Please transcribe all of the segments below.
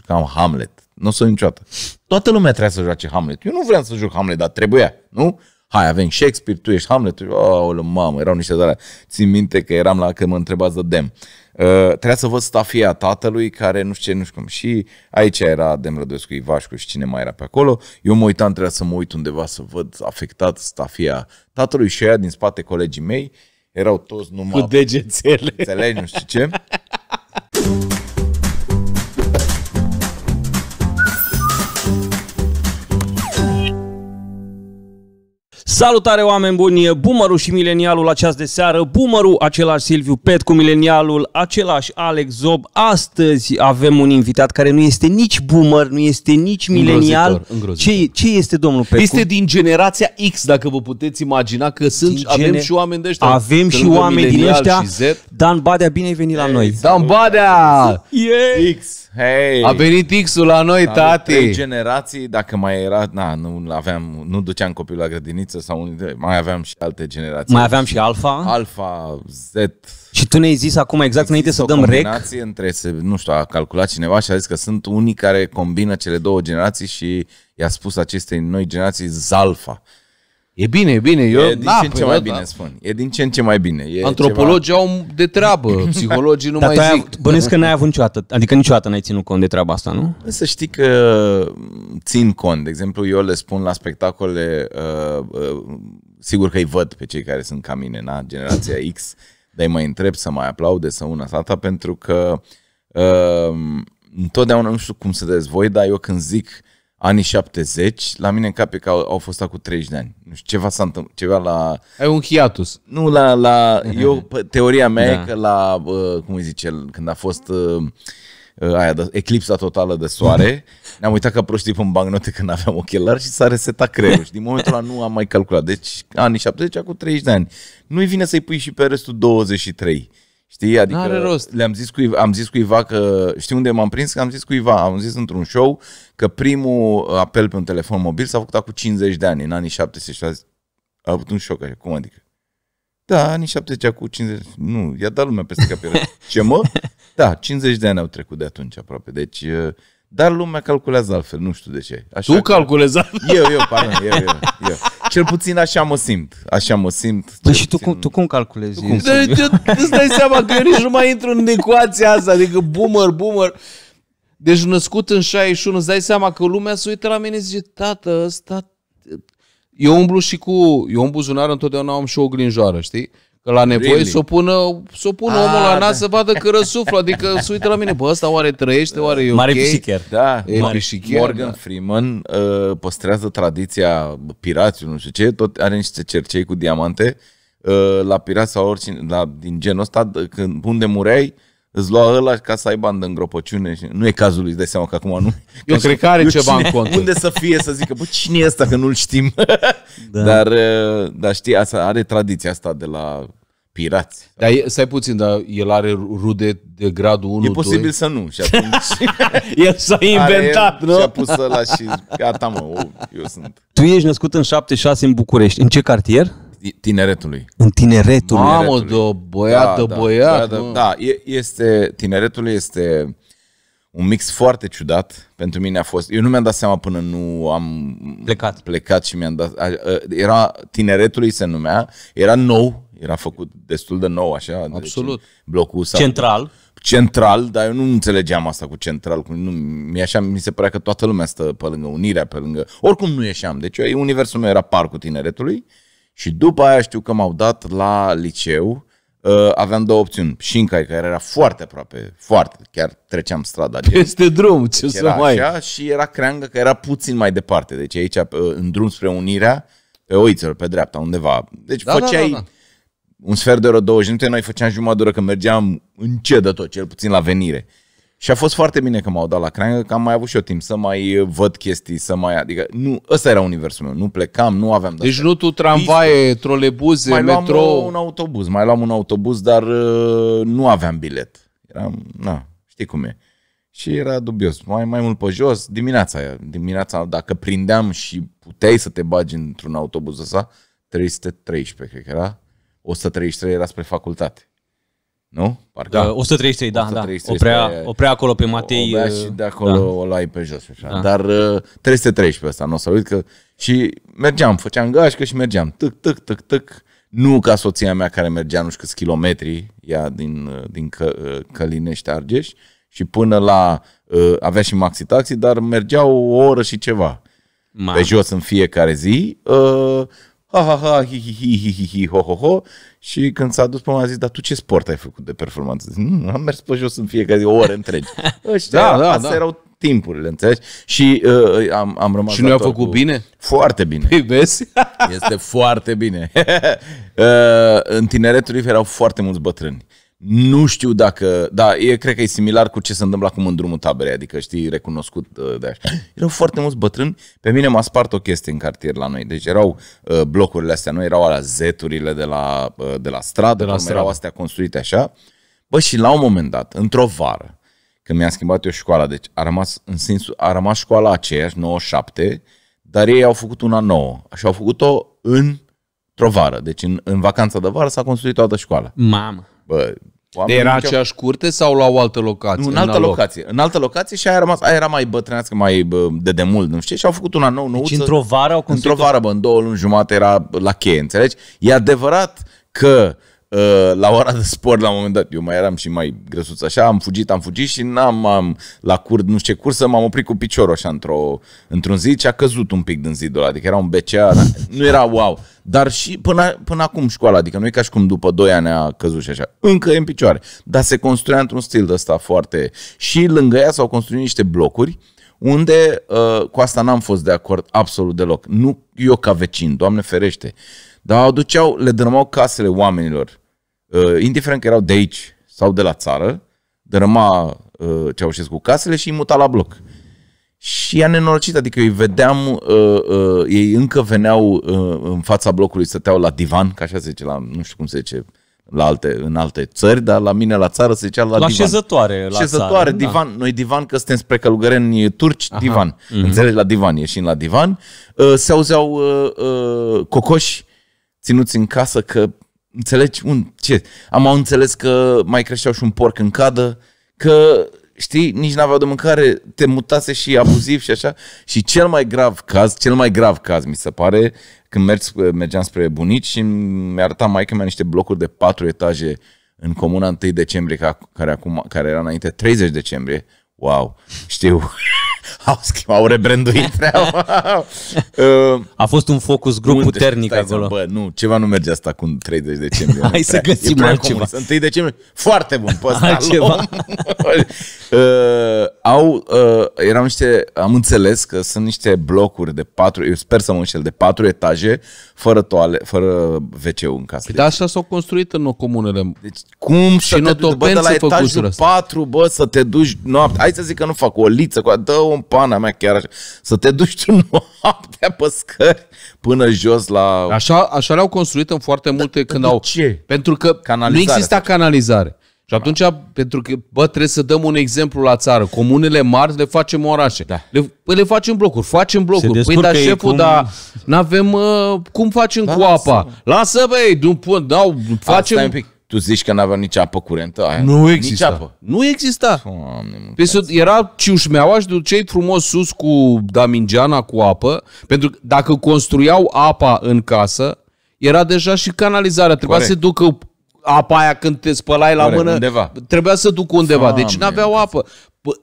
jucam Hamlet. Nu o să niciodată. Toată lumea trebuia să joace Hamlet. Eu nu vreau să joc Hamlet, dar trebuia, nu? Hai, avem Shakespeare, tu ești Hamlet. Oh, mamă, erau niște de Țin minte că eram la, că mă întrebați de Dem. Uh, trebuia să văd stafia tatălui care nu știu ce, nu știu cum. Și aici era Demrădescu, Ivașcu și cine mai era pe acolo. Eu mă uitam, trebuia să mă uit undeva să văd afectat stafia tatălui și aia din spate colegii mei erau toți numai... Cu degețele. Înțelegi, nu știu ce. Salutare oameni buni, Bumaru și milenialul această de seară, Bumaru, același Silviu Pet cu milenialul, același Alex Zob. Astăzi avem un invitat care nu este nici Bumăr, nu este nici milenial. Ce, ce este domnul Pet? Este din generația X, dacă vă puteți imagina că sunt, din avem gene... și oameni de ăștia. Avem și oameni din ăștia. Dan Badea, bine ai venit la noi. Dan Badea! Yeah. X! Hey. A venit x la noi, da, tati! Trei generații, dacă mai era, na, nu aveam, nu duceam copilul la grădiniță sau unii mai aveam și alte generații. Mai aveam și Alfa? Alfa, Z. Și tu ne-ai zis acum exact înainte să dăm rec? între, nu știu, a calculat cineva și a zis că sunt unii care combină cele două generații și i-a spus acestei noi generații Zalfa. E bine, e bine. Eu, e din da, ce în ce păi, mai bine, da. spun. E din ce în ce mai bine. E Antropologii ceva... au de treabă, psihologii nu Dar mai zic. Bănuiesc că n-ai avut niciodată, adică niciodată n-ai ținut cont de treaba asta, nu? Să știi că țin cont. De exemplu, eu le spun la spectacole, uh, uh, sigur că îi văd pe cei care sunt ca mine, na, generația X, dar îi mai întreb să mai aplaude, să una sata, pentru că uh, întotdeauna nu știu cum să dezvoi, dar eu când zic anii 70, la mine în cap e că au, au fost acum 30 de ani. Nu știu, ceva s-a întâmplat, ceva la... Ai un hiatus. Nu, la... la eu, teoria mea da. e că la, cum îi zice, când a fost ă, aia, eclipsa totală de soare, ne-am uitat ca proștii pe bagnote când aveam ochelari și s-a resetat creierul. Și din momentul ăla nu am mai calculat. Deci anii 70, acum 30 de ani. Nu-i vine să-i pui și pe restul 23. Știi? Adică N-are rost. Le-am zis cuiva, am zis cuiva că... știu unde m-am prins? Că am zis cuiva. Am zis într-un show că primul apel pe un telefon mobil s-a făcut acum 50 de ani, în anii 70. a, zis, a avut un șoc. Așa, cum adică? Da, anii 70 cu 50... Nu, i-a dat lumea peste cap. Ce mă? Da, 50 de ani au trecut de atunci aproape. Deci... Uh, dar lumea calculează altfel, nu știu de ce. Așa tu că... calculezi altfel? Eu, eu, pardon, eu, eu, eu. Cel puțin așa mă simt, așa mă simt. Păi și puțin... tu, cum, tu cum calculezi? Tu cum? De, eu, îți dai seama că eu nici nu mai intru în ecuația asta, adică boomer, boomer. Deci născut în 61, îți dai seama că lumea se uită la mine și zice, tată, ăsta... Eu umblu și cu... Eu în buzunar întotdeauna am și o grinjoară, știi? Că la nevoie really? să o pună, să o pună ah, omul la nas da. să vadă că răsuflă. Adică se uită la mine, bă, ăsta oare trăiește, oare e Mare ok? Da, e Mare. psichier, Morgan da. Freeman uh, păstrează tradiția piraților, nu știu ce, tot are niște cercei cu diamante uh, la pirați sau oricine, la, din genul ăsta, când, unde mureai, îți lua ăla ca să ai bandă în gropăciune. Nu e cazul lui, de seama că acum nu. Eu cred că are ceva cine, în cont. Unde să fie să zică, bă, cine e ăsta că nu-l știm? Da. Dar, uh, dar știi, asta are tradiția asta de la pirați. Dar e, stai puțin, dar el are rude de gradul 1 E posibil 2. să nu. Și atunci el s-a inventat, el nu? Și-a pus ăla și gata, mă, oh, eu sunt. Tu ești născut în 76 în București. În ce cartier? Tineretului. În tineretul. Mamă, de da, băiată, da, băiat. Da, da, da, este, tineretul este un mix foarte ciudat. Pentru mine a fost... Eu nu mi-am dat seama până nu am plecat, plecat și mi-am dat... Era, tineretului se numea, era nou, era făcut destul de nou așa. Deci Absolut. Deci, blocul s Central. Central, dar eu nu înțelegeam asta cu central. Cu, nu, mi, așa, mi se părea că toată lumea stă pe lângă Unirea, pe lângă... Oricum nu ieșeam. Deci eu, universul meu era Parcul Tineretului și după aia știu că m-au dat la liceu uh, aveam două opțiuni. Șincai, care era foarte aproape, foarte, chiar treceam strada. Este drum, ce deci să mai... Așa, și era Creangă, că era puțin mai departe. Deci aici, uh, în drum spre Unirea, pe oițelor, pe dreapta, undeva. Deci da, da făceai... Da, da, da un sfert de oră, 20 minute, noi făceam jumătate de oră, că mergeam încet de tot, cel puțin la venire. Și a fost foarte bine că m-au dat la creangă, că am mai avut și eu timp să mai eh, văd chestii, să mai... Adică, nu, ăsta era universul meu, nu plecam, nu aveam... De deci nu tu tramvaie, trolebuze, mai metro... Mai luam uh, un autobuz, mai luam un autobuz, dar uh, nu aveam bilet. Eram, na, știi cum e. Și era dubios, mai, mai mult pe jos, dimineața dimineața, dacă prindeam și puteai să te bagi într-un autobuz ăsta, 313, cred că era, 133 era spre facultate. Nu? Parcă da, 133, uh, da, 133 da. Oprea, spre, oprea acolo pe Matei. o uh, și de acolo da. o lai pe jos. Așa. Da. Dar 313 uh, asta, nu o să uit că... Și mergeam, făceam gașcă și mergeam. Tâc, tâc, tâc, tâc. Nu ca soția mea care mergea nu știu câți kilometri, ea din, din Că, Călinești, Argeș, și până la... Avea și maxi taxi, dar mergeau o oră și ceva. Ma. Pe jos în fiecare zi ha, ha, ha, hi, hi, hi, hi, hi, hi, ho, ho, ho. Și când s-a dus pe mine, a zis, dar tu ce sport ai făcut de performanță? Zis, nu, hmm, am mers pe jos în fiecare zi, o oră întregi. Ăștia, da, da, astea da. erau timpurile, înțelegi? Și uh, am, am rămas Și i au făcut cu... bine? Foarte bine. Păi vezi? este foarte bine. uh, în tineretul erau foarte mulți bătrâni. Nu știu dacă... Da, e, cred că e similar cu ce se întâmplă acum în drumul taberei, adică știi, recunoscut uh, de așa. Erau foarte mulți bătrâni. Pe mine m-a spart o chestie în cartier la noi. Deci erau uh, blocurile astea noi, erau alea zeturile de la, uh, de la stradă, de la stradă. erau astea construite așa. Bă, și la un moment dat, într-o vară, când mi-am schimbat eu școala, deci a rămas, în sensul, a rămas școala aceeași, 97, dar ei au făcut una nouă și au făcut-o în, într-o vară. Deci în, în vacanța de vară s-a construit toată școala. Mamă! bă, Oamenii era aceeași curte sau la o altă locație? Nu, în altă în locație. Loc. În altă locație și aia, rămas, aia era mai bătrânească, mai bă, de demult, nu știu, și au făcut una nouă, nouță. Deci într-o vară au Într-o vară, bă, în două luni jumate era la cheie, înțelegi? E adevărat că Uh, la ora de sport la un moment dat, eu mai eram și mai grăsuț așa, am fugit, am fugit și n-am am, la cur, nu știu ce cursă, m-am oprit cu piciorul așa într-o, într-un zid și a căzut un pic din zidul ăla, adică era un BCA, nu era wow, dar și până, până acum școala, adică nu e ca și cum după 2 ani a căzut și așa, încă e în picioare, dar se construia într-un stil de ăsta foarte, și lângă ea s-au construit niște blocuri, unde uh, cu asta n-am fost de acord absolut deloc. Nu eu ca vecin, Doamne ferește. Uh, dar aduceau, le dărâmau casele oamenilor. Uh, indiferent că erau de aici sau de la țară, dărâma uh, Ceaușescu casele și îi muta la bloc. Și ea nenorocit, adică îi vedeam, uh, uh, ei încă veneau uh, în fața blocului, stăteau la divan, ca așa se zice, la, nu știu cum se zice, la alte, în alte țări, dar la mine la țară se zicea la, la divan. Șezătoare, la șezătoare, țară, da. divan. Da. Noi divan, că suntem spre călugăreni turci, Aha. divan. Mm-hmm. Înțelegi? La divan, ieșim la divan. Uh, se auzeau uh, uh, cocoși, ținuți în casă, că înțelegi un, ce? Am înțeles că mai creșteau și un porc în cadă, că știi, nici n-aveau de mâncare, te mutase și abuziv și așa. Și cel mai grav caz, cel mai grav caz, mi se pare, când mergi, mergeam spre bunici și mi arăta mai că mea niște blocuri de patru etaje în comuna 1 decembrie, care, acum, care era înainte 30 decembrie, Wow, știu. au schimbat, au rebranduit treaba. Uh, a fost un focus grup puternic acolo. Bă, nu, ceva nu merge asta cu 30 decembrie. Hai prea, să găsim prea altceva. Comun. 1 decembrie, foarte bun, pe ceva. uh, au, uh, erau niște, am înțeles că sunt niște blocuri de patru, eu sper să mă înșel, de patru etaje, fără toale, fără wc în casă. Păi Dar așa s-au construit în o comunele. Deci cum și să te duci, bă, de la etajul Patru bă, să te duci noapte hai să zic că nu fac o liță, cu, dă-o pana mea chiar așa, să te duci tu noaptea pe scări până jos la... Așa, așa le-au construit în foarte da, multe da, când au... Ce? Pentru că canalizare nu există canalizare. Și da. atunci, da. pentru că, bă, trebuie să dăm un exemplu la țară. Comunele mari le facem orașe. Da. Le, păi le facem blocuri, facem blocuri. Păi da, șeful, cum... dar n-avem... Uh, cum facem da, cu apa? Lasă, băi, dau, facem... Asta tu zici că n aveau nici apă curentă? Aia. Nu exista. Nici apă. Nu exista. Doamne, păi era ciușmeaua și cei frumos sus cu damingeana cu apă, pentru că dacă construiau apa în casă, era deja și canalizarea. Trebuia Corect. să ducă apa aia când te spălai la Corect, mână. Undeva. Trebuia să ducă undeva. Deci Doamne, deci n-aveau apă.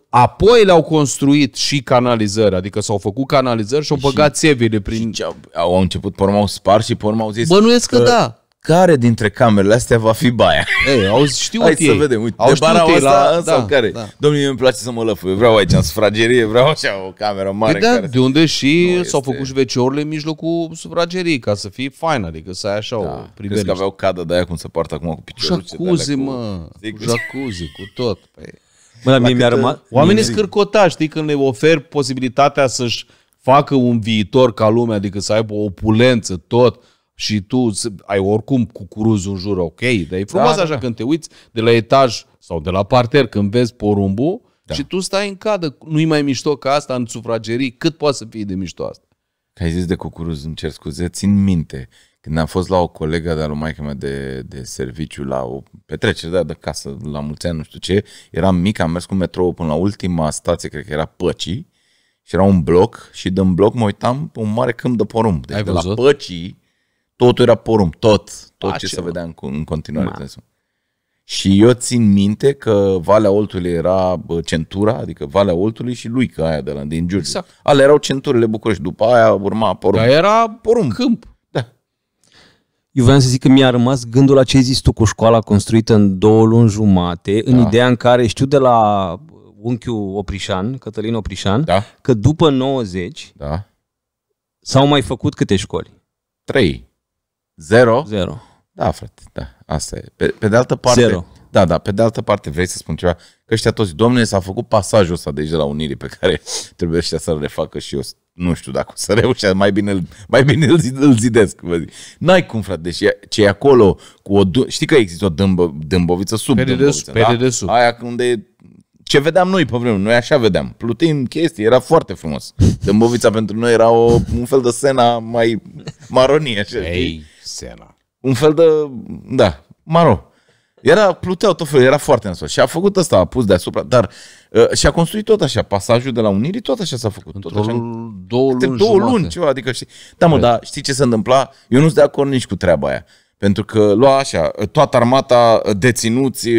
Apoi le-au construit și canalizări, adică s-au făcut canalizări și au băgat țevile prin... Și au, au început, pe urmă au spart și pe urmă au zis... Bănuiesc că, că da care dintre camerele astea va fi baia. Ei, auzi, știu Hai ei. să vedem, uite, auzi, de baraua asta la... sau da, care? Da. Domnule, îmi place să mă lăfă, eu vreau aici în sufragerie, vreau așa o cameră păi mare. Păi da, care... de unde și s-au este... făcut veciorile în mijlocul sufragerii, ca să fie fain, adică să ai așa da. o priveliște. Crezi că aveau cadă de aia cum se poartă acum cu piciorul? Jacuzzi, mă, cu... cu jacuzzi, cu tot. Păi. Mă, mie mi-a rămas... Oamenii scârcota, știi, când le ofer posibilitatea să-și facă un viitor ca lumea, adică să aibă o opulență, tot, și tu ai oricum cucuruzul în jur, ok, dar e frumos da, așa da, da. când te uiți de la etaj sau de la parter când vezi porumbul da. și tu stai în cadă. Nu-i mai mișto ca asta în sufragerii, cât poate să fie de mișto asta? Că ai zis de cucuruz, îmi cer scuze, țin minte. Când am fost la o colegă de-a lui maică de, de serviciu, la o petrecere de, da, de casă, la mulți ani, nu știu ce, eram mic, am mers cu metrou până la ultima stație, cred că era Păcii, și era un bloc și din bloc mă uitam pe un mare câmp de porumb. Deci ai de văzut? la Păcii, Totul era porumb, tot. Tot Acela. ce se vedea în, în continuare. Ma. Și eu țin minte că Valea Oltului era centura, adică Valea Oltului și lui că aia de la din Giurgiu. Exact. Ale erau centurile București, după aia urma porumb. Dar era porumb. Câmp. Da. Eu vreau să zic că mi-a rămas gândul la ce ai zis tu cu școala construită în două luni jumate, da. în ideea în care știu de la unchiul Oprișan, Cătălin Oprișan, da. că după 90 da. s-au mai făcut câte școli? Trei. Zero? Zero. Da, frate, da, asta e. Pe, pe de altă parte... Zero. Da, da, pe de altă parte vrei să spun ceva, că ăștia toți, domnule, s-a făcut pasajul ăsta de aici de la Unirii pe care trebuie ăștia să-l refacă și eu nu știu dacă o să reușe, mai bine, mai bine îl, îl zidesc, vă zic. N-ai cum, frate, deci ce e acolo cu o... Știi că există o dâmbă, dâmboviță sub pe de sub, da? de sub. Aia unde ce vedeam noi pe vremuri, noi așa vedeam. Plutim chestii, era foarte frumos. Dâmbovița pentru noi era o, un fel de sena mai maronie, așa, Ei. Știi? Sena. Un fel de, da, maro. Era, pluteau tot felul, era foarte nasol. Și a făcut asta, a pus deasupra, dar uh, și-a construit tot așa, pasajul de la Unirii, tot așa s-a făcut. Într-o tot așa, două luni, două jumate. luni ceva, adică știi. Da, mă, dar știi ce se întâmpla? Eu nu sunt de acord nici cu treaba aia. Pentru că lua așa, toată armata, deținuți,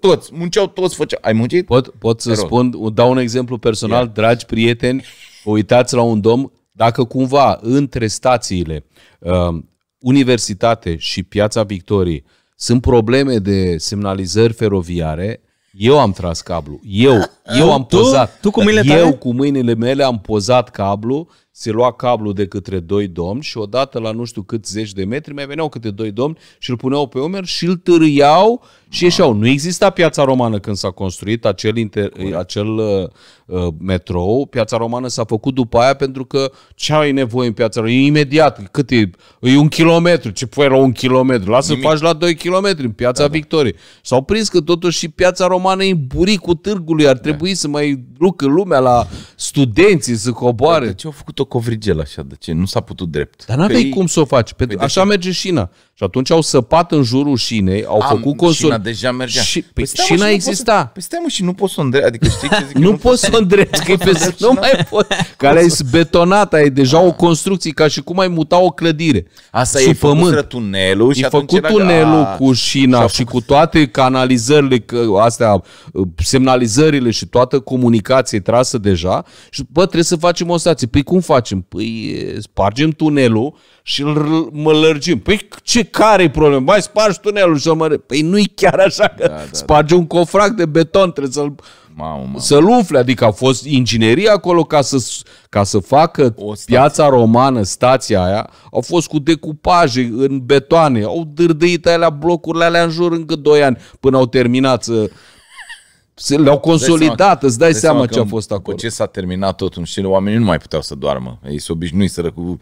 toți, munceau toți, făceau. Ai muncit? Pot, pot să spun, dau un exemplu personal, yeah. dragi prieteni, uitați la un domn, dacă cumva între stațiile uh, universitate și piața Victoriei sunt probleme de semnalizări feroviare, eu am tras cablu. Eu. Eu am tu? pozat. Tu cu mâinile tale? Eu cu mâinile mele am pozat cablu se lua cablu de către doi domni și odată la nu știu cât zeci de metri mai veneau câte doi domni și îl puneau pe umeri și îl târâiau și da. ieșeau. Nu exista piața romană când s-a construit acel, inter, acel uh, uh, metrou. Piața romană s-a făcut după aia pentru că ce ai nevoie în piața romană? imediat. Cât e? E un kilometru. Ce pui la un kilometru? Lasă-l faci la doi kilometri în piața da, da, Victoriei. S-au prins că totuși și piața romană e buricul târgului. Ar da. trebui da. să mai ducă lumea la studenții să coboare. Da, ce au făcut o covrigel așa, de ce? Nu s-a putut drept. Dar n-aveai ei... Păi- cum să o faci. Pentru... Păi așa merge șina. Și atunci au săpat în jurul șinei, au Am, făcut consul. Șina deja mergea. Și, păi, păi stai, șina și exista. Să, păi stai mă, și nu poți să o îndrept. Adică știi ce zic? nu, nu poți să o îndrept, că pe, nu mai poți. Care e betonată, e deja a. o da. construcție, ca și cum ai muta o clădire. Asta e făcut tunelul și e făcut tunelul a... cu șina și cu toate canalizările, că, astea, uh, semnalizările și toată comunicație trasă deja. Și bă, trebuie să facem o stație. Păi cum facem? Păi eh, spargem tunelul și îl mălărgim. Păi ce care-i problema? Mai spargi tunelul și mă... Păi nu-i chiar așa că da, da, spargi da. un cofrac de beton, trebuie să-l mamă, mamă. să-l umfle. Adică a fost ingineria acolo ca să, ca să facă o piața romană, stația aia, au fost cu decupaje în betoane, au dârdăit alea blocurile alea în jur încă 2 ani până au terminat să le-au consolidat, dai seama, îți dai, seama, seama ce a fost acolo. ce s-a terminat tot, și oamenii nu mai puteau să doarmă. Ei se să cu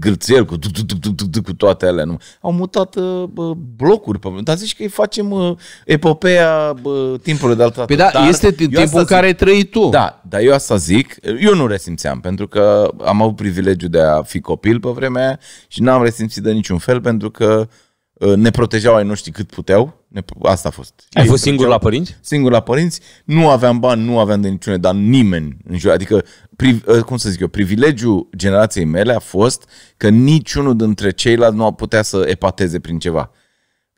gârțel, cu, tuc, tuc, tuc, tuc, tuc, cu toate alea. Nu. Au mutat uh, bă, blocuri pe Dar zici că îi facem uh, bă, epopeea bă, timpului de altă dată. Păi da, dar este timpul în care ai trăit tu. Da, dar eu asta zic, eu nu resimțeam, pentru că am avut privilegiu de a fi copil pe vremea aia și n-am resimțit de niciun fel, pentru că uh, ne protejau ai noștri cât puteau Asta a fost. Ai Ei fost singur la părinți? Singur la părinți. Nu aveam bani, nu aveam de niciune, dar nimeni în jur. Adică, pri, eh, cum să zic eu, privilegiul generației mele a fost că niciunul dintre ceilalți nu a putea să epateze prin ceva.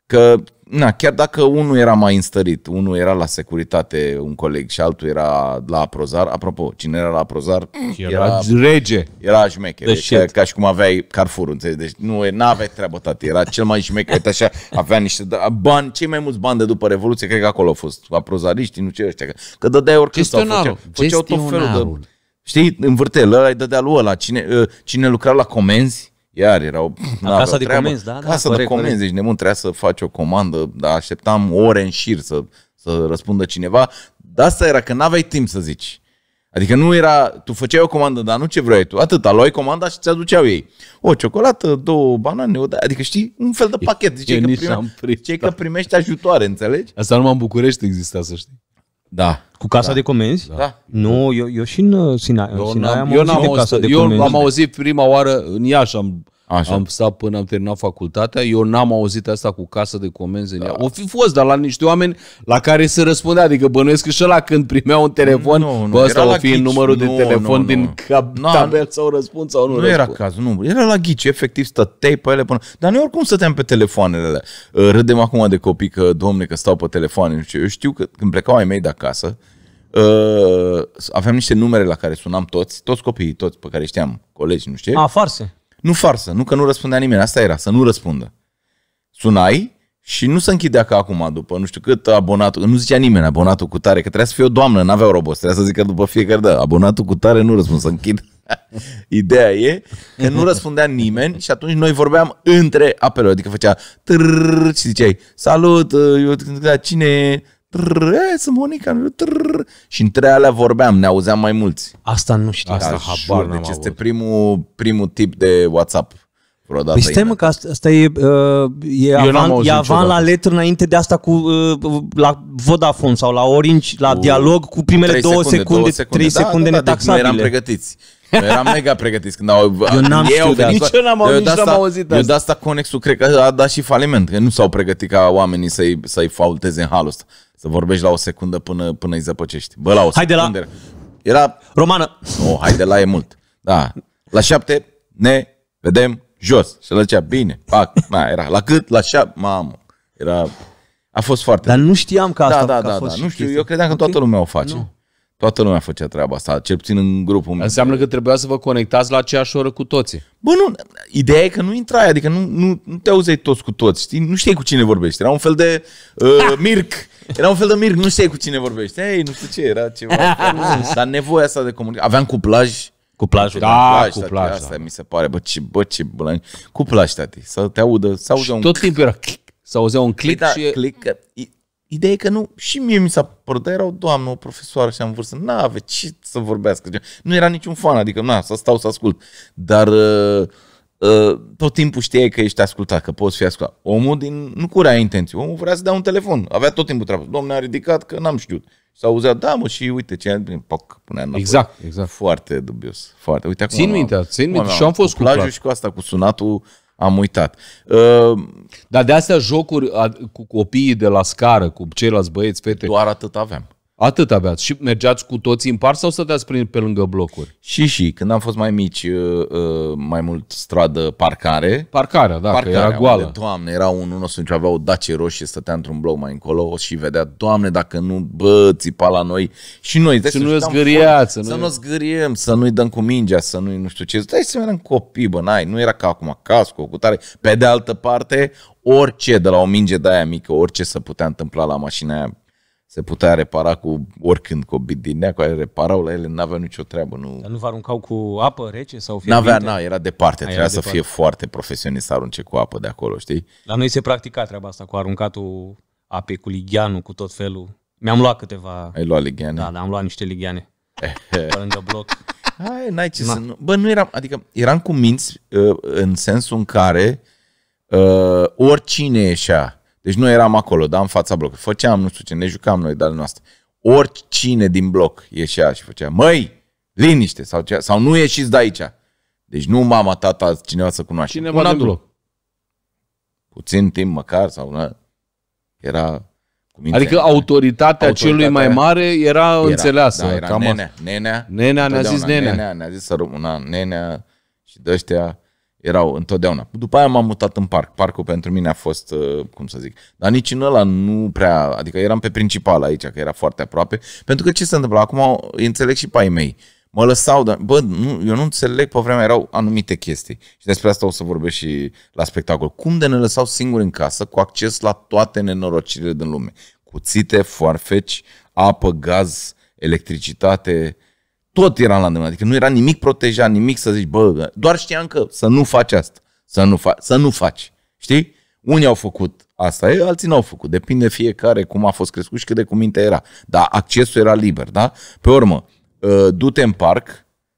Că na, chiar dacă unul era mai înstărit, unul era la securitate, un coleg, și altul era la Aprozar, apropo, cine era la Aprozar? Era, era rege. Era șmecher, ca, ca și cum aveai Carrefour, înțelegi? Deci nu aveai treabă, tati, era cel mai șmecher, uite așa, avea niște da, bani, cei mai mulți bani de după Revoluție, cred că acolo au fost, aprozariști, nu ce ăștia, că, că dădeai oricând sau făceau, făceau tot felul de... Știi, învârtel, ăla îi dădea lui ăla, cine, ă, cine lucra la comenzi, iar erau... La casa de treabă. comenzi, da? Casa da, de comenzi, deci nemun trebuia să faci o comandă, dar așteptam ore în șir să, să răspundă cineva. Dar asta era că n-aveai timp să zici. Adică nu era, tu făceai o comandă, dar nu ce vrei tu, atâta, luai comanda și ți-aduceau ei. O ciocolată, două banane, o, da, adică știi, un fel de pachet, ziceai, că, prime, ziceai că primești ajutoare, înțelegi? Asta numai în București exista, să știi. Da. Cu casa da. de comenzi? Da. Nu, eu, eu și în uh, Sinaia, eu, Sinaia am eu auzit am de casa de comenzi. Eu am auzit prima oară, în Iași am Așa. Am stat până am terminat facultatea. Eu n-am auzit asta cu casă de comenzi. Da. O fi fost, dar la niște oameni la care se răspundea. Adică bănuiesc că și ăla când primea un telefon, nu, nu, bă, ăsta o fi ghici. numărul nu, de telefon nu, din cap, nu, tabel sau răspuns sau nu Nu răspund. era caz, nu. Era la ghici, efectiv stăteai pe ele până... Dar noi oricum stăteam pe telefoanele alea. Ă, râdem acum de copii că, domne, că stau pe telefoane. Nu știu. Eu știu că când plecau ai mei de acasă, uh, aveam niște numere la care sunam toți, toți copiii, toți pe care știam, colegi, nu știu. A, farse. Nu farsă, nu că nu răspundea nimeni, asta era, să nu răspundă. Sunai și nu se închidea ca acum, după nu știu cât abonatul, nu zicea nimeni abonatul cu tare, că trebuia să fie o doamnă, n-aveau robot, trebuia să zică după fiecare, dată abonatul cu tare nu răspund, să închid. Ideea e că nu răspundea nimeni și atunci noi vorbeam între apeluri, adică făcea trrr și ziceai, salut, eu, cine trrr, sunt monica, trrr, și între alea vorbeam, ne auzeam mai mulți. Asta nu știu. Asta da, habar jur, Deci este primul, primul tip de WhatsApp vreodată. Păi stai mă, că asta, asta e, uh, e avant, e avant la letră înainte de asta cu uh, la Vodafone sau la Orange, la cu dialog cu primele 3 două secunde, secunde, secunde, da, secunde da, da, deci netaxabile. Deci nu eram pregătiți era eram mega pregătiți când au... Eu n-am ei știut, nici eu n-am auzit, eu asta, auzit Eu de asta Conexul cred că a dat și faliment, că nu s-au pregătit ca oamenii să-i, să-i faulteze în halul ăsta. Să vorbești la o secundă până, până îi zăpăcești. Bă, la o hai secundă. la... Era... Romană. Nu, oh, hai de la e mult. Da. La șapte ne vedem jos. Și la cea bine, pac, na, era. La cât? La șapte, mamă. Era... A fost foarte... Dar nu știam că da, asta da, da, că a da, fost da. Nu știu, chestia. eu credeam că okay. toată lumea o face. Nu. Toată lumea făcea treaba asta, cel puțin în grupul meu. Înseamnă că trebuia să vă conectați la aceeași oră cu toții. Bă, nu, ideea e că nu intrai, adică nu, nu, nu te auzeai toți cu toți, știi? Nu știi cu cine vorbești, era un fel de uh, Mirc, era un fel de Mirc, nu știi cu cine vorbești. Ei, nu știu ce, era ceva. Dar nevoia asta de comunicare. Aveam cuplaj, Cuplaj, da, da, cuplaj. cu Asta da. mi se pare, bă, ce, bă, ce blan. Cuplaj, tati. Să te audă, să audă un... tot timpul era click. Să auzea un păi click da, și... Click, Ideea e că nu, și mie mi s-a părut, dar era o doamnă, o profesoară și am vârstă, n-ave ce să vorbească. Nu era niciun fan, adică na, să stau să ascult. Dar uh, uh, tot timpul știai că ești ascultat, că poți fi ascultat. Omul din, nu curea intenții, omul vrea să dea un telefon. Avea tot timpul treabă. Domnul a ridicat că n-am știut. S-a auzit, da mă, și uite ce poc, punea înapoi. Exact, exact. Foarte dubios, foarte. Uite, acum țin minte, țin minte și am fost cu plajul și cu asta, cu sunatul am uitat. Uh, Dar de astea jocuri cu copiii de la scară, cu ceilalți băieți, fete... Doar atât aveam. Atât aveați. Și mergeați cu toți în par sau stăteați prin, pe lângă blocuri? Și și. Când am fost mai mici, uh, uh, mai mult stradă parcare. Parcarea, da, parcarea, că era goală. Unde, doamne, era unul nostru ce avea o dace roșie, stătea într-un bloc mai încolo și vedea, doamne, dacă nu, bă, țipa la noi. Și noi. să nu zgâriați. Să nu zgâriem, să nu-i dăm cu mingea, să nu-i nu știu ce. Stai să mergem copii, bă, n-ai. Nu era ca acum acasă, cu tare. Pe de altă parte, orice, de la o minge de aia mică, orice să putea întâmpla la mașina aia se putea repara cu oricând cu o bidinea, care reparau la ele, n-aveau nicio treabă. Nu... Dar nu vă aruncau cu apă rece sau fierbinte? N-avea, na, era departe, trebuia era să departe. fie foarte profesionist să arunce cu apă de acolo, știi? La noi se practica treaba asta cu aruncatul apei, cu ligheanu, cu tot felul. Mi-am luat câteva... Ai luat ligheane? Da, da, am luat niște ligheane. lângă bloc. Hai, n-ai ce na. să... Nu... Bă, nu eram... Adică eram cu minți uh, în sensul în care uh, oricine ieșea deci nu eram acolo, dar în fața blocului. Făceam, nu știu ce, ne jucam noi dar noastre. Oricine din bloc ieșea și făcea, măi, liniște, sau, ce, sau nu ieșiți de aici. Deci nu mama, tata, cineva să cunoaște. Cineva Un din adult. bloc. Puțin timp măcar, sau nu. era Adică autoritatea, autoritatea celui mai mare era, era înțeleasă. Da, era cam nenea, nenea. Nenea ne-a zis nenea. Nenea ne-a zis să rămână nenea și de ăștia erau întotdeauna. După aia m-am mutat în parc. Parcul pentru mine a fost, uh, cum să zic, dar nici în ăla nu prea, adică eram pe principal aici, că era foarte aproape. Pentru că ce se întâmplă? Acum îi înțeleg și paii mei. Mă lăsau, dar, bă, nu, eu nu înțeleg, pe vremea erau anumite chestii. Și despre asta o să vorbesc și la spectacol. Cum de ne lăsau singuri în casă cu acces la toate nenorocirile din lume? Cuțite, foarfeci, apă, gaz, electricitate, uh, tot era la îndemână. Adică nu era nimic protejat, nimic să zici, bă, doar știam că să nu faci asta, să nu, fa- să nu faci. Știi? Unii au făcut asta, ei, alții n-au făcut. Depinde fiecare cum a fost crescut și cât de cuminte era. Dar accesul era liber, da? Pe urmă, ă, du-te în parc,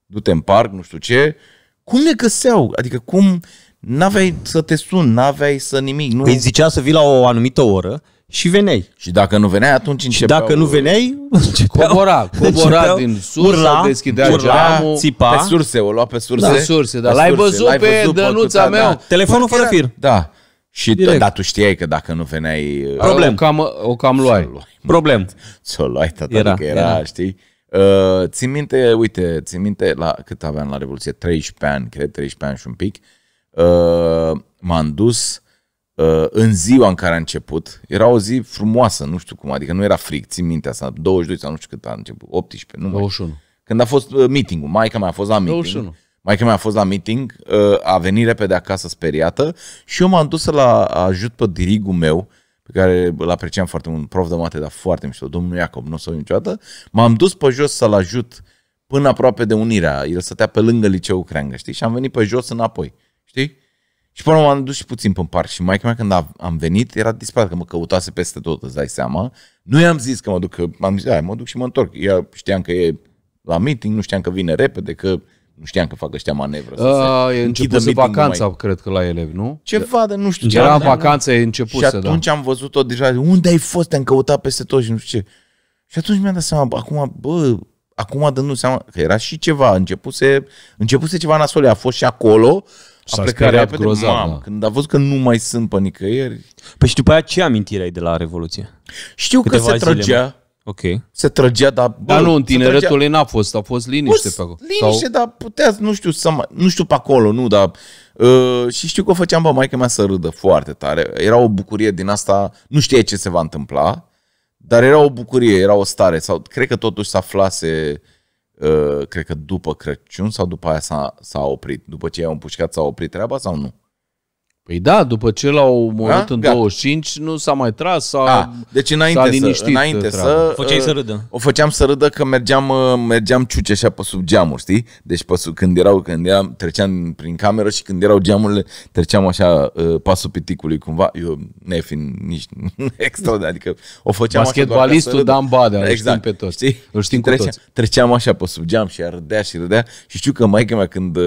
du-te în parc, nu știu ce. Cum ne găseau? Adică cum... N-aveai să te sun, n-aveai să nimic. Nu... Îi păi zicea să vii la o anumită oră și veneai. Și dacă nu veneai, atunci începeau... Și dacă nu veneai, începeau, Cobora, cobora din sus, urla, deschidea urla, geamul, țipa. Pe surse, o lua pe surse. Da. Pe surse, da, L-ai văzut, pe dănuța mea. Da. Telefonul fără fir. Da. Și Direct. da, tu știai că dacă nu veneai... Uh, Problem. O cam, o cam luai. Problem. Ți-o luai, tata, era, că adică era, era. știi? Uh, țin minte, uite, țin minte la cât aveam la Revoluție? 13 ani, cred, 13 ani și un pic. Uh, m-am dus uh, Uh, în ziua în care a început, era o zi frumoasă, nu știu cum, adică nu era fric, țin minte asta, 22 sau nu știu cât a început, 18, nu 21. Mai. Când a fost uh, meeting-ul, maica mea a fost la meeting, 21. maica mea a fost la meeting, uh, a venit repede acasă speriată și eu m-am dus să-l ajut pe dirigul meu, pe care îl apreciam foarte mult, un prof de mate, dar foarte mișto, domnul Iacob, nu o să niciodată, m-am dus pe jos să-l ajut până aproape de Unirea, el stătea pe lângă liceul Creangă, știi, și am venit pe jos înapoi, știi? Și până m-am dus și puțin pe parc și mai mea când am venit era disperat că mă căutase peste tot, îți dai seama. Nu i-am zis că mă duc, că am zis, mă duc și mă întorc. Ea știam că e la meeting, nu știam că vine repede, că nu știam că fac ăștia manevră. Să se e început să vacanța, numai... cred că la elev, nu? Ceva, dar nu știu Era în vacanță, e început Și da. atunci da. am văzut-o deja, unde ai fost, te-am căutat peste tot și nu știu ce. Și atunci mi-am dat seama, acum, bă, acum dându seama că era și ceva, începuse, începuse ceva nasol, a fost și acolo, S-a a plecat repede, grozav, mam, da. când a văzut că nu mai sunt pe nicăieri. Păi și după aia ce amintire ai de la Revoluție? Știu Câteva că se trăgea, Ok. Se trăgea, dar... Bă, dar nu, în tineretul trăgea... n-a fost, a fost liniște Pus, pe acolo. Liniște, Sau... dar putea, nu știu, să mai, nu știu pe acolo, nu, dar... Uh, și știu că o făceam pe maica mea să râdă foarte tare. Era o bucurie din asta, nu știe ce se va întâmpla, dar era o bucurie, era o stare. Sau cred că totuși s-a aflase cred că după Crăciun sau după aia s-a, s-a oprit. După ce i-au împușcat s-a oprit treaba sau nu? Păi da, după ce l-au murit da? în Gata. 25, nu s-a mai tras, s-a, da. deci înainte să, înainte să, o făceai să uh, râdă. O făceam să râdă că mergeam, uh, mergeam ciuce așa pe sub geamuri, știi? Deci pe sub, când, erau, când eram, treceam prin cameră și când erau geamurile, treceam așa uh, pasul piticului cumva, eu nefiind nici extra, adică o făceam Basketbalistul așa Dan Badea, exact, știm pe toți. Știi? Îl știm cu treceam, toți. treceam așa pe sub geam și ea râdea și râdea și știu că maica mea când,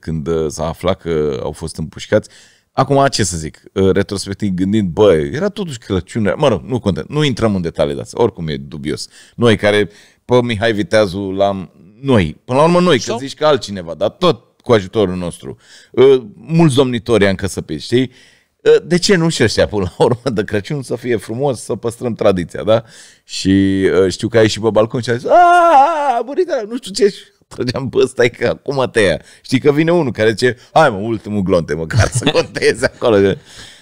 când s-a aflat că au fost împușcați, Acum, ce să zic, uh, retrospectiv gândind, băi, era totuși Crăciun, mă rog, nu contează, nu intrăm în detalii, dar oricum e dubios. Noi care, pe Mihai Viteazu l-am, noi, până la urmă noi, că zici că altcineva, dar tot cu ajutorul nostru. Uh, mulți domnitori am căsăpit, știi? Uh, de ce nu și ăștia până la urmă de Crăciun să fie frumos, să păstrăm tradiția, da? Și știu că ai și pe balcon și ai zis, aaa, bunica, nu știu ce, trăgeam pe ăsta că acum te ia. Știi că vine unul care zice, hai mă, ultimul glonte măcar să conteze acolo.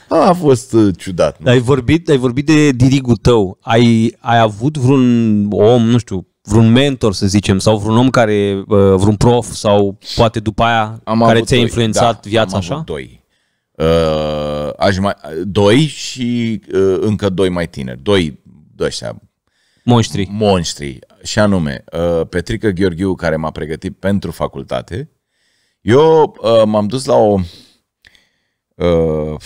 A, a fost uh, ciudat. Ai vorbit, ai vorbit de dirigul tău. Ai, ai avut vreun om, nu știu, vreun mentor, să zicem, sau vreun om care, uh, vreun prof, sau poate după aia, am care ți-a influențat da, viața am așa? Avut doi. Uh, aș mai, doi și uh, încă doi mai tineri. Doi doi ăștia. Monștri. Monștri și anume, uh, Petrică Gheorghiu, care m-a pregătit pentru facultate, eu uh, m-am dus la o uh,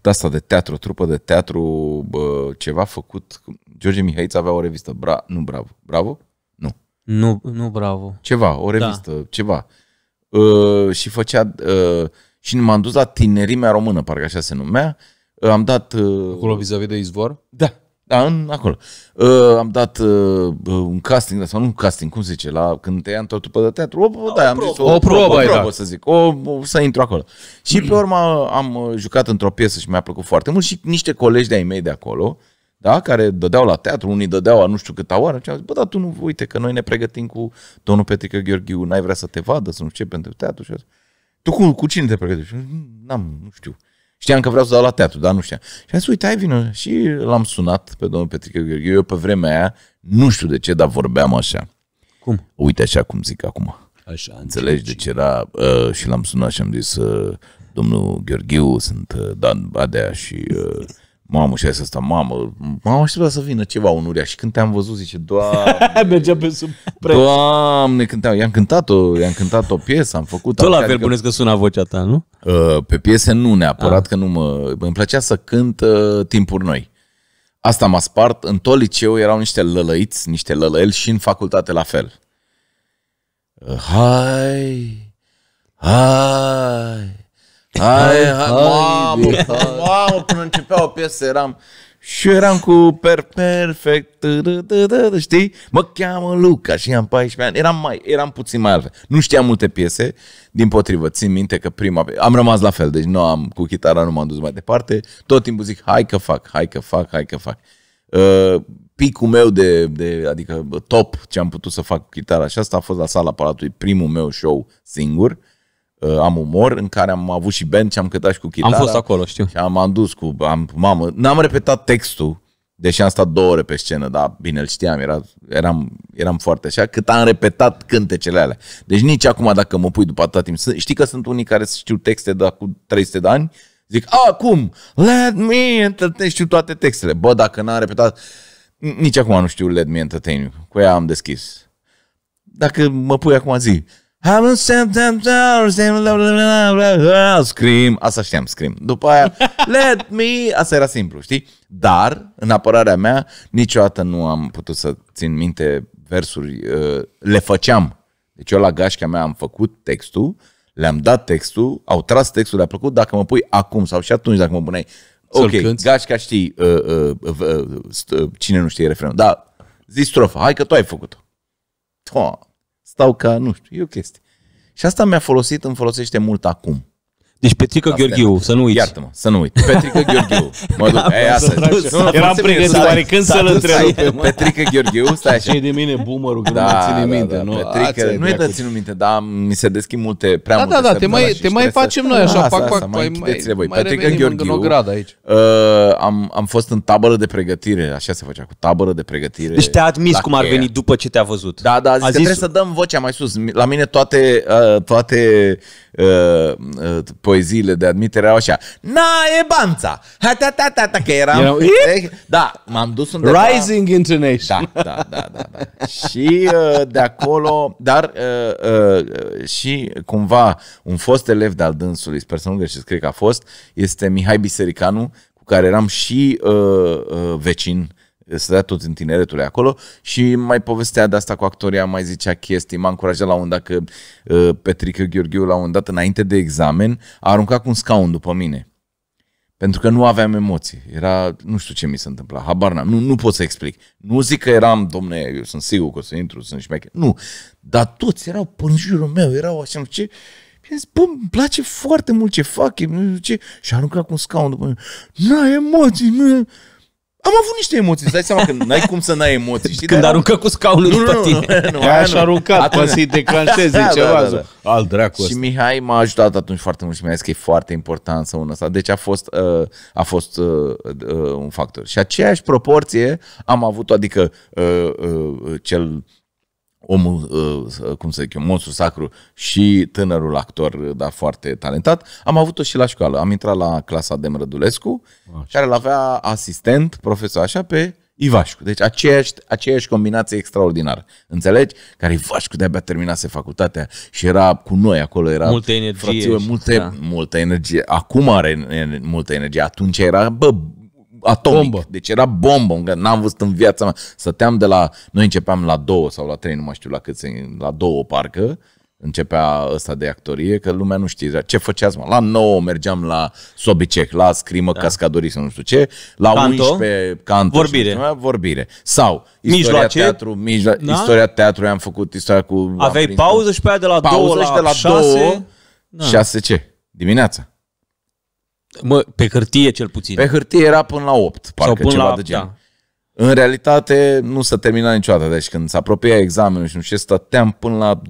de asta de teatru, trupă de teatru, bă, ceva făcut. George Mihaiț avea o revistă, Bra, nu Bravo, Bravo? Nu. Nu, nu Bravo. Ceva, o da. revistă, da. ceva. Uh, și făcea, uh, și m-am dus la Tinerimea Română, parcă așa se numea. Uh, am dat... Uh, Acolo vis-a-vis de izvor? Da, da, în, acolo. Uh, am dat uh, uh, un casting, sau nu un casting, cum se zice, la, când te ia într-o trupă de teatru, o, da, am probă, zis, o, o probă, probă, o probă da. să zic, o, o, să intru acolo. Și pe urmă am uh, jucat într-o piesă și mi-a plăcut foarte mult și niște colegi de-ai mei de acolo, da, care dădeau la teatru, unii dădeau a nu știu câta oară, și am zis, bă, dar tu nu, uite că noi ne pregătim cu domnul Petrică Gheorghiu, n-ai vrea să te vadă, să nu știu ce, pentru teatru. Și tu cu, cu cine te pregătești? Mm, n-am, nu știu. Știam că vreau să dau la teatru, dar nu știam. Și am zis, uite, ai vină. Și l-am sunat pe domnul Petrică Gheorghe. Eu pe vremea aia, nu știu de ce, dar vorbeam așa. Cum? Uite așa cum zic acum. Așa, Înțelegi de ce era? Uh, și l-am sunat și am zis, uh, domnul Gheorghiu, sunt uh, Dan Badea și... Uh, mamă, și să asta, mamă, m-am așteptat să vină ceva unuria și când te-am văzut, zice, doamne. Mergea pe sub preț. Doamne, te-am... i-am cântat-o, i-am cântat o piesă, am făcut. Tot la fel adică... că suna vocea ta, nu? Uh, pe piese nu neapărat, A. Ah. că nu mă... Îmi plăcea să cânt uh, timpuri noi. Asta m-a spart. În tot liceu erau niște lălăiți, niște lălăeli și în facultate la fel. Uh, hai, hai, Hai, hai, hai, mamă, hai. mamă, până începea o piesă eram... Și eu eram cu per, perfect, știi? Mă cheamă Luca și am 14 ani. Eram, mai, eram puțin mai altfel. Nu știam multe piese, din potrivă. Țin minte că prima... Am rămas la fel, deci nu am cu chitara, nu m-am dus mai departe. Tot timpul zic, hai că fac, hai că fac, hai că fac. Uh, picul meu de, de, adică top ce am putut să fac cu chitara și asta a fost la sala Palatului, primul meu show singur. Uh, am umor, în care am avut și band și am cântat și cu chitară. Am fost acolo, știu. Și am, am dus cu, am, mamă, n-am repetat textul, deși am stat două ore pe scenă, dar bine, îl știam, era, eram, eram foarte așa, cât am repetat cântecele alea. Deci nici acum dacă mă pui după atâta timp, știi că sunt unii care știu texte de acum 300 de ani, zic, acum, let me entertain, știu toate textele. Bă, dacă n-am repetat, nici acum nu știu let me entertain, cu ea am deschis. Dacă mă pui acum zi, I'm Scream, asta știam, scream. După aia, let me, asta era simplu, știi? Dar, în apărarea mea, niciodată nu am putut să țin minte versuri, uh, le făceam. Deci eu la gașca mea am făcut textul, le-am dat textul, au tras textul, le-a plăcut, dacă mă pui acum sau și atunci dacă mă puneai, ok, gașca știi uh, uh, cine nu știe refrenul, da, zi strofa, hai că tu ai făcut-o stau ca, nu știu, e o chestie. Și asta mi-a folosit, îmi folosește mult acum. Deci Petrică Gheorghiu, să nu uiți. Iartă-mă, să nu uit. Petrică Gheorghiu. Mă duc, aia asta. Eram pregătit, oare când să-l întreb? Petrică Gheorghiu, stai așa. Ce de mine bumărul, că nu da, mă da, da, minte. Da, nu, Petrică, nu e de ținut minte, dar mi se deschid multe, prea multe. Da, da, da, te mai, te mai facem noi așa, pac, pac, mai păi, închideți voi. Petrică Gheorghiu, uh, am fost în tabără de pregătire, așa se făcea, cu tabără de pregătire. Deci te-a admis cum ar veni după ce te-a văzut. Da, da, a zis că trebuie să dăm vocea mai sus. La mine toate uh, Uh, uh, poeziile de admitere au așa. Na, e banța! Ha, ta, ta, ta, ta, că eram... You know, da, m-am dus undeva... Rising intonation. Da, da, da, da. da. și uh, de acolo, dar uh, uh, și cumva un fost elev de-al dânsului, sper să nu greșesc, cred că a fost, este Mihai Bisericanu, cu care eram și uh, uh, vecin stătea tot în tineretul acolo și mai povestea de asta cu actoria, mai zicea chestii, m-a încurajat la un dat că uh, Petrică Gheorghiu la un dat înainte de examen a aruncat cu un scaun după mine. Pentru că nu aveam emoții. Era, nu știu ce mi se întâmpla, habar n-am. Nu, nu pot să explic. Nu zic că eram, domne, eu sunt sigur că o să intru, sunt șmecher. Nu. Dar toți erau pe jurul meu, erau așa, nu ce. Și zis, bă, îmi place foarte mult ce fac, nu știu ce. Și aruncat cu un scaun după mine. N-ai emoții, nu. Am avut niște emoții, îți dai seama că n-ai cum să n-ai emoții, știi? Când aruncă cu scaunul nu, pe tine. Nu, nu, nu, așa arunca, poate să-i declanșeze da, da ceva. Da, da, da. Al dracu Și Mihai m-a ajutat atunci foarte mult și mi-a zis că e foarte important să unul ăsta. Deci a fost, uh, a fost uh, uh, un factor. Și aceeași proporție am avut adică uh, uh, cel omul, uh, cum să zic eu, monstru sacru și tânărul actor, uh, dar foarte talentat. Am avut-o și la școală. Am intrat la clasa de Mrădulescu, așa. care l-avea asistent, profesor așa, pe Ivașcu. Deci aceeași, aceeași combinație extraordinară. Înțelegi? Care Ivașcu de-abia terminase facultatea și era cu noi acolo. Era multă energie. Frățiu, multe, da. multă energie. Acum are multă energie. Atunci era, bă, atomic. Bombă. Deci era bombă, n-am văzut în viața mea. Săteam de la, noi începeam la două sau la trei, nu mai știu la câți, la două parcă, începea ăsta de actorie, că lumea nu știe ce făceați, mă. La 9 mergeam la Sobicec, la scrimă, da. Cascadorii, cascadorism, nu știu ce, la canto, 11 canto, vorbire. Știu, vorbire. Sau istoria mijloace, teatru, mijlo- da? istoria teatrului, am făcut istoria cu... Aveai pauză și pe aia de la 2 la, de 6, da. 6 ce? Dimineața. Mă, pe hârtie cel puțin. Pe hârtie era până la 8, parcă Sau până ceva la, de gen. Da. În realitate nu se termina niciodată, deci când se apropia examenul și nu știu ce, stăteam până la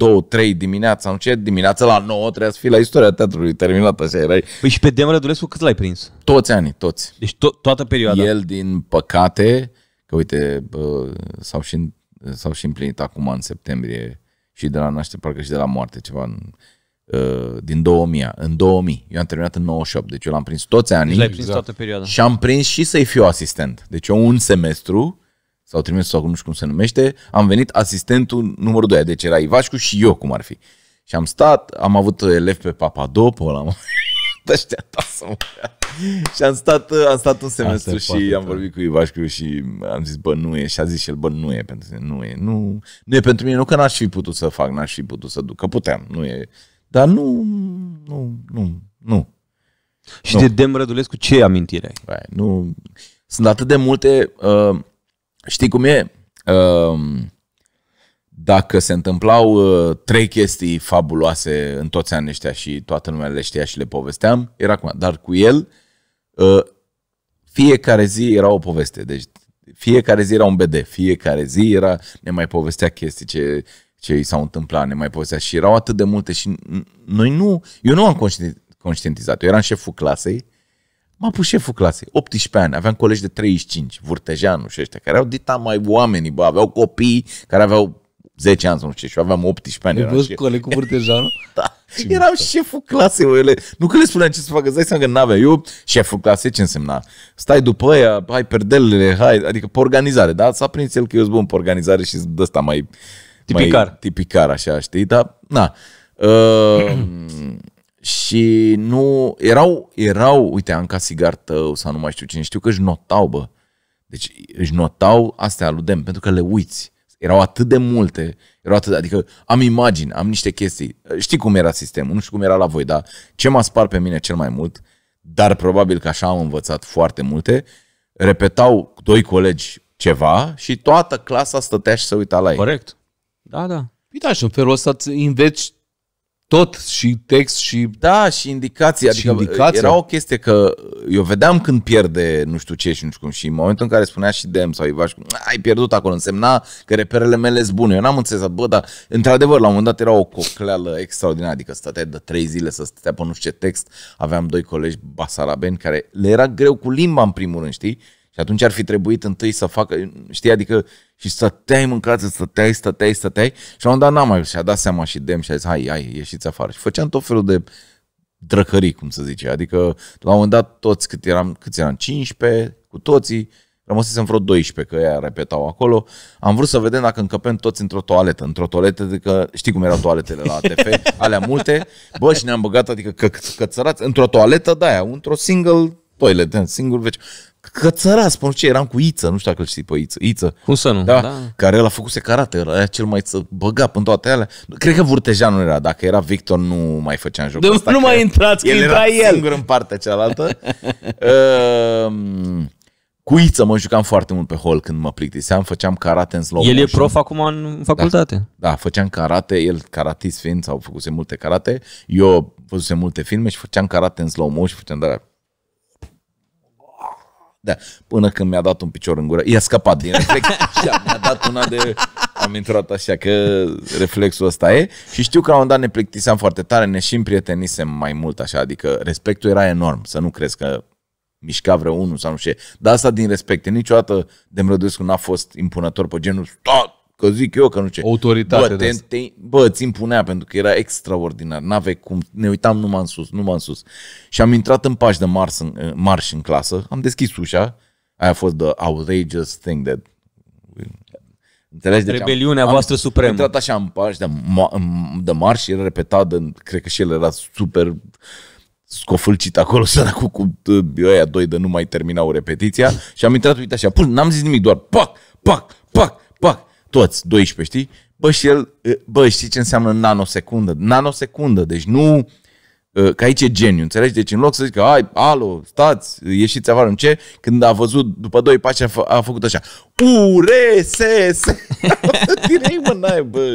2-3 dimineața, nu știu ce, dimineața la 9 trebuia să fii la istoria teatrului terminată, așa erai. Păi și pe Dean Rădulescu cât l-ai prins? Toți ani, toți. Deci to- toată perioada. El, din păcate, că uite, bă, s-au, și, s-au și împlinit acum în septembrie și de la naștere, parcă și de la moarte, ceva. Uh, din 2000, în 2000. Eu am terminat în 98, deci eu l-am prins toți anii. Deci l-ai prins exact. toată perioada. Și am prins și să-i fiu asistent. Deci eu un semestru, sau trimis sau nu știu cum se numește, am venit asistentul numărul 2, deci era Ivașcu și eu, cum ar fi. Și am stat, am avut elevi pe Papadopo, l-am așteptat să mă Și am stat, am stat un semestru Asta și am vorbit cu Ivașcu și am zis, bă, nu e. Și a zis și el, bă, nu e pentru mine, nu e. Nu, nu e pentru mine, nu că n-aș fi putut să fac, n-aș fi putut să duc, că puteam, nu e dar nu, nu, nu, nu. Și nu. de Dem Rădulescu ce amintire ai? nu, sunt atât de multe, uh, știi cum e? Uh, dacă se întâmplau uh, trei chestii fabuloase în toți anii ăștia și toată lumea le știa și le povesteam, era cum, dar cu el uh, fiecare zi era o poveste, deci fiecare zi era un BD, fiecare zi era, ne mai povestea chestii ce ce i s-au întâmplat, ne mai povestea și erau atât de multe și noi nu, eu nu am conștientizat, eu eram șeful clasei, m-a pus șeful clasei, 18 ani, aveam colegi de 35, Vârtejanu și ăștia, care au dita mai oamenii, bă, aveau copii care aveau 10 ani, nu știu, și aveam 18 ani. Ai fost coleg cu Vârtejanu? da. Ce eram mișto. șeful clasei, oile. Nu că le spuneam ce să facă, îți dai că n-avea. Eu, șeful clasei, ce însemna? Stai după aia, hai perdelele, hai, adică pe organizare, da? S-a prins el că eu sunt bun pe organizare și de asta mai Tipicar. Mai tipicar, așa, știi? Dar, na. Uh, și nu... Erau, erau uite, Anca tău, sau nu mai știu cine, știu că își notau, bă. Deci își notau astea lui Dem, pentru că le uiți. Erau atât de multe, erau atât, adică am imagini, am niște chestii. Știi cum era sistemul, nu știu cum era la voi, dar ce m-a spart pe mine cel mai mult, dar probabil că așa am învățat foarte multe, repetau doi colegi ceva și toată clasa stătea și se uita la ei. Corect. Da, da. Păi da, și în felul ăsta îți înveți tot și text și... Da, și indicații. Adică și indicația. era o chestie că eu vedeam când pierde nu știu ce și nu știu cum și în momentul în care spunea și Dem sau Ivaș, ai pierdut acolo, însemna că reperele mele sunt bune. Eu n-am înțeles, bă, dar într-adevăr la un moment dat era o cocleală extraordinară, adică stătea de trei zile să stătea pe nu știu ce text. Aveam doi colegi basarabeni care le era greu cu limba în primul rând, știi? Și atunci ar fi trebuit întâi să facă, știi, adică și stăteai, mâncați, stăteai, stăteai, stăteai și la un dat n-am mai și-a dat seama și dem și a zis, hai, hai, ieșiți afară. Și făceam tot felul de drăcării, cum să zice. Adică, la un moment dat, toți cât eram, cât eram, 15, cu toții, rămăsesem vreo 12, că ea repetau acolo. Am vrut să vedem dacă încăpem toți într-o toaletă, într-o toaletă, adică știi cum erau toaletele la ATF, alea multe, bă, și ne-am băgat, adică că, că într-o toaletă, da, aia, într-o single toilet, singur veci cățăra, spun ce, eram cu Iță, nu știu dacă îl știi pe Iță. Iță. Cum să nu? Da, da. Care el a făcuse karate, era cel mai să băga în toate alea. Cred că Vurtejanul era, dacă era Victor nu mai făceam jocul ăsta. Nu mai intrați, că el intra era el. singur în partea cealaltă. uh, cu Iță mă jucam foarte mult pe hol când mă plictiseam, făceam karate în slow El motion. e prof acum în facultate. Da, da, făceam karate, el karatist fiind, sau făcuse multe karate, eu văzusem multe filme și făceam karate în slow motion, făceam de da. Până când mi-a dat un picior în gură, i-a scăpat din reflex și mi-a dat una de... Am intrat așa că reflexul ăsta e și știu că la un dat ne plictiseam foarte tare, ne și împrietenisem mai mult așa, adică respectul era enorm, să nu crezi că mișca vreunul sau nu știu Dar asta din respect. Niciodată Demrăduescu n-a fost impunător pe genul stat, da, că zic eu că nu ce. Autoritate. Bă, te, te, bă ți impunea pentru că era extraordinar. N-avei cum. Ne uitam numai în sus, numai în sus. Și am intrat în pași de marș în, eh, marș în clasă. Am deschis ușa. Aia a fost the outrageous thing that... Înțelegi? Deci Rebeliunea am, voastră supremă. Am intrat așa în pași de, de marș și era repetat. În, cred că și el era super scofâlcit acolo, săracul cu eh, ăia doi de nu mai terminau repetiția și am intrat, uite așa, pur, n-am zis nimic, doar pac, pac, pac, pac toți, 12, știi? Bă, și el, bă, știi ce înseamnă nanosecundă? Nanosecundă, deci nu, că aici e geniu, înțelegi? Deci în loc să zică, ai, alo, stați, ieșiți afară în ce, când a văzut după doi pași a, fă, a făcut așa, URSS! Direi, mă, n-ai, bă,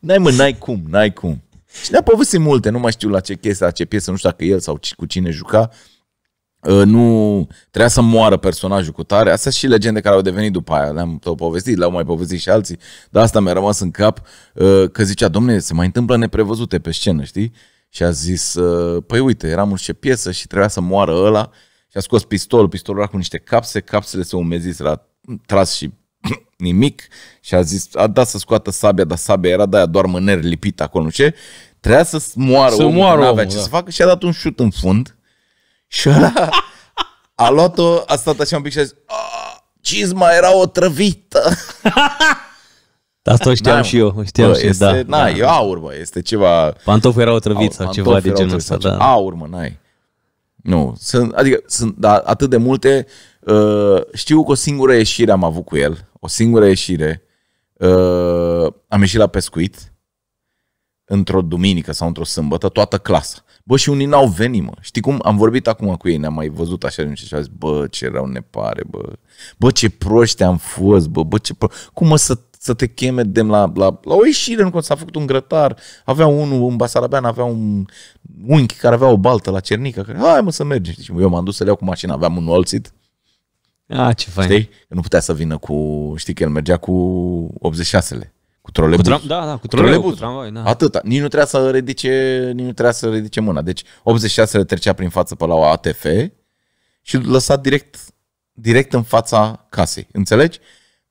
n-ai, mă, n-ai cum, n-ai cum. Și ne-a povestit multe, nu mai știu la ce chestie, la ce piesă, nu știu dacă el sau cu cine juca, Ă, nu trebuia să moară personajul cu tare. Astea și legende care au devenit după aia. Le-am tot povestit, le-au mai povestit și alții, dar asta mi-a rămas în cap ă, că zicea, domne, se mai întâmplă neprevăzute pe scenă, știi? Și a zis, ă, păi uite, eram în ce piesă și trebuia să moară ăla și a scos pistolul, pistolul era cu niște capse, capsele se umezis, l tras și nimic și a zis, a dat să scoată sabia, dar sabia era de aia doar mâner lipit acolo, nu ce? Trebuia să moară să omul, moară omul, avea ce da. să facă și a dat un șut în fund și ăla a luat-o, a stat așa un pic și a zis, cizma era o trăvită. Asta o știam da, și eu, știam bă, și este, da. Na, da. e aur, bă, este ceva... Pantoful era o trăvită sau ceva de genul ăsta, deci da. Aur, mă, n-ai. Nu, sunt, adică sunt da, atât de multe. Uh, știu că o singură ieșire am avut cu el, o singură ieșire. Uh, am ieșit la pescuit într-o duminică sau într-o sâmbătă, toată clasa. Bă, și unii n-au venit, mă. Știi cum? Am vorbit acum cu ei, ne-am mai văzut așa și a zis, bă, ce rău ne pare, bă. Bă, ce proști am fost, bă, bă, ce pro... Cum mă să, să te cheme de la, la, la o ieșire nu cont, s-a făcut un grătar, avea unul în Basarabean, avea un unchi care avea o baltă la Cernică, care, hai mă să mergem, Și Eu m-am dus să l iau cu mașina, aveam un olțit, a, ah, ce fain. Știi? Nu putea să vină cu, știi că el mergea cu 86-le. Cu trolebuz. tram, da, da, cu trolebuz. Cu tramvai, da. Atâta. Nici nu trebuia să ridice, nici nu trebuia să ridice mâna. Deci 86 trecea prin față pe la o ATF și lăsa direct, direct în fața casei. Înțelegi?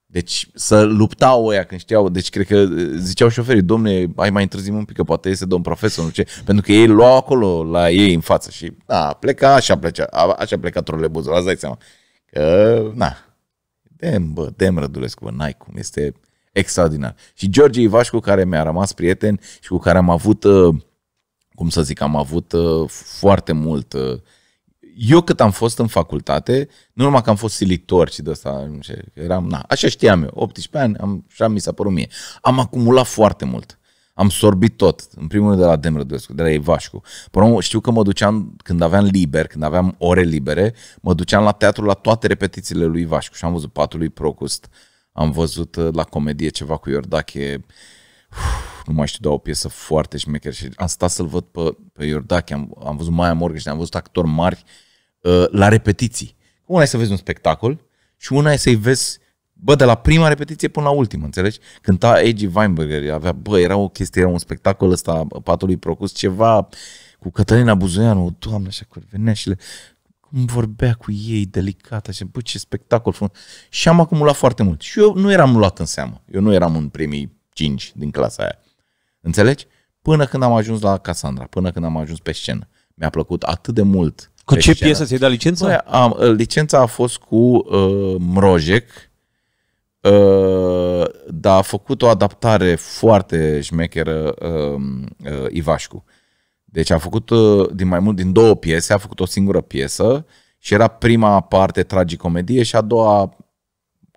Deci să luptau oia când știau, deci cred că uh, ziceau șoferii, domne, ai mai întârzim un pic că poate este domn profesor, nu ce, pentru că ei luau acolo la ei în față și a, da, pleca, așa pleca, a, așa pleca trolebuzul, ați dai seama. Că, na, dem, bă, dem Rădulescu, bă, n-ai cum, este extraordinar. Și George Ivașcu, care mi-a rămas prieten și cu care am avut, uh, cum să zic, am avut uh, foarte mult. Uh, eu cât am fost în facultate, nu numai că am fost silitor și de asta, eram, na, așa știam eu, 18 ani, am, așa mi s-a părut mie. Am acumulat foarte mult. Am sorbit tot, în primul rând de la Demrădescu, de la Ivașcu. Până știu că mă duceam, când aveam liber, când aveam ore libere, mă duceam la teatru la toate repetițiile lui Ivașcu și am văzut patul lui Procust, uh, am văzut uh, la comedie ceva cu Iordache, uf, nu mai știu, da, o piesă foarte șmecher și am stat să-l văd pe, pe Iordache, am, am văzut Maia Morgă și am văzut actori mari uh, la repetiții. Una e să vezi un spectacol și una e să-i vezi Bă, de la prima repetiție până la ultima, înțelegi? Cânta Egi Weinberger, avea, bă, era o chestie, era un spectacol ăsta patului Procus, ceva cu Cătălina Buzoianu, doamne, așa, le cum vorbea cu ei, delicat, așa, bă, ce spectacol frumos. Și am acumulat foarte mult. Și eu nu eram luat în seamă. Eu nu eram în primii cinci din clasa aia. Înțelegi? Până când am ajuns la Cassandra, până când am ajuns pe scenă. Mi-a plăcut atât de mult. Cu ce scenă. piesă ți-ai dat licența? Bă, am, uh, licența a fost cu uh, Mrojec, uh, dar a făcut o adaptare foarte șmecheră uh, uh, Ivașcu. Uh, deci a făcut uh, din mai mult din două piese, a făcut o singură piesă și era prima parte tragicomedie și a doua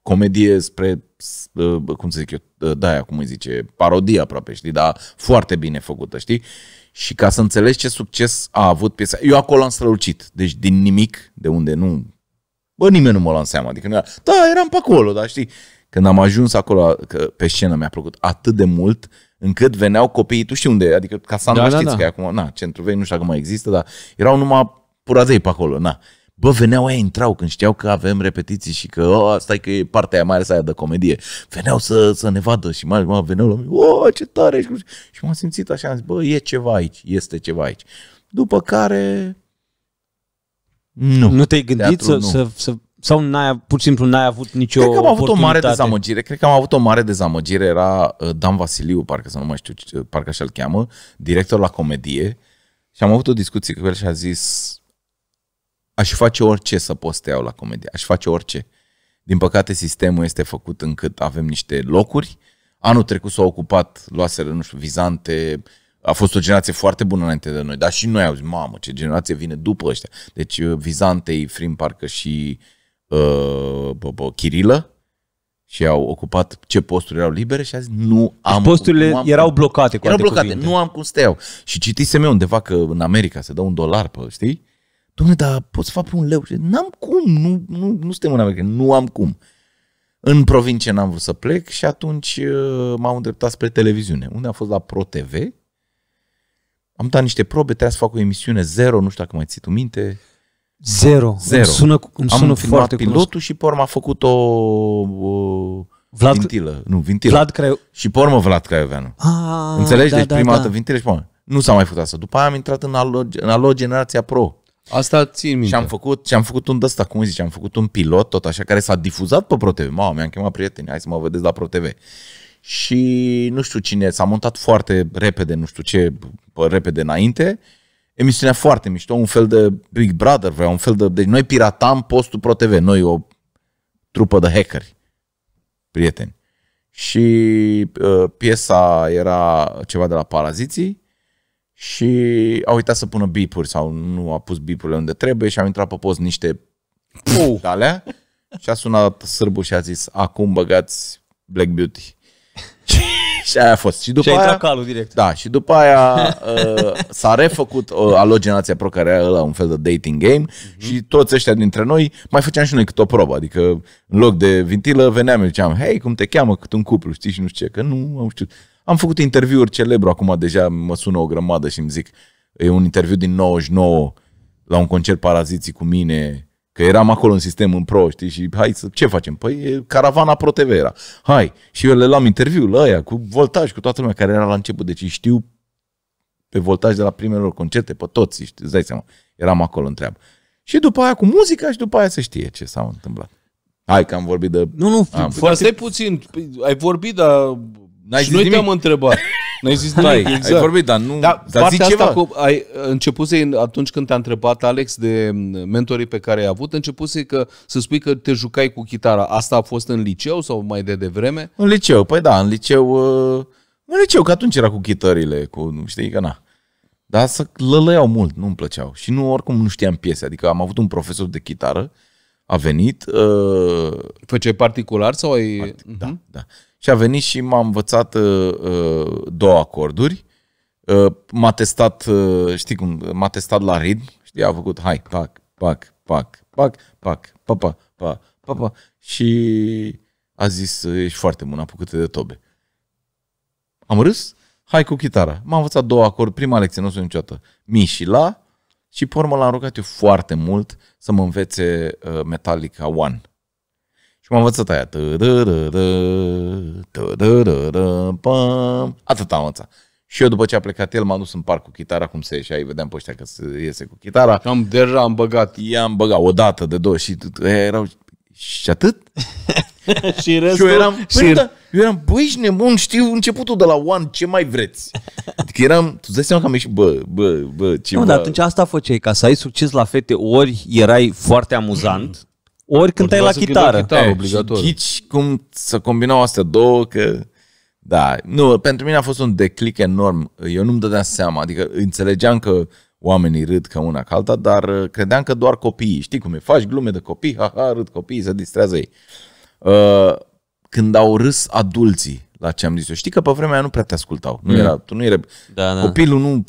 comedie spre, uh, cum să zic eu, uh, da, aia, cum îi zice, parodie aproape, știi, dar foarte bine făcută, știi? Și ca să înțelegi ce succes a avut piesa, eu acolo am strălucit, deci din nimic, de unde nu, bă, nimeni nu mă lua în seama, adică nu era, da, eram pe acolo, dar știi, când am ajuns acolo că pe scenă mi-a plăcut atât de mult încât veneau copiii, tu știi unde, adică ca să da, știți da, da. că e acum, na, centru vei, nu știu dacă mai există, dar erau numai puradei pe acolo, na. Bă, veneau aia, intrau când știau că avem repetiții și că oh, stai că e partea aia, mai ales aia de comedie. Veneau să, să ne vadă și mai mă, veneau la mine, oh, ce tare Și m-am simțit așa, am zis, bă, e ceva aici, este ceva aici. După care... Nu. Nu te-ai gândit Teatru, să, nu. să, să sau n-ai, pur și simplu n-ai avut nicio Cred că am avut o mare dezamăgire. Cred că am avut o mare dezamăgire. Era uh, Dan Vasiliu, parcă să nu mai știu, uh, parcă așa l cheamă, director la comedie. Și am avut o discuție cu el și a zis aș face orice să posteau la comedie. Aș face orice. Din păcate, sistemul este făcut încât avem niște locuri. Anul trecut s-au ocupat, luaseră, nu știu, vizante, a fost o generație foarte bună înainte de noi, dar și noi auzi, mamă, ce generație vine după ăștia. Deci uh, Vizantei, Frim Parcă și uh, uh, Chirilă și au ocupat ce posturi erau libere și a zis nu deci am... Deci posturile cum, nu am erau blocate cu Erau blocate, cuvinte. nu am cum să te iau. Și citisem eu undeva că în America se dă un dolar pe, știi? Dom'le, dar pot să fac pe un leu? N-am cum, nu, nu, nu suntem în America, nu am cum. În provincie n-am vrut să plec și atunci uh, m-am îndreptat spre televiziune, unde am fost la Pro TV. Am dat niște probe, trebuia să fac o emisiune zero, nu știu dacă mai ții tu minte. Zero. Zero. Îmi sună, îmi sună am foarte pilotul cunosc. și pe urmă a făcut o, o Vlad, vintilă. Nu, vintilă. Vlad Craio... Și pe urmă Vlad Craioveanu. Ah, Înțelegi? Da, deci da, prima da. dată vintilă și pe urmă. Nu s-a mai făcut asta. După aia am intrat în alo, în alo generația pro. Asta țin minte. Și am făcut, și am făcut un dăsta, cum zice, am făcut un pilot tot așa, care s-a difuzat pe ProTV. Mamă, mi-am chemat prieteni, hai să mă vedeți la ProTV. Și nu știu cine, s-a montat foarte repede, nu știu ce, repede înainte emisiunea foarte mișto, un fel de Big Brother, vreau, un fel de... Deci noi piratam postul ProTV, noi o trupă de hackeri, prieteni. Și uh, piesa era ceva de la Paraziții și a uitat să pună bipuri sau nu a pus bipurile unde trebuie și au intrat pe post niște uh. alea și a sunat sârbul și a zis acum băgați Black Beauty. Și aia a fost. Și după și aia, calul direct. Da, și după aia uh, s-a refăcut uh, alogenația pro care era ăla un fel de dating game uh-huh. și toți ăștia dintre noi mai făceam și noi câte o probă. Adică în loc de vintilă veneam și ziceam, hei, cum te cheamă, cât un cuplu, știi? Și nu știu ce, că nu am știut. Am făcut interviuri celebru, acum deja mă sună o grămadă și îmi zic, e un interviu din 99 la un concert Paraziții cu mine, Că eram acolo în sistem în pro, știi, și hai să, ce facem? Păi e caravana pro TV era. Hai, și eu le luam interviu la aia, cu voltaj, cu toată lumea care era la început, deci știu pe voltaj de la primele lor concerte, pe toți, știi, îți dai seama, eram acolo în treabă. Și după aia cu muzica și după aia se știe ce s-a întâmplat. Hai că am vorbit de... Nu, nu, am, foarte puțin. Păi, ai vorbit, dar N-ai și noi te-am întrebat. Nu ai zis ai, exact. ai vorbit, dar nu... Da, dar zici ceva. Cu, ai începuse atunci când te-a întrebat Alex de mentorii pe care ai avut, începuse că să spui că te jucai cu chitara. Asta a fost în liceu sau mai de devreme? În liceu, păi da, în liceu... Uh, în liceu, că atunci era cu chitările, cu, nu știi, că na. Dar să lălăiau mult, nu-mi plăceau. Și nu, oricum nu știam piese. Adică am avut un profesor de chitară, a venit... Uh... Făceai particular sau ai... Da, uh-huh. Da, da și a venit și m-a învățat uh, uh, două acorduri. Uh, m-a testat, uh, știi cum, m-a testat la ritm, știi, a făcut hai, pac, pac, pac, pac, pac, pa, pa, pa, pa, pa. Și a zis, uh, ești foarte bun, apucă-te de tobe. Am râs, hai cu chitara. M-am învățat două acorduri, prima lecție, nu o să niciodată. Mi și la, și pe urmă l-am rugat eu foarte mult să mă învețe uh, Metallica One. Și m am învățat aia. Atât am învățat. Și eu după ce a plecat el, m-am dus în parc cu chitara, cum se ieșea, îi vedeam pe ăștia că se iese cu chitara. Cam deja am băgat. I-am băgat o dată, de două și erau și atât? și restul... Și eu eram, și... Păi, da, eu eram, băi, ești nebun, știu începutul de la One, ce mai vreți? Adică eram, tu dai seama că am ieșit, bă, bă, bă, ce Nu, dar atunci asta făceai, ca să ai succes la fete, ori erai foarte amuzant, ori cântai la chitară. chitară e, obligatoriu. Ghici cum să combinau astea două, că... Da, nu, pentru mine a fost un declic enorm. Eu nu-mi dădeam seama, adică înțelegeam că oamenii râd ca una ca alta, dar uh, credeam că doar copiii. Știi cum e? Faci glume de copii, ha, ha, râd copiii, se distrează ei. Uh, când au râs adulții la ce am zis eu, știi că pe vremea aia nu prea te ascultau. Nu mm. era, tu nu era, da, da. Copilul nu...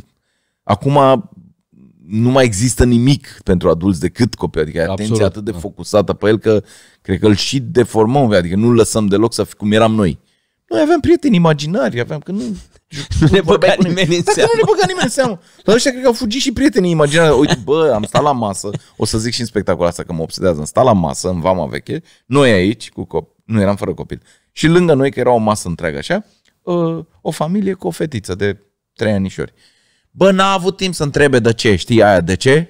Acum nu mai există nimic pentru adulți decât copii. Adică Absolut, atenția atât de da. focusată pe el că cred că îl și deformăm, adică nu lăsăm deloc să fie cum eram noi. Noi aveam prieteni imaginari, aveam că nu... Nu ne băga nimeni în seamă. Nu ne băga nimeni în seamă. Dar ăștia cred că au fugit și prietenii imaginari. Uite, bă, am stat la masă, o să zic și în spectacol asta că mă obsedează, am stat la masă în vama veche, noi aici, cu cop, nu eram fără copil, și lângă noi, că era o masă întreagă așa, ă, o familie cu o fetiță de trei anișori. Bă, n-a avut timp să întrebe de ce, știi aia, de ce?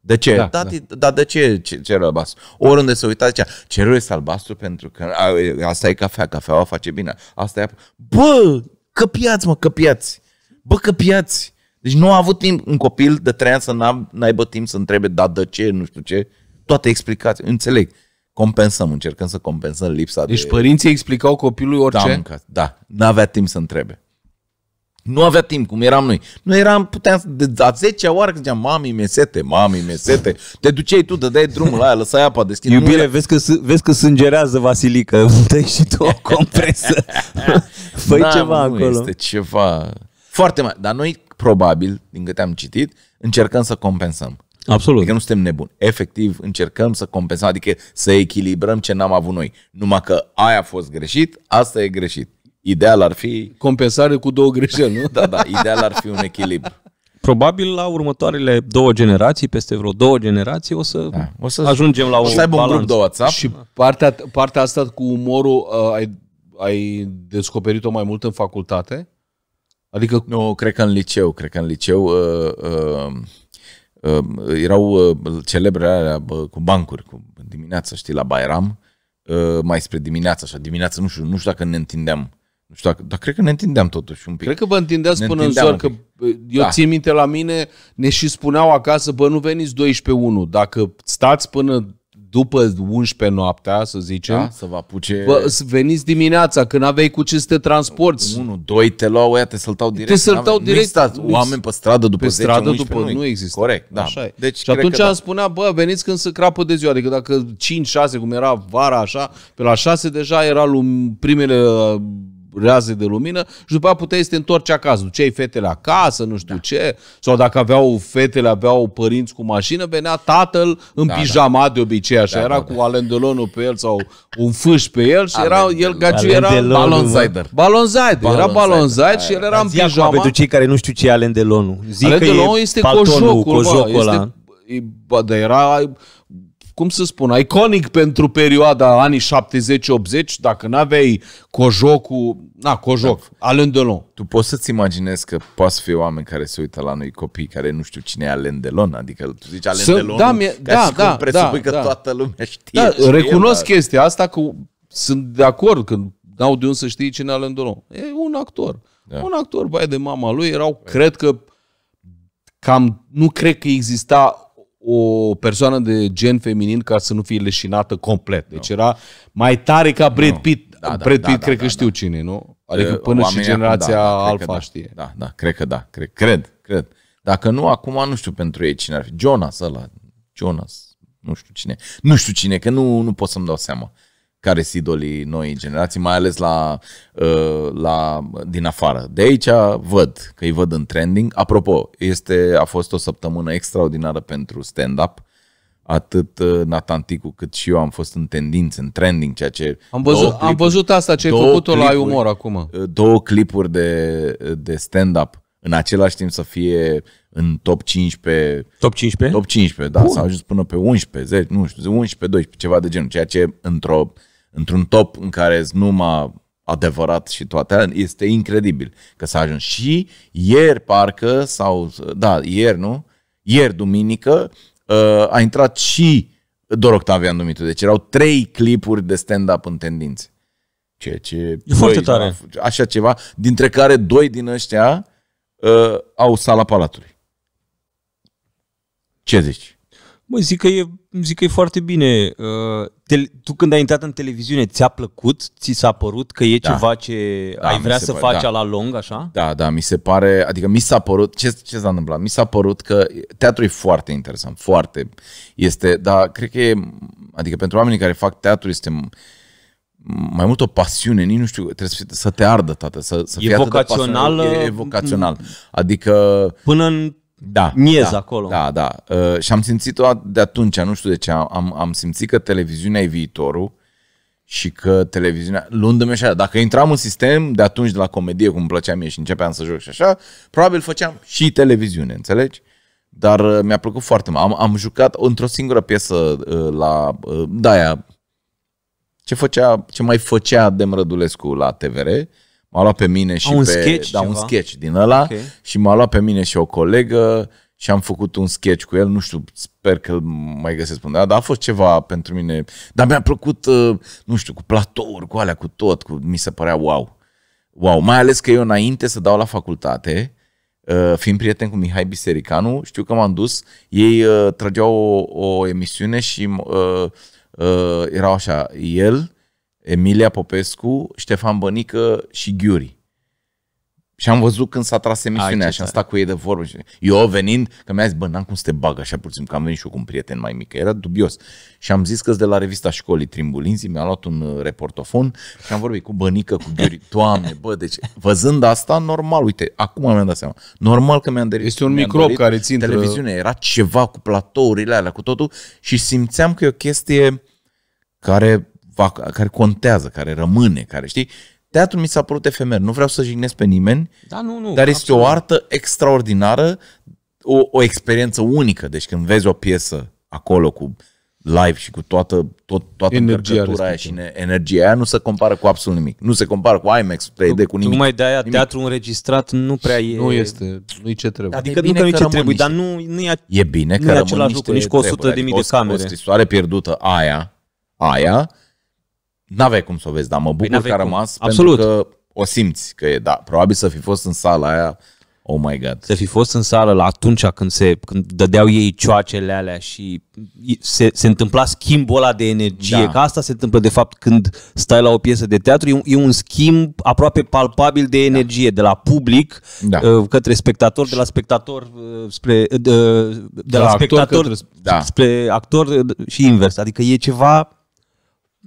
De ce? Da, Tati, da. Dar de ce cerul albastru? Da. Oriunde se uita, zicea, cerul este albastru pentru că a, asta e cafea, cafeaua face bine, asta e apă. Bă, căpiați mă, căpiați! Bă, căpiați! Deci nu a avut timp un copil de trei ani să n aibă timp să întrebe, da, de ce, nu știu ce, toate explicații, înțeleg. Compensăm, încercăm să compensăm lipsa deci de... Deci părinții explicau copilului orice? Da, mâncat, da. N-avea timp să întrebe. Nu avea timp, cum eram noi. Nu eram, puteam, de a 10 oară când ziceam, mami, mesete, mami, mesete, te duceai tu, dădeai drumul la aia, lăsai apa deschisă. Iubire, era... vezi, că, vezi că sângerează Vasilică, dă și tu o compresă. Făi da, ceva nu acolo. este ceva... Foarte mare. Dar noi, probabil, din câte am citit, încercăm să compensăm. Absolut. Adică nu suntem nebuni. Efectiv, încercăm să compensăm, adică să echilibrăm ce n-am avut noi. Numai că aia a fost greșit, asta e greșit. Ideal ar fi... Compensare cu două greșeli, nu? da, da, ideal ar fi un echilibru. Probabil la următoarele două generații, peste vreo două generații, o să, da, o să ajungem la o să aibă un grup de WhatsApp. Și partea, partea asta cu umorul uh, ai, ai descoperit-o mai mult în facultate? Adică... Nu, cred că în liceu. Cred că în liceu... Uh, uh, uh, erau uh, celebre alea uh, cu bancuri, cu dimineața, știi, la Bairam, uh, mai spre dimineața, așa, dimineața, nu știu, nu știu dacă ne întindeam nu știu dacă, dar cred că ne întindeam totuși un pic. Cred că vă întindeați până în zor, că eu da. țin minte la mine, ne și spuneau acasă, bă, nu veniți 12-1, dacă stați până după 11 noaptea, să zicem, da, să vă apuce... Bă, să veniți dimineața, când aveai cu ce să te transporti. 1, 2, te luau ăia, te săltau direct. Te săltau direct. Nu exista oameni pe stradă după pe 10, stradă 11, după, nu, nu există. Corect, da. Așa e. Deci, și atunci am da. spunea, bă, veniți când se crapă de ziua, adică dacă 5-6, cum era vara așa, pe la 6 deja era primele raze de lumină și după aceea puteai să te întorci acasă. Duceai fetele acasă, nu știu da. ce, sau dacă aveau fetele, aveau părinți cu mașină, venea tatăl în da, da. pijama da. de obicei, așa, da, era da, cu da. alendelonul pe el sau un fâș pe el și era, el gaciu era balonzider. Balonzider, era balonzider și el era în pijama. Pentru cei care nu știu ce e alendelonul. Zic alendelonul este cojocul, cojocul Este, dar era cum să spun, iconic pentru perioada anii 70-80, dacă n-aveai Cojocul, na, Cojoc, da. Alain Delon. Tu poți să-ți imaginezi că poate să fie oameni care se uită la noi copii care nu știu cine e Alain Delon, adică tu zici Alain sunt, Delon, da, mie, ca da, da, cum da, că da. toată lumea știe. Da, recunosc el, chestia asta că sunt de acord când n-au de unde să știi cine e Alain Delon. E un actor. Da. Un actor, bai de mama lui, erau, Bă. cred că cam, nu cred că exista o persoană de gen feminin ca să nu fie leșinată complet. Deci no. era mai tare ca Brad no. Pitt. Da, da, Brad da, Pitt da, cred da, că da, știu da. cine, nu? Adică până Oamenii și generația da, da, alfa da. știe. Da, da, cred că da. Cred, cred, cred. Dacă nu, acum nu știu pentru ei cine ar fi. Jonas ăla. Jonas. Nu știu cine. Nu știu cine, că nu, nu pot să-mi dau seama. Uh, care sunt idolii noi generații, mai ales la, uh, la, din afară. De aici văd că îi văd în trending. Apropo, este, a fost o săptămână extraordinară pentru stand-up. Atât uh, Nathan Ticu cât și eu am fost în tendință, în trending, ceea ce... Am văzut, clipuri, am văzut asta ce ai făcut-o la umor acum. Uh, două clipuri de, de stand-up în același timp să fie în top 15. Top 15? Top 15, da. S-a ajuns până pe 11, 10, nu știu, 11, 12, ceva de genul. Ceea ce într-o într-un top în care e numai adevărat și toate, este incredibil că s-a ajuns. Și ieri parcă, sau da, ieri nu, ieri duminică, uh, a intrat și Dor Octavian Dumitru. Deci erau trei clipuri de stand-up în tendințe. ce ce... E băi, foarte tare. Așa ceva, dintre care doi din ăștia uh, au sala palatului. Ce zici? Mă, zic că e, zic că e foarte bine. Uh, te, tu când ai intrat în televiziune, ți-a plăcut? Ți s-a părut că e da. ceva ce da, ai vrea să pare, faci da. la lung, așa? Da, da, mi se pare, adică mi s-a părut, ce, ce s-a întâmplat? Mi s-a părut că teatru e foarte interesant, foarte. Este, dar cred că e, adică pentru oamenii care fac teatru este mai mult o pasiune, nici nu știu, trebuie să, să te ardă, tată, să, să e fie vocațional, atât de pasiune, e vocațional. Mm. Adică... Până în da, miez da, acolo. Da, da. Uh, și am simțit-o de atunci, nu știu de ce, am, am simțit că televiziunea e viitorul și că televiziunea, luându-mi așa, dacă intram în sistem de atunci de la comedie, cum îmi plăcea mie și începeam să joc și așa, probabil făceam și televiziune, înțelegi? Dar uh, mi-a plăcut foarte mult. Am, am jucat într-o singură piesă uh, la uh, Daia. Ce, făcea, ce mai făcea Demrădulescu la TVR? m-a luat pe mine și un pe... Sketch da, ceva? un sketch din ăla okay. și m-a luat pe mine și o colegă și am făcut un sketch cu el, nu știu, sper că îl mai găsesc până, dar a fost ceva pentru mine, dar mi-a plăcut, uh, nu știu, cu platouri, cu alea, cu tot, cu, mi se părea wow. Wow, mai ales că eu înainte să dau la facultate, uh, fiind prieten cu Mihai Bisericanu, știu că m-am dus, ei uh, trăgeau o, o emisiune și erau așa, el, Emilia Popescu, Ștefan Bănică și Ghiuri. Și am văzut când s-a tras emisiunea Ai, și am stat cu ei de vorbă. Eu venind, că mi-a zis, bă, n-am cum să te bag așa puțin, că am venit și eu cu un prieten mai mic, era dubios. Și am zis că de la revista școlii Trimbulinzi mi-a luat un uh, reportofon și am vorbit cu bănică, cu Ghiuri. Doamne, bă, deci, văzând asta, normal, uite, acum mi-am dat seama, normal că mi-am Este un microb care țin televiziune, era ceva cu platourile alea, cu totul și simțeam că e o chestie care fac, care contează, care rămâne, care știi, teatrul mi s-a părut efemer. Nu vreau să jignesc pe nimeni, da, nu, nu, dar este absolut. o artă extraordinară, o, o experiență unică. Deci când vezi o piesă acolo cu live și cu toată, tot, toată energia aia și energia aia nu se compară cu absolut nimic. Nu se compară cu IMAX 3D, cu nimic. Numai de aia nimic. teatru înregistrat nu prea e... Nu este, nu-i ce trebuie. Adică nu că nu-i ce trebuie, niște... dar nu, nu e, e bine că nu e același lucru, nici cu 100 de mii de adică camere. O scrisoare pierdută aia, aia, N-aveai cum să o vezi, dar mă bucur păi că a rămas Absolut. pentru că o simți că e, da, probabil să fi fost în sala aia, oh my god. Să fi fost în sală la atunci când, se, când dădeau ei cioacele alea și se, se întâmpla schimbul ăla de energie, da. că asta se întâmplă de fapt când stai la o piesă de teatru, e un, e un schimb aproape palpabil de da. energie, da. de la public da. Uh, către spectator, de la spectator uh, spre, de, uh, de, de la, la spectator către... da. spre actor și invers, adică e ceva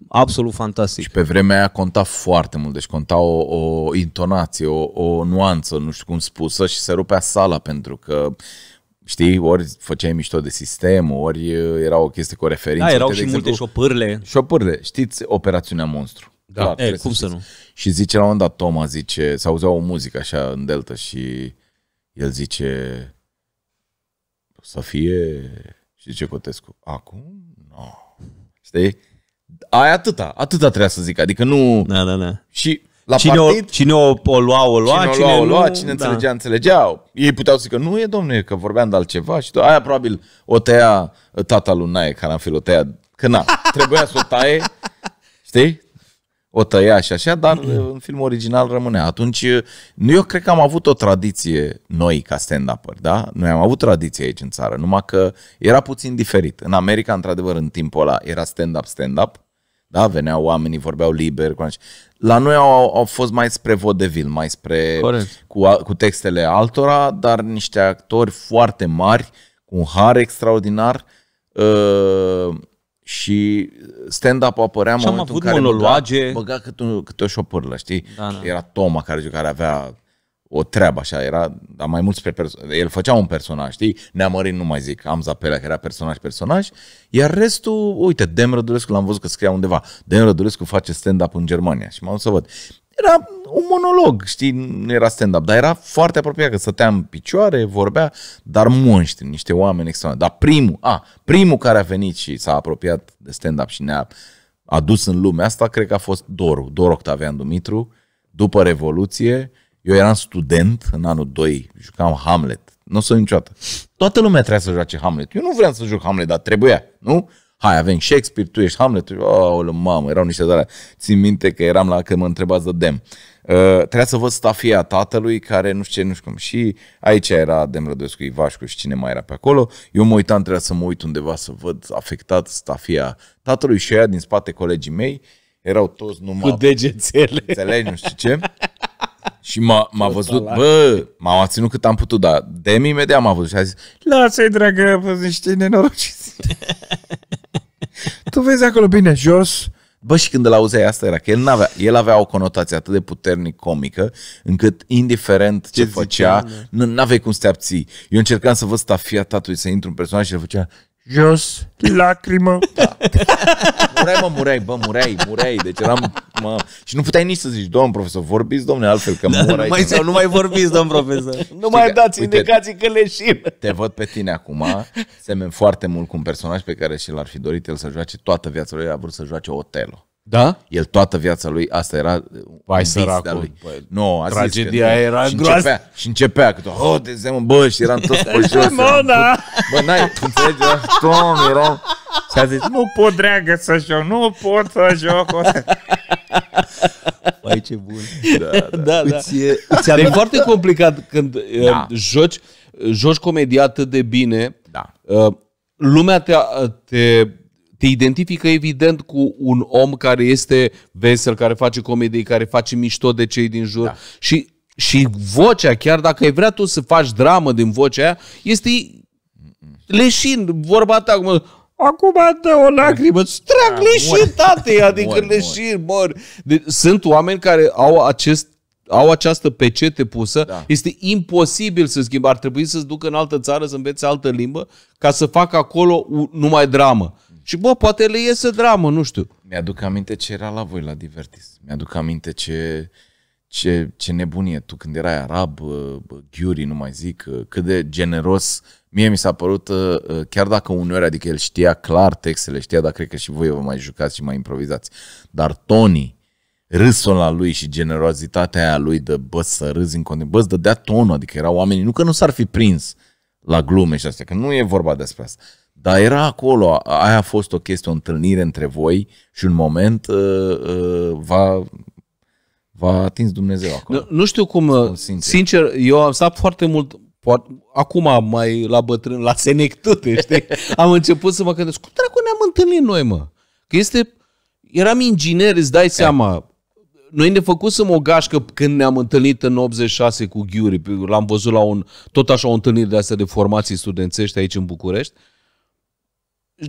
absolut fantastic. Și pe vremea aia conta foarte mult, deci conta o, o intonație, o, o nuanță, nu știu cum spusă, și se rupea sala pentru că Știi, ori făceai mișto de sistem, ori uh, era o chestie cu o referință. Da, erau Uite, și exemplu, multe șopârle. Șopârle. Știți operațiunea monstru. Da, da e, eh, cum să, să nu. Și zice la un moment dat, Toma zice, se auzea o muzică așa în delta și el zice să fie și zice Cotescu, acum? Nu. No. Știi? aia atâta, atâta trebuia să zic, adică nu... Da, da, da. Și la cine, partid, o, cine o, o lua, o lua, cine, o lua, cine o lua, nu, da. cine înțelegea, da. înțelegeau. Ei puteau să zică, nu e domnule, că vorbeam de altceva și aia probabil o tăia uh, tata lui am fi o tăia, că na, trebuia să o taie, știi? O tăia și așa, dar uh, în filmul original rămânea. Atunci, uh, eu cred că am avut o tradiție noi ca stand up da? Noi am avut tradiție aici în țară, numai că era puțin diferit. În America, într-adevăr, în timpul ăla era stand-up, stand-up, da? Veneau oamenii, vorbeau liber. Cu La noi au, au fost mai spre vodevil, mai spre... Cu, cu textele altora, dar niște actori foarte mari, cu un har extraordinar uh, și stand-up apărea în momentul în care monologe. băga, băga câte, câte o șopârlă, știi? Da, da. Era Toma care, care avea o treabă așa, era, dar mai mult pe perso- el făcea un personaj, știi? Neamărin nu mai zic, am Zapelea, că era personaj, personaj, iar restul, uite, Dem Rădulescu l-am văzut că scria undeva, Dem Rădulescu face stand-up în Germania și m-am să văd. Era un monolog, știi, nu era stand-up, dar era foarte apropiat, că stătea în picioare, vorbea, dar monștri, niște oameni extraordinari. Dar primul, a, primul care a venit și s-a apropiat de stand-up și ne-a adus în lumea asta, cred că a fost Doru, Dor Octavian Dumitru, după Revoluție, eu eram student în anul 2, jucam Hamlet. Nu o să niciodată. Toată lumea trebuia să joace Hamlet. Eu nu vreau să joc Hamlet, dar trebuia, nu? Hai, avem Shakespeare, tu ești Hamlet. Aoleu, mamă, erau niște de Țin minte că eram la că mă întrebați de Dem. Uh, trebuia să văd stafia tatălui care nu știu ce, nu știu cum. Și aici era Demrădescu, Ivașcu și cine mai era pe acolo. Eu mă uitam, trebuia să mă uit undeva să văd afectat stafia tatălui și aia din spate colegii mei erau toți numai... Cu degețele. Înțelegi, nu știu ce. și m-a, m-a văzut, bă, m-a ținut cât am putut, dar Demi imediat m-a văzut și a zis, lasă-i, dragă, vă niște nenorociți. tu vezi acolo bine, jos. Bă, și când îl auzeai asta era că el, avea el avea o conotație atât de puternic comică, încât indiferent ce, ce făcea, n aveai cum să te abții. Eu încercam să văd stafia tatui, să intru în personaj și el făcea jos, lacrimă. Da. Mureai, mă, mureai, bă, mureai, mureai. Deci eram, mă... Și nu puteai nici să zici, domn profesor, vorbiți, domne, altfel, că da, Nu mai, sau nu mai vorbiți, domn profesor. nu Știi mai dați uite, indicații că șim. Te văd pe tine acum, semen foarte mult cu un personaj pe care și l-ar fi dorit el să joace toată viața lui, a vrut să joace Otelo. Da? El toată viața lui, asta era Vai, săracul, lui. Bă, nu, a tragedia zis că, era și groasă. Începea, și începea că oh, de zeamă, bă, și eram tot pe jos. Mona! Bă, n-ai, tu înțelegi, eram eram... Și a zis, nu pot, dragă, să joc, nu pot să joc. Păi ce bun. Da, da. da, da. Îți, îți e deci- foarte complicat când da. Uh, joci, joci comedia atât de bine. Da. Uh, lumea te, te te identifică evident cu un om care este vesel, care face comedie, care face mișto de cei din jur da. și și vocea, chiar dacă ai vrea tu să faci dramă din vocea aia, este leșin, vorba ta acum, acum dă o lacrimă, îți trag da, adică mor, leșin, mor. Deci, sunt oameni care au acest au această pecete pusă, da. este imposibil să schimbi. Ar trebui să-ți ducă în altă țară, să înveți altă limbă, ca să facă acolo numai dramă. Și bă, poate le iese dramă, nu știu. Mi-aduc aminte ce era la voi la Divertis. Mi-aduc aminte ce, ce, ce nebunie tu când erai arab, ghiuri, nu mai zic, cât de generos. Mie mi s-a părut, chiar dacă uneori, adică el știa clar textele, știa, dar cred că și voi vă mai jucați și mai improvizați. Dar Tony, râsul la lui și generozitatea aia lui de bă să râzi în continuare, bă să dădea tonul, adică erau oamenii, nu că nu s-ar fi prins la glume și astea, că nu e vorba despre asta, dar era acolo, aia a fost o chestie, o întâlnire între voi și un moment uh, uh, va, va atins Dumnezeu acolo. Nu, nu știu cum, uh, sincer. sincer, eu am stat foarte mult, poate, acum mai la bătrân, la senectute, știi? am început să mă gândesc, cum dracu ne-am întâlnit noi, mă? Că este, eram inginer, îți dai seama, e. noi ne făcusem o gașcă când ne-am întâlnit în 86 cu Ghiuri, l-am văzut la un, tot așa o întâlnire de astea de formații studențești aici în București,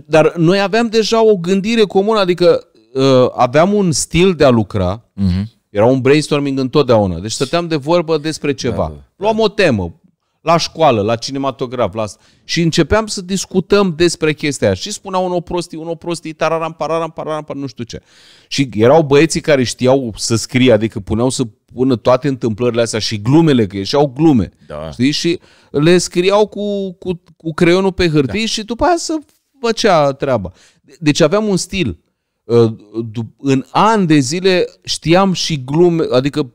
dar noi aveam deja o gândire comună, adică uh, aveam un stil de a lucra, uh-huh. era un brainstorming întotdeauna, deci stăteam de vorbă despre da, ceva. Da, da. Luam o temă, la școală, la cinematograf, la Și începeam să discutăm despre chestia aia. Și spunea un prostii, un prostii, tararam, pararam, pararam, par, nu știu ce. Și erau băieții care știau să scrie, adică puneau să pună toate întâmplările astea și glumele, că ieșeau glume. Da. Știi? Și le scriau cu, cu, cu creionul pe hârtie da. și după aia să făcea treaba. Deci aveam un stil. Ă, în ani de zile știam și glume, adică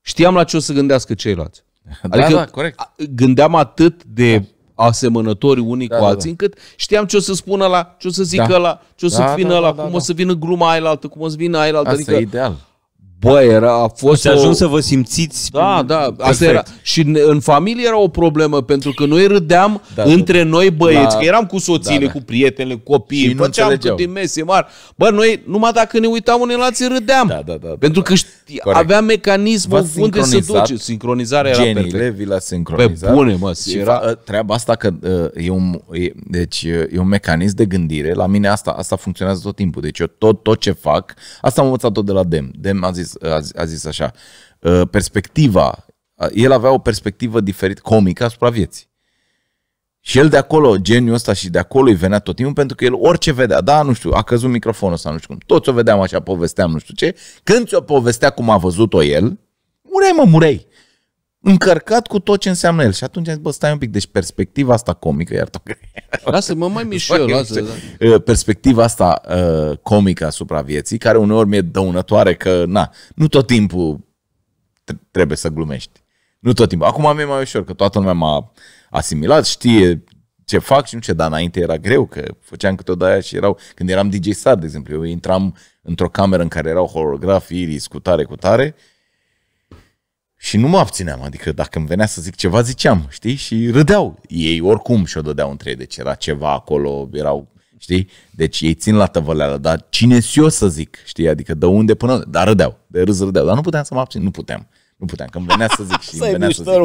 știam la ce o să gândească ceilalți. Da, adică da, corect. gândeam atât de da. asemănători unii da, cu da, alții, da, da. încât știam ce o să spună la, ce o să zică da. la, ce o să da, vină da, la, da, cum da, o să vină gluma aia la altă, cum o să vină aia la altă. Asta adică, e ideal Bă, era, a fost Ați o... să vă simțiți... Da, da, perfect. asta era. Și în, în familie era o problemă, pentru că noi râdeam da, da. între noi băieți, da, că eram cu soții, da, da. cu prietenele, cu copiii, făceam câte mese mari. Bă, noi, numai dacă ne uitam unii la alții, râdeam. Da, da, da, da pentru da, că Corect. Avea mecanismul unde se duce. Sincronizarea era perfectă. vi l-a sincronizat. Pe bune, mă. Și era... treaba asta că uh, e un, e, deci, e un mecanism de gândire. La mine asta, asta funcționează tot timpul. Deci eu tot, tot ce fac, asta am învățat tot de la Dem. Dem a zis, a, a zis așa, uh, perspectiva, el avea o perspectivă diferită, comică asupra vieții. Și el de acolo, geniul ăsta și de acolo îi venea tot timpul pentru că el orice vedea, da, nu știu, a căzut microfonul ăsta, nu știu cum, toți o vedeam așa, povesteam nu știu ce, când ți-o povestea cum a văzut-o el, murei mă, murei încărcat cu tot ce înseamnă el. Și atunci am zis, bă, stai un pic, deci perspectiva asta comică, iar Lasă-mă mai mișc eu, lasă da. Uh, perspectiva asta uh, comică asupra vieții, care uneori mi-e dăunătoare că, na, nu tot timpul trebuie să glumești. Nu tot timpul. Acum mi-e mai ușor, că toată lumea m-a asimilat, știe ce fac și nu ce, dar înainte era greu, că făceam câte o și erau, când eram DJ Star, de exemplu, eu intram într-o cameră în care erau holografii, iris, cu tare, cu tare, și nu mă abțineam, adică dacă îmi venea să zic ceva, ziceam, știi? Și râdeau. Ei oricum și-o dădeau între ei, deci era ceva acolo, erau, știi? Deci ei țin la tăvăleală, dar cine s eu să zic, știi? Adică de unde până... Dar râdeau, de râs râdeau, dar nu puteam să mă abțin, nu puteam. Nu puteam, că îmi venea să zic și îmi venea să zic. dar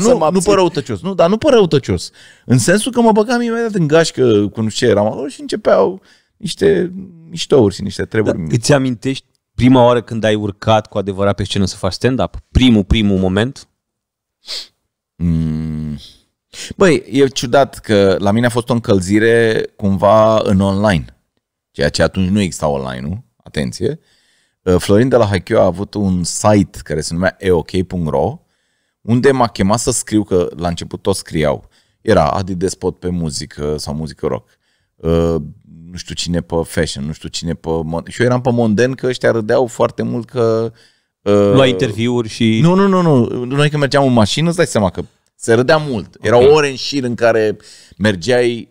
nu, să nu pe răutăcios, nu, dar nu pe răutăcios. În sensul că mă băgam imediat în gașcă cu nu știu ce eram acolo și începeau niște miștouri și niște treburi. Da, îți amintești prima oară când ai urcat cu adevărat pe scenă să faci stand-up? Primul, primul moment? Mm. Băi, e ciudat că la mine a fost o încălzire cumva în online. Ceea ce atunci nu exista online, nu? Atenție. Uh, Florin de la Haikyuu a avut un site care se numea eok.ro unde m-a chemat să scriu, că la început tot scriau. Era Adi Despot pe muzică sau muzică rock. Uh, nu știu cine pe fashion, nu știu cine pe... Și eu eram pe Monden că ăștia râdeau foarte mult că... Uh, la interviuri și... Nu, nu, nu, nu. Noi când mergeam în mașină, îți dai seama că se râdea mult. Erau okay. ore în șir în care mergeai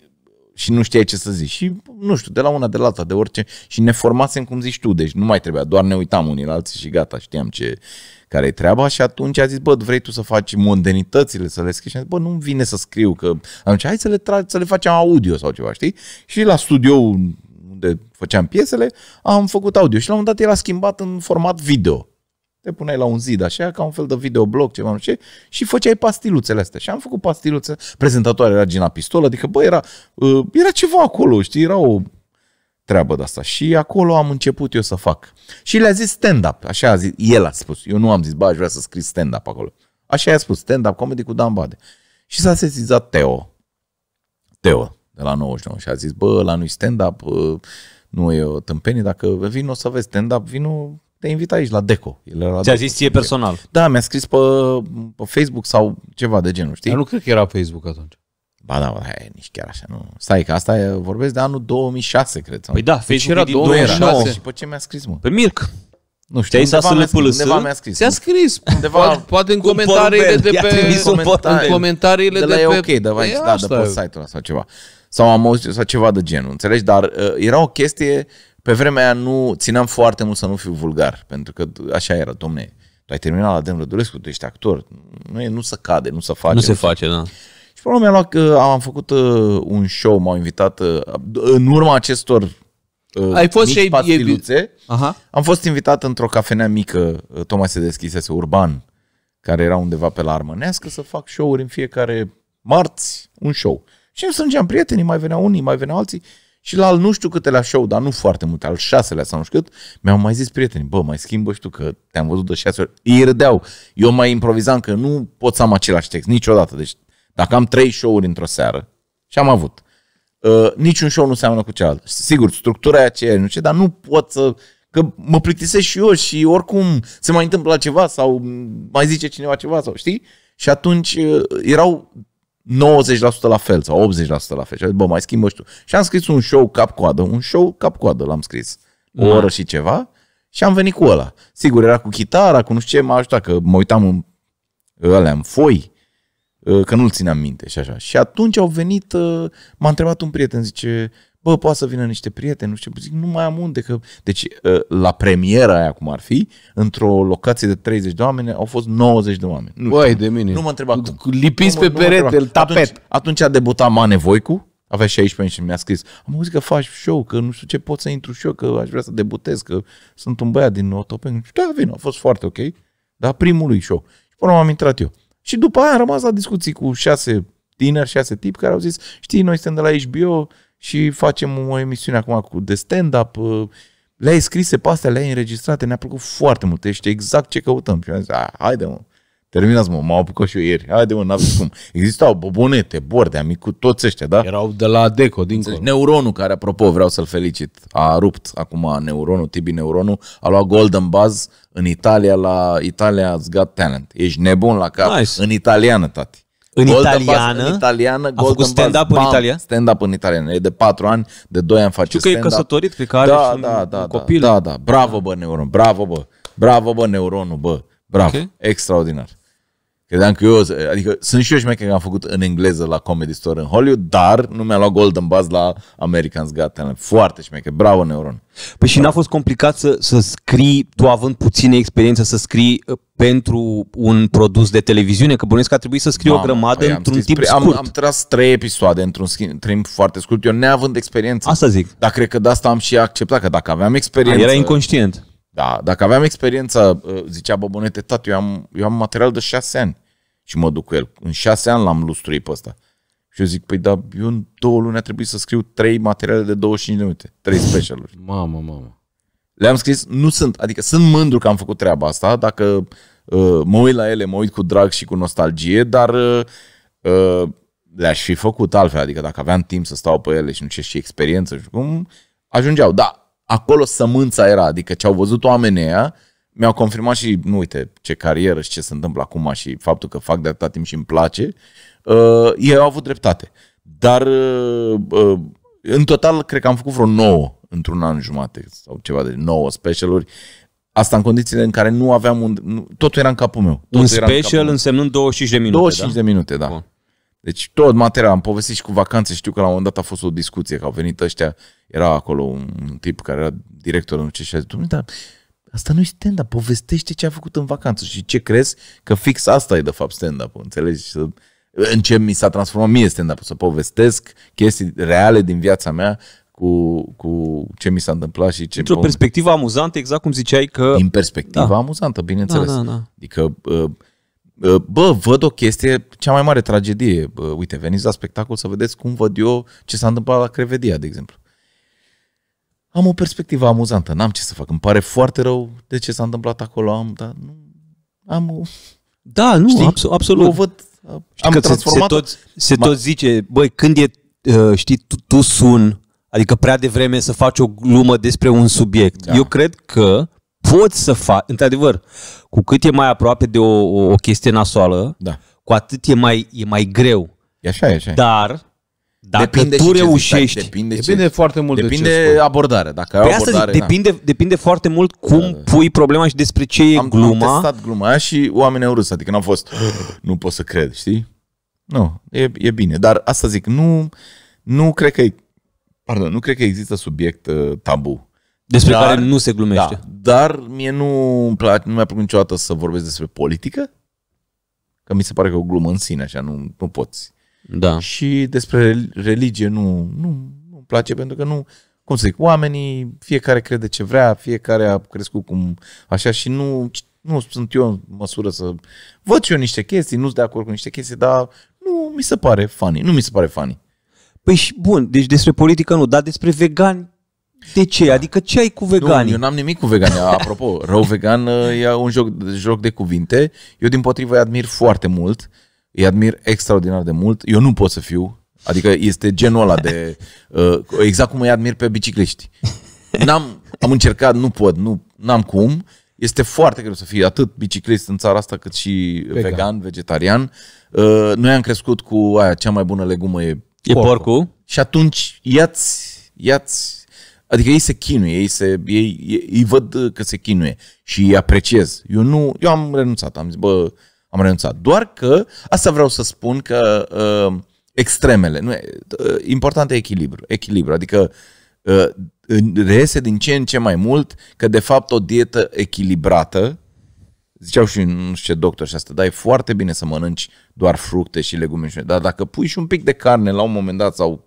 și nu știai ce să zici. Și, nu știu, de la una, de la alta, de orice. Și ne formasem cum zici tu, deci nu mai trebuia, doar ne uitam unii la alții și gata, știam ce, care e treaba. Și atunci a zis, bă, vrei tu să faci mondenitățile să le scrii? Și a zis, bă, nu vine să scriu, că am zis, hai să le, tra- să le facem audio sau ceva, știi? Și la studio unde făceam piesele, am făcut audio. Și la un moment dat el a schimbat în format video. Te puneai la un zid așa, ca un fel de videoblog, ceva nu știu și făceai pastiluțele astea. Și am făcut pastiluțe, prezentatoarea era Gina Pistol, adică bă, era, uh, era ceva acolo, știi, era o treabă de asta. Și acolo am început eu să fac. Și le-a zis stand-up, așa a zis, el a spus. Eu nu am zis, bă, aș vrea să scriu stand-up acolo. Așa i-a spus, stand-up comedy cu Dan Bade. Și s-a sesizat Teo. Teo, de la 99 și a zis, bă, la nu-i stand-up, uh, nu e o tâmpenie, dacă vin o să vezi stand-up, vin te invit aici, la Deco. El Ți-a zis ție personal? Da, mi-a scris pe, pe Facebook sau ceva de genul, știi? Dar nu cred că era Facebook atunci. Ba da, ba, hai, nici chiar așa, nu. Stai că asta e, vorbesc de anul 2006, cred. Păi da, Facebook deci era 2006. 2009. Și pe ce mi-a scris, mă? Pe Mirc. Nu știu, undeva, să mi-a scris, undeva mi-a scris. Ți-a scris. Undeva, poate, în comentariile de pe... în comentariile de, de pe... ok, de, de, păi da, de pe site-ul sau ceva. Sau am auzit, sau ceva de genul, înțelegi? Dar uh, era o chestie... Uh, pe vremea aia nu țineam foarte mult să nu fiu vulgar, pentru că așa era, domne, tu ai terminat la Dan Rădulescu, tu ești actor, nu, e, nu se cade, nu se face. Nu se face, da. Și până la că am făcut uh, un show, m-au invitat uh, în urma acestor uh, Ai fost mici patfiluțe, e... Aha. am fost invitat într-o cafenea mică, uh, tocmai se deschisese, Urban, care era undeva pe la Armănească, să fac show-uri în fiecare marți, un show. Și îmi strângeam prietenii, mai veneau unii, mai veneau alții. Și la al nu știu câte la show, dar nu foarte multe, al șaselea sau nu știu cât, mi-au mai zis prietenii, bă, mai schimbă și tu că te-am văzut de șase ori. Ei râdeau. Eu mai improvizam că nu pot să am același text niciodată. Deci dacă am trei show-uri într-o seară, și am avut, uh, niciun show nu seamănă cu cealaltă. Sigur, structura e aceea, nu știu, dar nu pot să... Că mă plictisesc și eu și oricum se mai întâmplă ceva sau mai zice cineva ceva sau știi? Și atunci uh, erau 90% la fel sau 80% la fel. Și am zis, bă, mai schimbă și tu. Și am scris un show cap-coadă, un show cap-coadă l-am scris. O da. oră și ceva și am venit cu ăla. Sigur, era cu chitara, cu nu știu ce, m-a ajutat, că mă uitam în alea, în foi, că nu-l țineam minte și așa. Și atunci au venit, uh, m-a întrebat un prieten, zice, bă, poate să vină niște prieteni, nu știu, zic, nu mai am unde, că... Deci, ă, la premiera aia, cum ar fi, într-o locație de 30 de oameni, au fost 90 de oameni. Nu Băi, de mine. Nu mă întreba cum. Lipiți pe perete, îl tapet. Atunci, atunci a debutat Mane Voicu, avea 16 ani și mi-a scris, am auzit că faci show, că nu știu ce pot să intru și eu, că aș vrea să debutez, că sunt un băiat din Otopeni. Da, vin, a fost foarte ok, dar primului show. Și până am intrat eu. Și după aia am rămas la discuții cu șase tineri, șase tipi care au zis, știi, noi suntem de la HBO, și facem o emisiune acum cu de stand-up, uh, le-ai scrise pe astea, le-ai înregistrate, ne-a plăcut foarte mult, ești exact ce căutăm. Și am zis, ah, haide mă, terminați mă, m-au apucat și eu ieri, haide mă, n-aveți cum. Existau bobonete, bordea, cu toți ăștia, da? Erau de la Deco, dincolo. Neuronul care, apropo, vreau să-l felicit, a rupt acum neuronul, Tibi neuronul, a luat Golden Buzz în Italia la Italia's Got Talent. Ești nebun la cap, nice. în italiană, tati. În gold italiană? Pass, în italiană. A făcut stand-up Buzz, în Italia? Stand-up în Italia. E de 4 ani, de 2 ani face Știu că stand-up. că e căsătorit, cred că are da, și da, un, da, un da, da, copil. Da, da, bravo bă, neuron, bravo bă, bravo bă, neuronul bă, bravo, okay. extraordinar. Credeam că eu, adică sunt și eu șmecher că am făcut în engleză la Comedy Store în Hollywood, dar nu mi-a luat Golden Buzz la Americans Got Talent. Foarte șmecher. Bravo, Neuron. Păi și n-a fost complicat să, să scrii, tu având puțină experiență, să scrii uh, pentru un produs de televiziune? Că bănuiesc că a trebuit să scrii Mamă, o grămadă păi, într-un timp păi scurt. Am, am tras trei episoade într-un timp foarte scurt, eu neavând experiență. Asta zic. Dar cred că de asta am și acceptat, că dacă aveam experiență... era inconștient. Da, dacă aveam experiență, uh, zicea Bobonete, tată, eu am, eu am material de șase ani și mă duc cu el. În șase ani l-am lustruit pe ăsta. Și eu zic, păi da, eu în două luni a trebuit să scriu trei materiale de 25 de minute, trei specialuri. Mamă, mamă. Le-am scris, nu sunt, adică sunt mândru că am făcut treaba asta, dacă uh, mă uit la ele, mă uit cu drag și cu nostalgie, dar uh, uh le-aș fi făcut altfel, adică dacă aveam timp să stau pe ele și nu ce și experiență și cum, ajungeau. Da, acolo sămânța era, adică ce au văzut oamenii aia, mi-au confirmat și, nu uite, ce carieră și ce se întâmplă acum și faptul că fac de atâta timp și îmi place, uh, ei au avut dreptate. Dar, uh, uh în total, cred că am făcut vreo 9 într-un an jumate sau ceva de 9 specialuri. Asta în condițiile în care nu aveam un... Nu, totul era în capul meu. Totul un era special în meu. însemnând 25 de minute, 25 da? de minute, da. Bun. Deci tot material, am povestit și cu vacanțe, știu că la un moment dat a fost o discuție, că au venit ăștia, era acolo un tip care era director, nu ce și a zis, dar Asta nu e stand-up, povestește ce a făcut în vacanță și ce crezi că fix asta e de fapt stand-up, înțelegi? în ce mi s-a transformat mie stand-up, să povestesc chestii reale din viața mea cu, cu ce mi s-a întâmplat și ce... Într-o perspectivă amuzantă, exact cum ziceai că... Din perspectivă da. amuzantă, bineînțeles. Da, da, da. Adică, bă, văd o chestie, cea mai mare tragedie. Uite, veniți la spectacol să vedeți cum văd eu ce s-a întâmplat la Crevedia, de exemplu am o perspectivă amuzantă, n-am ce să fac. Îmi pare foarte rău de ce s-a întâmplat acolo, am, dar nu, am o... Da, nu, știi, abso- absolut. O văd, uh, am că transformat se, se, tot, se tot zice, băi, când e, uh, știi, tu, tu sun, adică prea devreme să faci o glumă despre un subiect. Da. Eu cred că poți să faci, într-adevăr, cu cât e mai aproape de o, o, o chestie nasoală, da. cu atât e mai, e mai greu. E așa, e așa. Dar dacă depinde tu reușești... Zic, da, depinde, depinde ce, foarte mult depinde de ce abordare. Dacă păi ai abordare, zic, da. depinde, depinde foarte mult cum da, da, da. pui problema și despre ce e gluma. Am testat gluma aia și oamenii au râs. Adică n am fost... Nu pot să cred, știi? Nu, e, e bine. Dar asta zic, nu, nu cred că... Pardon, nu cred că există subiect uh, tabu. Despre dar, care nu se glumește. Da, dar mie nu îmi place, nu mi-a plăcut niciodată să vorbesc despre politică, că mi se pare că o glumă în sine, așa, nu, nu poți. Da. Și despre religie nu, nu, nu îmi place pentru că nu, cum să zic, oamenii, fiecare crede ce vrea, fiecare a crescut cum așa și nu, nu sunt eu în măsură să văd și eu niște chestii, nu sunt de acord cu niște chestii, dar nu mi se pare funny, nu mi se pare funny. Păi și bun, deci despre politică nu, dar despre vegani de ce? Da. Adică ce ai cu vegani? Nu, eu n-am nimic cu vegani. Apropo, rău vegan e ă, un joc, joc de cuvinte. Eu, din potrivă, îi admir foarte mult. Uh, îi admir extraordinar de mult. Eu nu pot să fiu, adică este genul ăla de... Uh, exact cum îi admir pe bicicliști. N-am, am încercat, nu pot, nu, n-am cum. Este foarte greu să fii atât biciclist în țara asta, cât și vegan, vegan vegetarian. Uh, noi am crescut cu aia, cea mai bună legumă e E porcul. porcul. Și atunci iați, iați, adică ei se chinuie, ei, se, ei, ei, ei văd că se chinuie și îi apreciez. Eu nu, eu am renunțat, am zis, bă, am renunțat. Doar că, asta vreau să spun că uh, extremele, nu, uh, important e echilibru, echilibru, adică uh, reiese din ce în ce mai mult că de fapt o dietă echilibrată, ziceau și nu știu ce doctor și asta, dar e foarte bine să mănânci doar fructe și legume, și, dar dacă pui și un pic de carne la un moment dat sau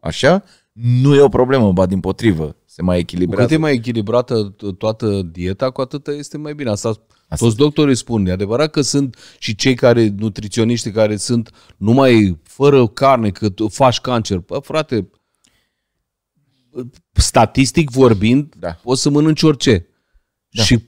așa, nu e o problemă, ba din potrivă, se mai echilibrează. Cât e mai echilibrată toată dieta, cu atât este mai bine. Asta Asta Toți doctorii spun, e adevărat că sunt și cei care, nutriționiști care sunt numai fără carne, că faci cancer. Bă, frate, statistic vorbind, da. poți să mănânci orice. Da. Și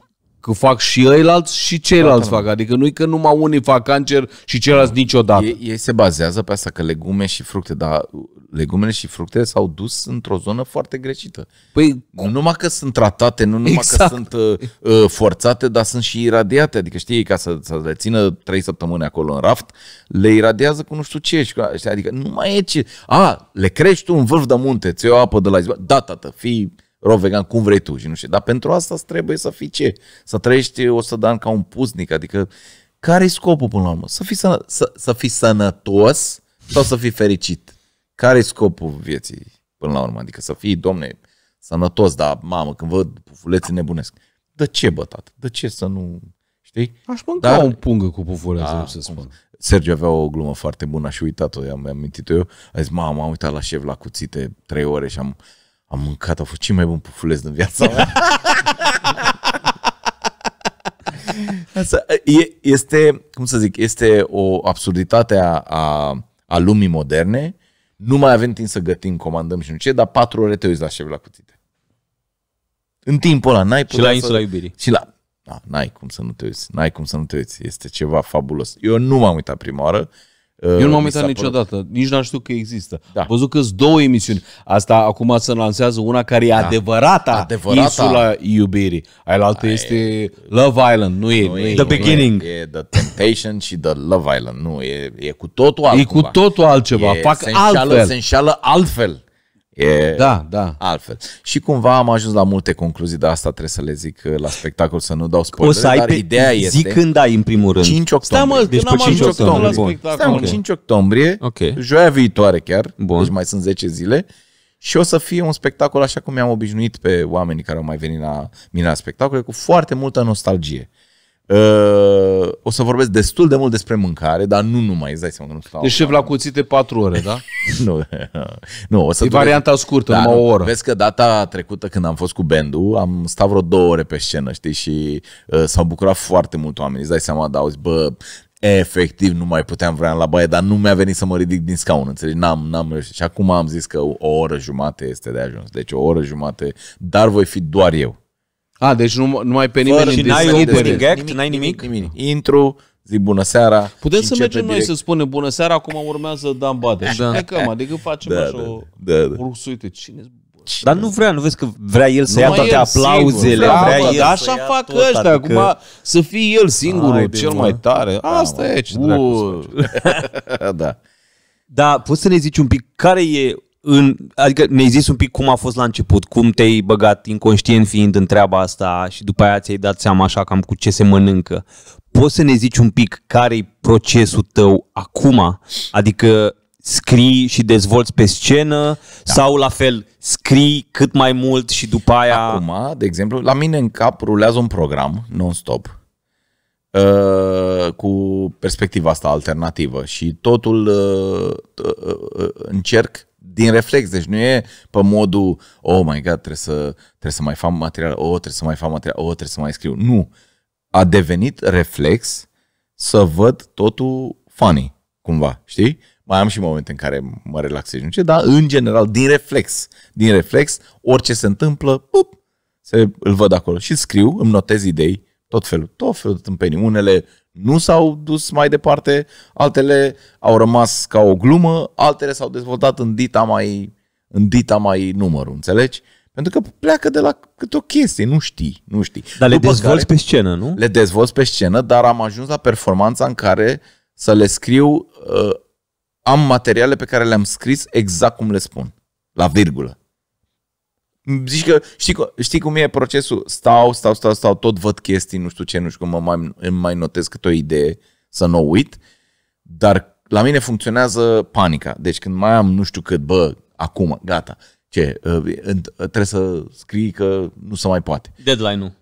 Că fac și ăilalți și ceilalți Toată fac. Adică nu e că numai unii fac cancer și ceilalți niciodată. Ei, ei se bazează pe asta că legume și fructe, dar legumele și fructele s-au dus într-o zonă foarte greșită. Păi, nu numai că sunt tratate, nu numai exact. că sunt uh, uh, forțate, dar sunt și iradiate. Adică știi, ca să, să le țină trei săptămâni acolo în raft, le iradiază cu nu știu ce. Adică nu mai e ce... A, le crești tu în vârf de munte, ți o apă de la izbă. Da, tată, fii rău vegan, cum vrei tu și nu știu. Dar pentru asta trebuie să fii ce? Să trăiești 100 de ani ca un pusnic, adică care e scopul până la urmă? Să fii, sănă, să, să fii sănătos sau să fii fericit? Care e scopul vieții până la urmă? Adică să fii, domne, sănătos, dar mamă, când văd pufulețe nebunesc. De ce, bătat? De ce să nu... Știi? Aș mânca dar... un pungă cu pufulețe, da, să ah, spun. Sergiu avea o glumă foarte bună și uitat-o, am amintit-o eu. A zis, mamă, am uitat la șef la cuțite trei ore și am am mâncat, a fost cel mai bun pufuleț din viața mea. Asta e, este, cum să zic, este o absurditate a, a, a lumii moderne. Nu mai avem timp să gătim, comandăm și nu ce, dar patru ore te uiți la șef la cuțite. În timpul ăla n-ai Și la insula să... iubirii. Și la... Da, n-ai cum să nu te uiți, n-ai cum să nu te uiți. Este ceva fabulos. Eu nu m-am uitat prima oară, eu uh, nu m-am uitat niciodată, părut. nici n-am știut că există. Da. Am văzut că sunt două emisiuni. Asta acum se lansează una care e da. adevărata, adevărata insula iubirii. Ailaltă Ai... este Love Island, nu e. Nu e the nu Beginning. E, e The Temptation și The Love Island. Nu, e, e cu totul altceva. E cu totul altceva, e, fac se altfel. Se altfel. E da, da. altfel. Și cumva am ajuns la multe concluzii, dar asta trebuie să le zic uh, la spectacol, să nu dau spoiler, o să ai pe ideea zi este... când ai, în primul rând. 5 octombrie. Stai mă, deci pe 5 octombrie. Stai mă, 5 octombrie, okay. joia viitoare chiar, Bun. deci mai sunt 10 zile. Și o să fie un spectacol așa cum mi-am obișnuit pe oamenii care au mai venit la mine la spectacole, cu foarte multă nostalgie. Uh, o să vorbesc destul de mult despre mâncare, dar nu numai, îți dai seama, nu stau. Deci șef la cuțite patru ore, da? nu, nu, o să... E dure... varianta scurtă, da, numai o oră. Vezi că data trecută când am fost cu Bendu, am stat vreo două ore pe scenă, știi, și uh, s-au bucurat foarte mult oamenii, îți dai seama, da, auzi, bă, efectiv nu mai puteam vrea la baie, dar nu mi-a venit să mă ridic din scaun, înțelegi? N-am, n-am reușit. Și acum am zis că o oră jumate este de ajuns. Deci o oră jumate, dar voi fi doar eu. A, deci nu, nu mai pe nimeni Fără, Și n-ai opening act, n-ai nimic? nimic? Intru, zic bună seara. Putem să mergem direct. noi să spunem bună seara, acum urmează Dan Bade. Da. Hai că, mă, adică facem da, așa da, o... Da, da. Uite, cine dar nu vrea, nu vezi că vrea el să nu ia toate da, el aplauzele, singur, vrea, vrea el așa să fac tot, ăștia, adică... acum să fie el singurul, Ai, cel mai tare. Asta da, e ce dracu da. da. Poți să ne zici un pic care e în, adică ne-ai zis un pic cum a fost la început, cum te-ai băgat inconștient fiind în treaba asta și după aia ți-ai dat seama așa cam cu ce se mănâncă. Poți să ne zici un pic care-i procesul tău acum? Adică scrii și dezvolți pe scenă da. sau la fel scrii cât mai mult și după aia... Acum, de exemplu, la mine în cap rulează un program non-stop uh, cu perspectiva asta alternativă și totul uh, uh, încerc din reflex, deci nu e pe modul, oh my god, trebuie să, trebuie să mai fac material, oh, trebuie să mai fac material, oh, trebuie să mai scriu. Nu. A devenit reflex să văd totul funny, cumva, știi? Mai am și momente în care mă relaxez, nu ce, dar în general, din reflex, din reflex, orice se întâmplă, pup, se, îl văd acolo și scriu, îmi notez idei, tot felul, tot felul de tâmpenii. Unele nu s-au dus mai departe, altele au rămas ca o glumă, altele s-au dezvoltat în dita mai, în dita mai numărul, înțelegi? Pentru că pleacă de la câte o chestie, nu știi, nu știi. Dar le După dezvolți care, pe scenă, nu? Le dezvolți pe scenă, dar am ajuns la performanța în care să le scriu, uh, am materiale pe care le-am scris exact cum le spun, la virgulă. Zici că știi, știi cum e procesul? Stau, stau, stau, stau, tot văd chestii, nu știu ce, nu știu cum, mă mai, îmi mai notez câte o idee să nu uit, dar la mine funcționează panica. Deci când mai am nu știu cât, bă, acum, gata, ce, ă, trebuie să scrii că nu se mai poate. Deadline-ul.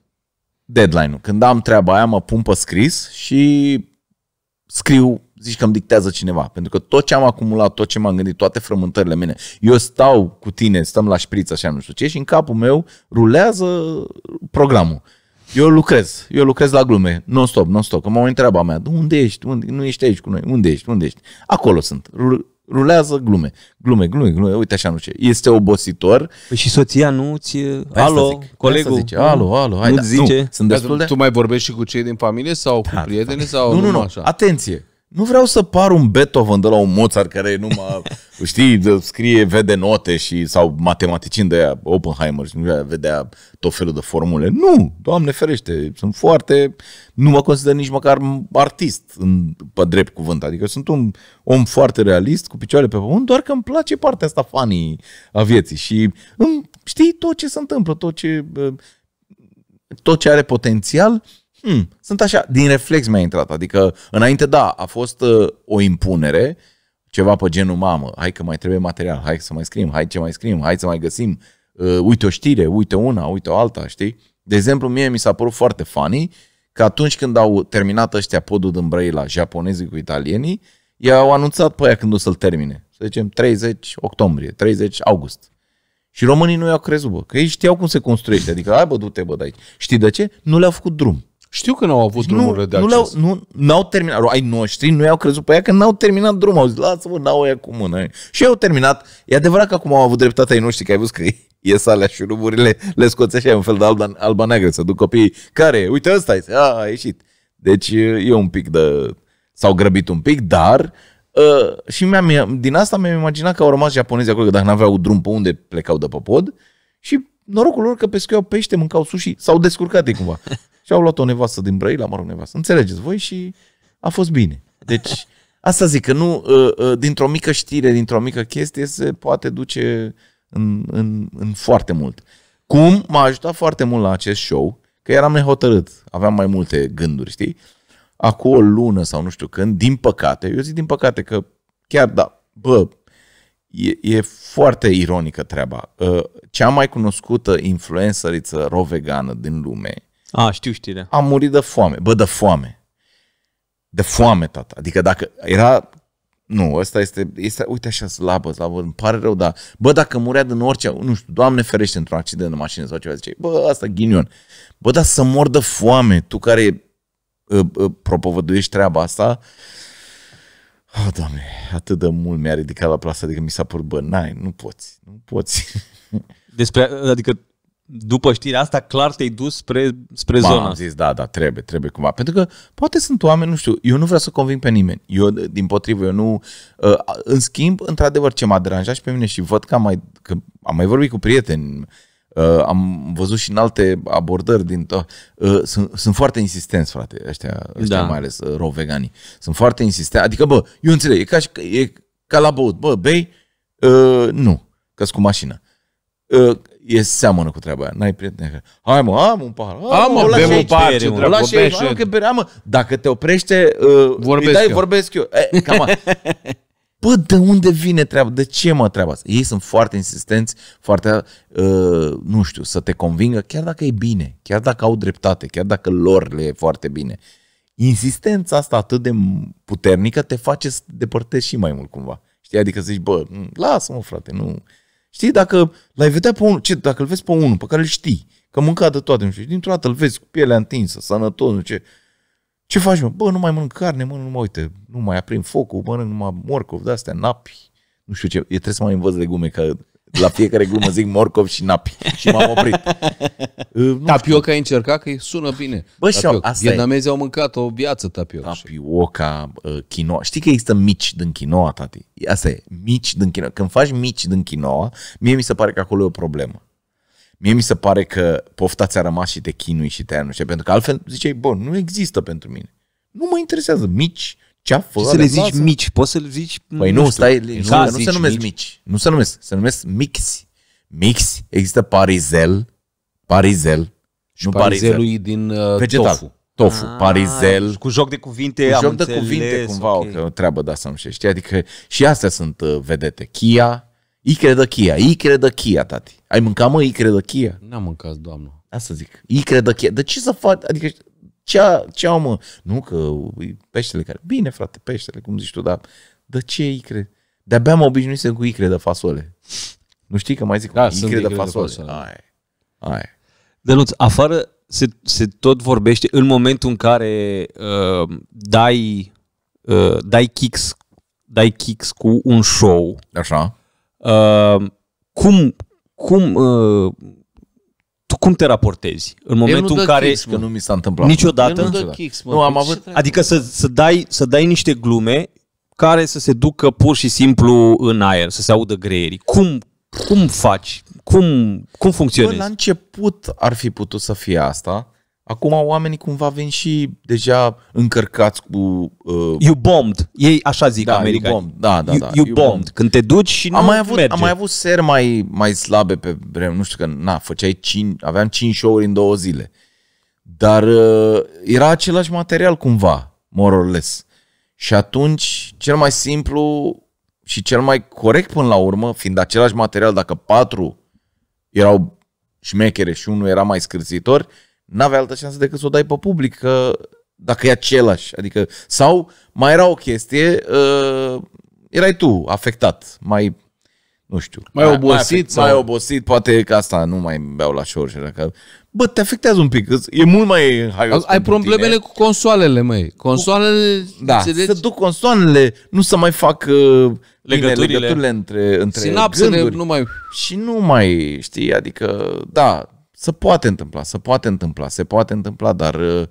Deadline-ul. Când am treaba aia, mă pun pe scris și scriu zici că îmi dictează cineva. Pentru că tot ce am acumulat, tot ce m-am gândit, toate frământările mele, eu stau cu tine, stăm la șpriță, așa, nu știu ce, și în capul meu rulează programul. Eu lucrez, eu lucrez la glume, non-stop, non-stop. Că mă întreaba mea, unde ești? Unde? Nu ești aici cu noi, unde ești? Unde ești? Acolo sunt, rulează glume, glume, glume, glume, uite așa nu ce. Este obositor. Păi și soția nu ți... Alo, colegul. Zice, alo, alo, hai, nu da, zice. Nu, sunt destul de... Tu mai vorbești și cu cei din familie sau da, cu prieteni? Da. Sau nu, nu, nu, așa? atenție. Nu vreau să par un Beethoven de la un Mozart care numai, știi, scrie, vede note și, sau matematician de aia, Oppenheimer, și nu vedea tot felul de formule. Nu, doamne ferește, sunt foarte, nu mă consider nici măcar artist în, pe drept cuvânt. Adică sunt un om foarte realist, cu picioare pe pământ, doar că îmi place partea asta fanii a vieții și îmi, știi tot ce se întâmplă, tot ce, tot ce are potențial, hmm, sunt așa, din reflex mi-a intrat. Adică, înainte, da, a fost uh, o impunere, ceva pe genul, mamă, hai că mai trebuie material, hai să mai scriem, hai ce mai scriem, hai să mai găsim, uh, uite o știre, uite una, uite o alta, știi? De exemplu, mie mi s-a părut foarte funny că atunci când au terminat ăștia podul din la japonezii cu italienii, i-au anunțat pe aia când o să-l termine. Să zicem 30 octombrie, 30 august. Și românii nu i-au crezut, bă, că ei știau cum se construiește. Adică, hai bă, du-te, bă, de aici. Știi de ce? Nu le-au făcut drum. Știu că n-au avut drumul deci drumurile nu, de acces. Nu, au nu, n-au terminat. Ai noștri nu i-au crezut pe ea că n-au terminat drumul. Au zis, lasă-mă, n-au aia cu mână. Și au terminat. E adevărat că acum au avut dreptate. Ai noștri, că ai văzut că ies alea ruburile, le scoți așa, un fel de alba, alba neagră, să duc copiii. Care? Uite ăsta e. A, a ieșit. Deci e un pic de... S-au grăbit un pic, dar Uh, și mi-am, din asta mi-am imaginat că au rămas japonezii acolo, că dacă n-aveau drum pe unde plecau de pe pod și norocul lor că pescuiau pește, mâncau sushi, s-au descurcat de cumva. și au luat o nevastă din Brăila, mă rog, nevastă. Înțelegeți voi și a fost bine. Deci, asta zic, că nu, ă, ă, dintr-o mică știre, dintr-o mică chestie, se poate duce în, în, în foarte mult. Cum m-a ajutat foarte mult la acest show, că eram nehotărât, aveam mai multe gânduri, știi? Acum o lună sau nu știu când, din păcate, eu zic din păcate că chiar da, bă, E, e foarte ironică treaba. Ă, cea mai cunoscută ro rovegană din lume a, știu știu. A murit de foame. Bă, de foame. De foame, tata. Adică dacă era... Nu, ăsta este, este, uite așa, slabă, slabă, îmi pare rău, dar, bă, dacă murea din orice, nu știu, Doamne ferește, într-un accident de mașină sau ceva, zice, bă, asta ghinion. Bă, dar să mor de foame, tu care uh, uh, propovăduiești treaba asta, uh, Oh, doamne, atât de mult mi-a ridicat la plasă, adică mi s-a părut, bă, n-ai, nu poți, nu poți. Despre, adică după știrea asta, clar te-ai dus spre, spre ba, zona. Am zis, da, da, trebuie, trebuie cumva. Pentru că poate sunt oameni, nu știu, eu nu vreau să conving pe nimeni. Eu, din potrivă, eu nu... Uh, în schimb, într-adevăr, ce m-a deranjat și pe mine și văd că am mai, că am mai vorbit cu prieteni Uh, am văzut și în alte abordări din to- uh, sunt, sunt foarte insistenți, frate, ăștia, ăștia da. mai ales uh, rău veganii. Sunt foarte insistenți. Adică, bă, eu înțeleg, e ca, și, e ca la băut. Bă, bei? Uh, nu, că cu mașină. Uh, e seamănă cu treaba aia. N-ai prieteni. Hai mă, am un pahar. Am mă, bem un pahar, ce treabă. Lași aici, că bere, am, Dacă te oprește, uh, vorbesc, dai, eu. vorbesc eu. Eh, cam Bă, de unde vine treaba? De ce mă treaba asta? Ei sunt foarte insistenți, foarte, uh, nu știu, să te convingă, chiar dacă e bine, chiar dacă au dreptate, chiar dacă lor le e foarte bine. Insistența asta atât de puternică te face să te depărtezi și mai mult cumva. Știi? Adică zici, bă, mm, lasă-mă frate, nu... Știi, dacă l-ai vedea pe unul, ce, dacă îl vezi pe unul pe care îl știi, că mânca de toate, nu știu, dintr-o dată îl vezi cu pielea întinsă, sănătos, nu știu ce, ce faci, mă? Bă, nu mai mănânc carne, mă, nu mă uite, nu mai aprind focul, mănânc numai morcov de astea, napi, nu știu ce, eu trebuie să mai învăț legume, că la fiecare glumă zic morcov și napi și m-am oprit. tapioca ai încercat că sună bine. Bă, și Vietnamezii au mâncat o viață tapioca. Tapioca, quinoa. Știi că există mici din quinoa, tati? Asta e, mici din quinoa. Când faci mici din quinoa, mie mi se pare că acolo e o problemă. Mie mi se pare că pofta ți-a rămas și te chinui și te știu, pentru că altfel ziceai, bă, nu există pentru mine. Nu mă interesează, mici, ce-a să le zici lasă. mici, poți să le zici... Păi nu, nu stai, nu, da, nu se numesc mici. mici. Nu se numesc, se numesc mixi. Mix, există parizel, parizel, și nu parizelul parizel. din uh, Vegetal. tofu. Tofu, ah, parizel. Cu joc de cuvinte, cu am joc înțeles, de cuvinte, cumva, okay. o treabă de asta, nu știu, știi? Adică și astea sunt uh, vedete. Kia, Icre de Chia, icre de Chia, tati. Ai mâncat, mă, icre de Chia? N-am mâncat, doamnă. Asta zic. Icre de Chia. De ce să faci? Adică, ce, ce am mă? Nu, că peștele care... Bine, frate, peștele, cum zici tu, dar de ce icre? De-abia mă obișnuisem cu icre de fasole. Nu știi că mai zic da, icre, icre de, de fasole. De fasole. Ai, ai. afară se, se tot vorbește în momentul în care uh, dai, uh, dai, kicks, dai kicks cu un show. Așa Ehm, cum, cum, uh, tu cum te raportezi în momentul în care kicks, că nu mi s-a întâmplat niciodată, nu, niciodată. Kicks, mă. nu am deci avut adică să, să dai să dai niște glume care să se ducă pur și simplu în aer, să se audă greierii. Cum cum faci? Cum cum funcționezi? Bă, la început ar fi putut să fie asta Acum oamenii cumva vin și deja încărcați cu... Uh... You bombed. Ei așa zic da, americani. You bombed. Da, da, you, da. You, you bombed. bombed. Când te duci și am nu mai avut, merge. Am mai avut seri mai, mai slabe pe vreme. Nu știu că, na, făceai cin, aveam 5 show-uri în două zile. Dar uh, era același material cumva, more or less. Și atunci, cel mai simplu și cel mai corect până la urmă, fiind același material, dacă patru erau șmechere și unul era mai scârțitor, n-aveai altă șansă decât să o dai pe public, că dacă e același. Adică, sau mai era o chestie, uh, erai tu afectat, mai, nu știu. Mai, mai obosit. Mai, sau... mai obosit, poate că asta nu mai beau la șor și dacă... bă, te afectează un pic, e mult mai Ai problemele tine. cu consoalele, măi. Consoalele, da, înțelegi? să duc consoalele, nu să mai fac uh, legăturile. Bine, legăturile între, între Sinapsele gânduri. nu mai... Și nu mai, știi, adică, da, se poate întâmpla, se poate întâmpla, se poate întâmpla, dar uh,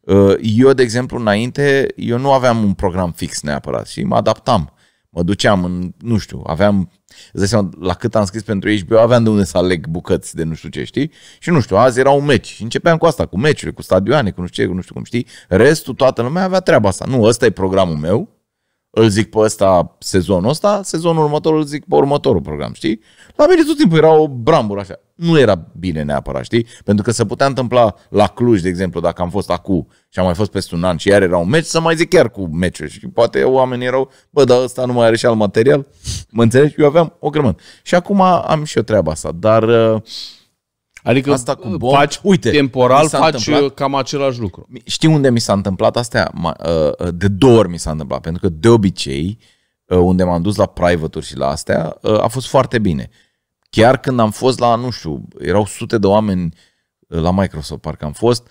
uh, eu, de exemplu, înainte, eu nu aveam un program fix neapărat și mă adaptam. Mă duceam în, nu știu, aveam, îți seama, la cât am scris pentru HBO, aveam de unde să aleg bucăți de nu știu ce, știi? Și nu știu, azi era un meci și începeam cu asta, cu meciurile, cu stadioane, cu nu știu ce, cu nu știu cum, știi? Restul, toată lumea avea treaba asta. Nu, ăsta e programul meu, îl zic pe ăsta sezonul ăsta, sezonul următor îl zic pe următorul program, știi? La mine tot timpul era o brambură așa. Nu era bine neapărat, știi? Pentru că se putea întâmpla la Cluj, de exemplu, dacă am fost acum și am mai fost peste un an și iar era un meci, să mai zic chiar cu meciul și poate oamenii erau, bă, dar ăsta nu mai are și alt material, mă înțelegi? Eu aveam o grămadă. Și acum am și eu treaba asta, dar uh, Adică asta cu bomb, faci uite, temporal faci întâmplat, uh, cam același lucru. Știi unde mi s-a întâmplat asta? Uh, uh, de două ori mi s-a întâmplat, pentru că de obicei unde m-am dus la private-uri și la astea, a fost foarte bine. Chiar când am fost la, nu știu, erau sute de oameni la Microsoft, parcă am fost,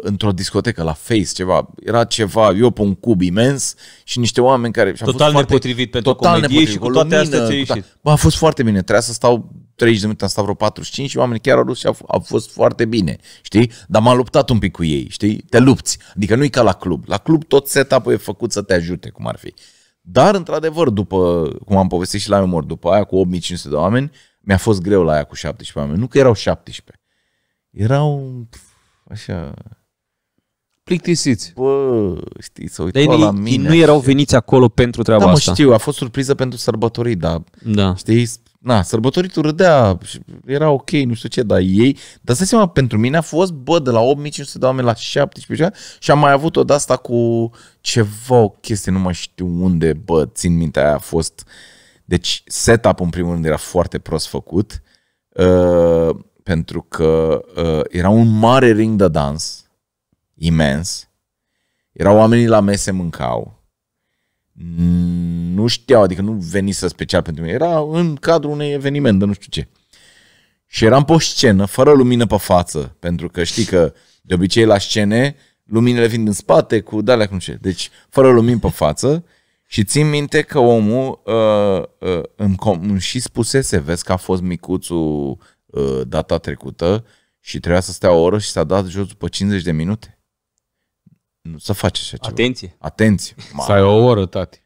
într-o discotecă, la Face, ceva. Era ceva, eu pe un cub imens și niște oameni care... total fost foarte, nepotrivit pentru total comedie nepotrivit, și cu toate lumină, astea ce a ieșit. Bă, a fost foarte bine, trebuia să stau 30 de minute, am stat vreo 45 și oamenii chiar au dus și au, au fost foarte bine, știi? Dar m-am luptat un pic cu ei, știi? Te lupți. Adică nu e ca la club. La club tot setup-ul e făcut să te ajute, cum ar fi. Dar, într-adevăr, după, cum am povestit și la umor, după aia cu 8500 de oameni, mi-a fost greu la aia cu 17 oameni. Nu că erau 17. Erau, așa, plictisiți. Bă, știi, să uitau la mine. nu erau veniți acolo pentru treaba da, mă, asta. știu, a fost surpriză pentru sărbătorii, dar da. știi, na, sărbătoritul râdea, era ok, nu știu ce, dar ei, dar să seama, pentru mine a fost, bă, de la 8500 de oameni la 17 și am mai avut o asta cu ceva, o chestie, nu mai știu unde, bă, țin mintea aia a fost, deci setup în primul rând era foarte prost făcut, uh, pentru că uh, era un mare ring de dans, imens, erau oamenii la mese mâncau, nu știau, adică nu venise special pentru mine. Era în cadrul unui eveniment, de nu știu ce. Și eram pe o scenă, fără lumină pe față, pentru că știi că de obicei la scene luminile vin din spate cu dalea cum ce. Deci, fără lumină pe față și țin minte că omul uh, uh, îmi, îmi și spusese, vezi că a fost micuțul uh, data trecută și trebuia să stea o oră și s-a dat jos după 50 de minute nu să faci așa ceva. Atenție. Atenție. Să ai o oră, tati.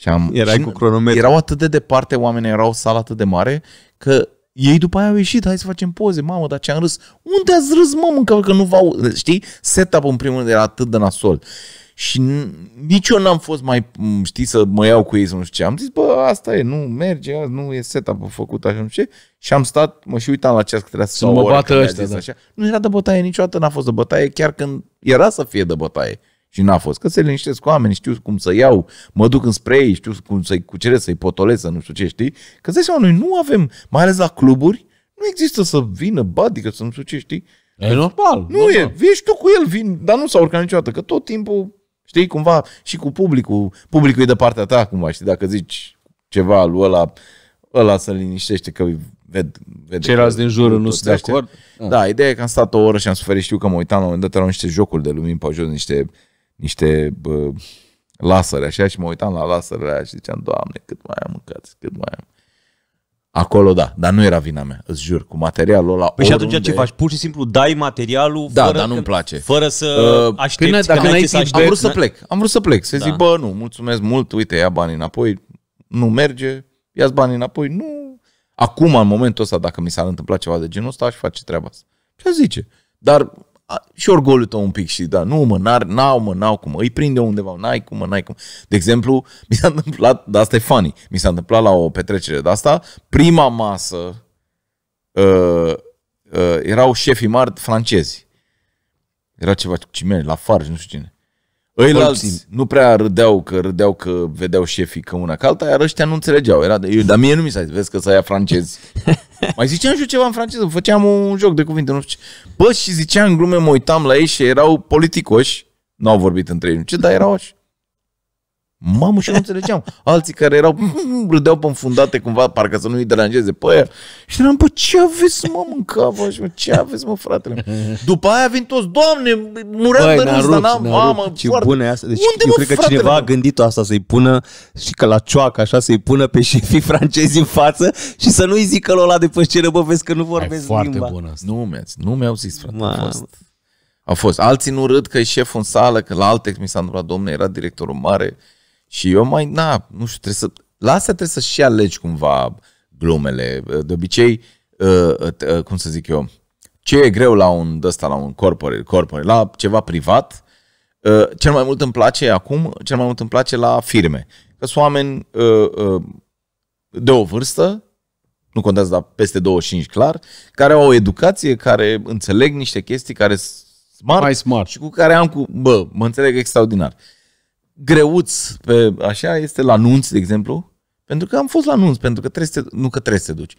Și am, Erai și cu cronometru. Erau atât de departe, oamenii erau sala atât de mare, că ei după aia au ieșit, hai să facem poze, mamă, dar ce-am râs. Unde ați râs, mamă, mâncă, că nu v-au... Știi? Setup în primul rând era atât de nasol. Și nici eu n-am fost mai, știi, să mă iau cu ei să nu știu ce. Am zis, bă, asta e, nu merge, ă, nu e setup făcut așa, nu știu ce. Și am stat, mă și uitam la ceas că trebuia să, să mă bată ăștia, da. așa. Nu era de bătaie niciodată, n-a fost de bătaie, chiar când era să fie de bătaie. Și n-a fost. Că se liniștesc cu oameni, știu cum să iau, mă duc în ei, știu cum să-i cuceresc, să-i potolesc, să nu știu ce, știi? Că zice, noi nu avem, mai ales la cluburi, nu există să vină că adică să nu știu ce, știi? E normal. Nu normal. e, vii tu cu el, vin, dar nu s-a urcat niciodată, că tot timpul Știi, cumva și cu publicul. Publicul e de partea ta, cumva, știi, dacă zici ceva lui ăla, ăla să liniștește că ved, vede Ceilalți din jurul nu sunt de acord? Da. da, ideea e că am stat o oră și am suferit. Știu că mă uitam la un moment dat, erau niște jocuri de lumini pe jos, niște, niște bă, lasări, așa și mă uitam la lasările aia și ziceam, Doamne, cât mai am mâncat, cât mai am. Acolo da, dar nu era vina mea, îți jur, cu materialul ăla Păi și atunci ce faci? Pur și simplu dai materialul da, fără, dar nu-mi place. fără să uh, aștepți până, dacă ai să aștept, Am vrut să da. plec, am vrut să plec, să da. zic, bă, nu, mulțumesc mult, uite, ia banii înapoi, nu merge, ia bani banii înapoi, nu. Acum, în momentul ăsta, dacă mi s-ar întâmpla ceva de genul ăsta, aș face treaba asta. Ce zice? Dar și orgolul tău un pic și da, nu mă, n-ar, n-au mă, n-au cum, îi prinde undeva, n-ai cum, n-ai cum. De exemplu, mi s-a întâmplat, dar asta e funny, mi s-a întâmplat la o petrecere de asta, prima masă uh, uh, erau șefii mari francezi. Era ceva cu cimeni, la farj, nu știu cine. Ei alții nu prea râdeau că râdeau că vedeau șefii că una că alta, iar ăștia nu înțelegeau. Era, eu, dar mie nu mi s-a zis, vezi că să ia francezi. Mai ziceam și eu ceva în franceză, făceam un joc de cuvinte, nu știu ce. Bă, și ziceam în glume, mă uitam la ei și erau politicoși, nu au vorbit între ei, ce, dar erau așa. Mamă, și nu înțelegeam. Alții care erau, râdeau pe înfundate cumva, parcă să nu-i deranjeze pe aia. Și eram, bă, ce aveți, mă, în cap? Și, mă, ce aveți, mă, fratele? După aia vin toți, doamne, muream Băi, de râs, n-am, mamă, ce foarte... bună e asta. Deci Unde, eu mă, cred că fratele, cineva a gândit asta să-i pună și că la cioacă, așa, să-i pună pe șefii francezi în față și să nu-i zică ăla de pe scenă, bă, vezi că nu vorbesc Ai, limba. foarte bună asta. Nu mi-au nu mi-au zis, frate, Ma. a fost. A fost. Alții nu râd că e șeful în sală, că la Altex mi s-a întâmplat, domne, era directorul mare, și eu mai, na, nu știu, trebuie să... La asta trebuie să și alegi cumva glumele. De obicei, uh, uh, uh, cum să zic eu, ce e greu la un ăsta, la un corporate, corporate, la ceva privat, cel mai mult îmi place acum, cel mai mult îmi place la firme. Că sunt oameni de o vârstă, nu contează, dar peste 25 clar, care au o educație, care înțeleg niște chestii, care sunt smart, mai smart și cu care am cu, bă, mă înțeleg extraordinar. Uh, greuț pe așa este la anunț, de exemplu, pentru că am fost la anunț, pentru că trebuie să te, nu că trebuie să te duci.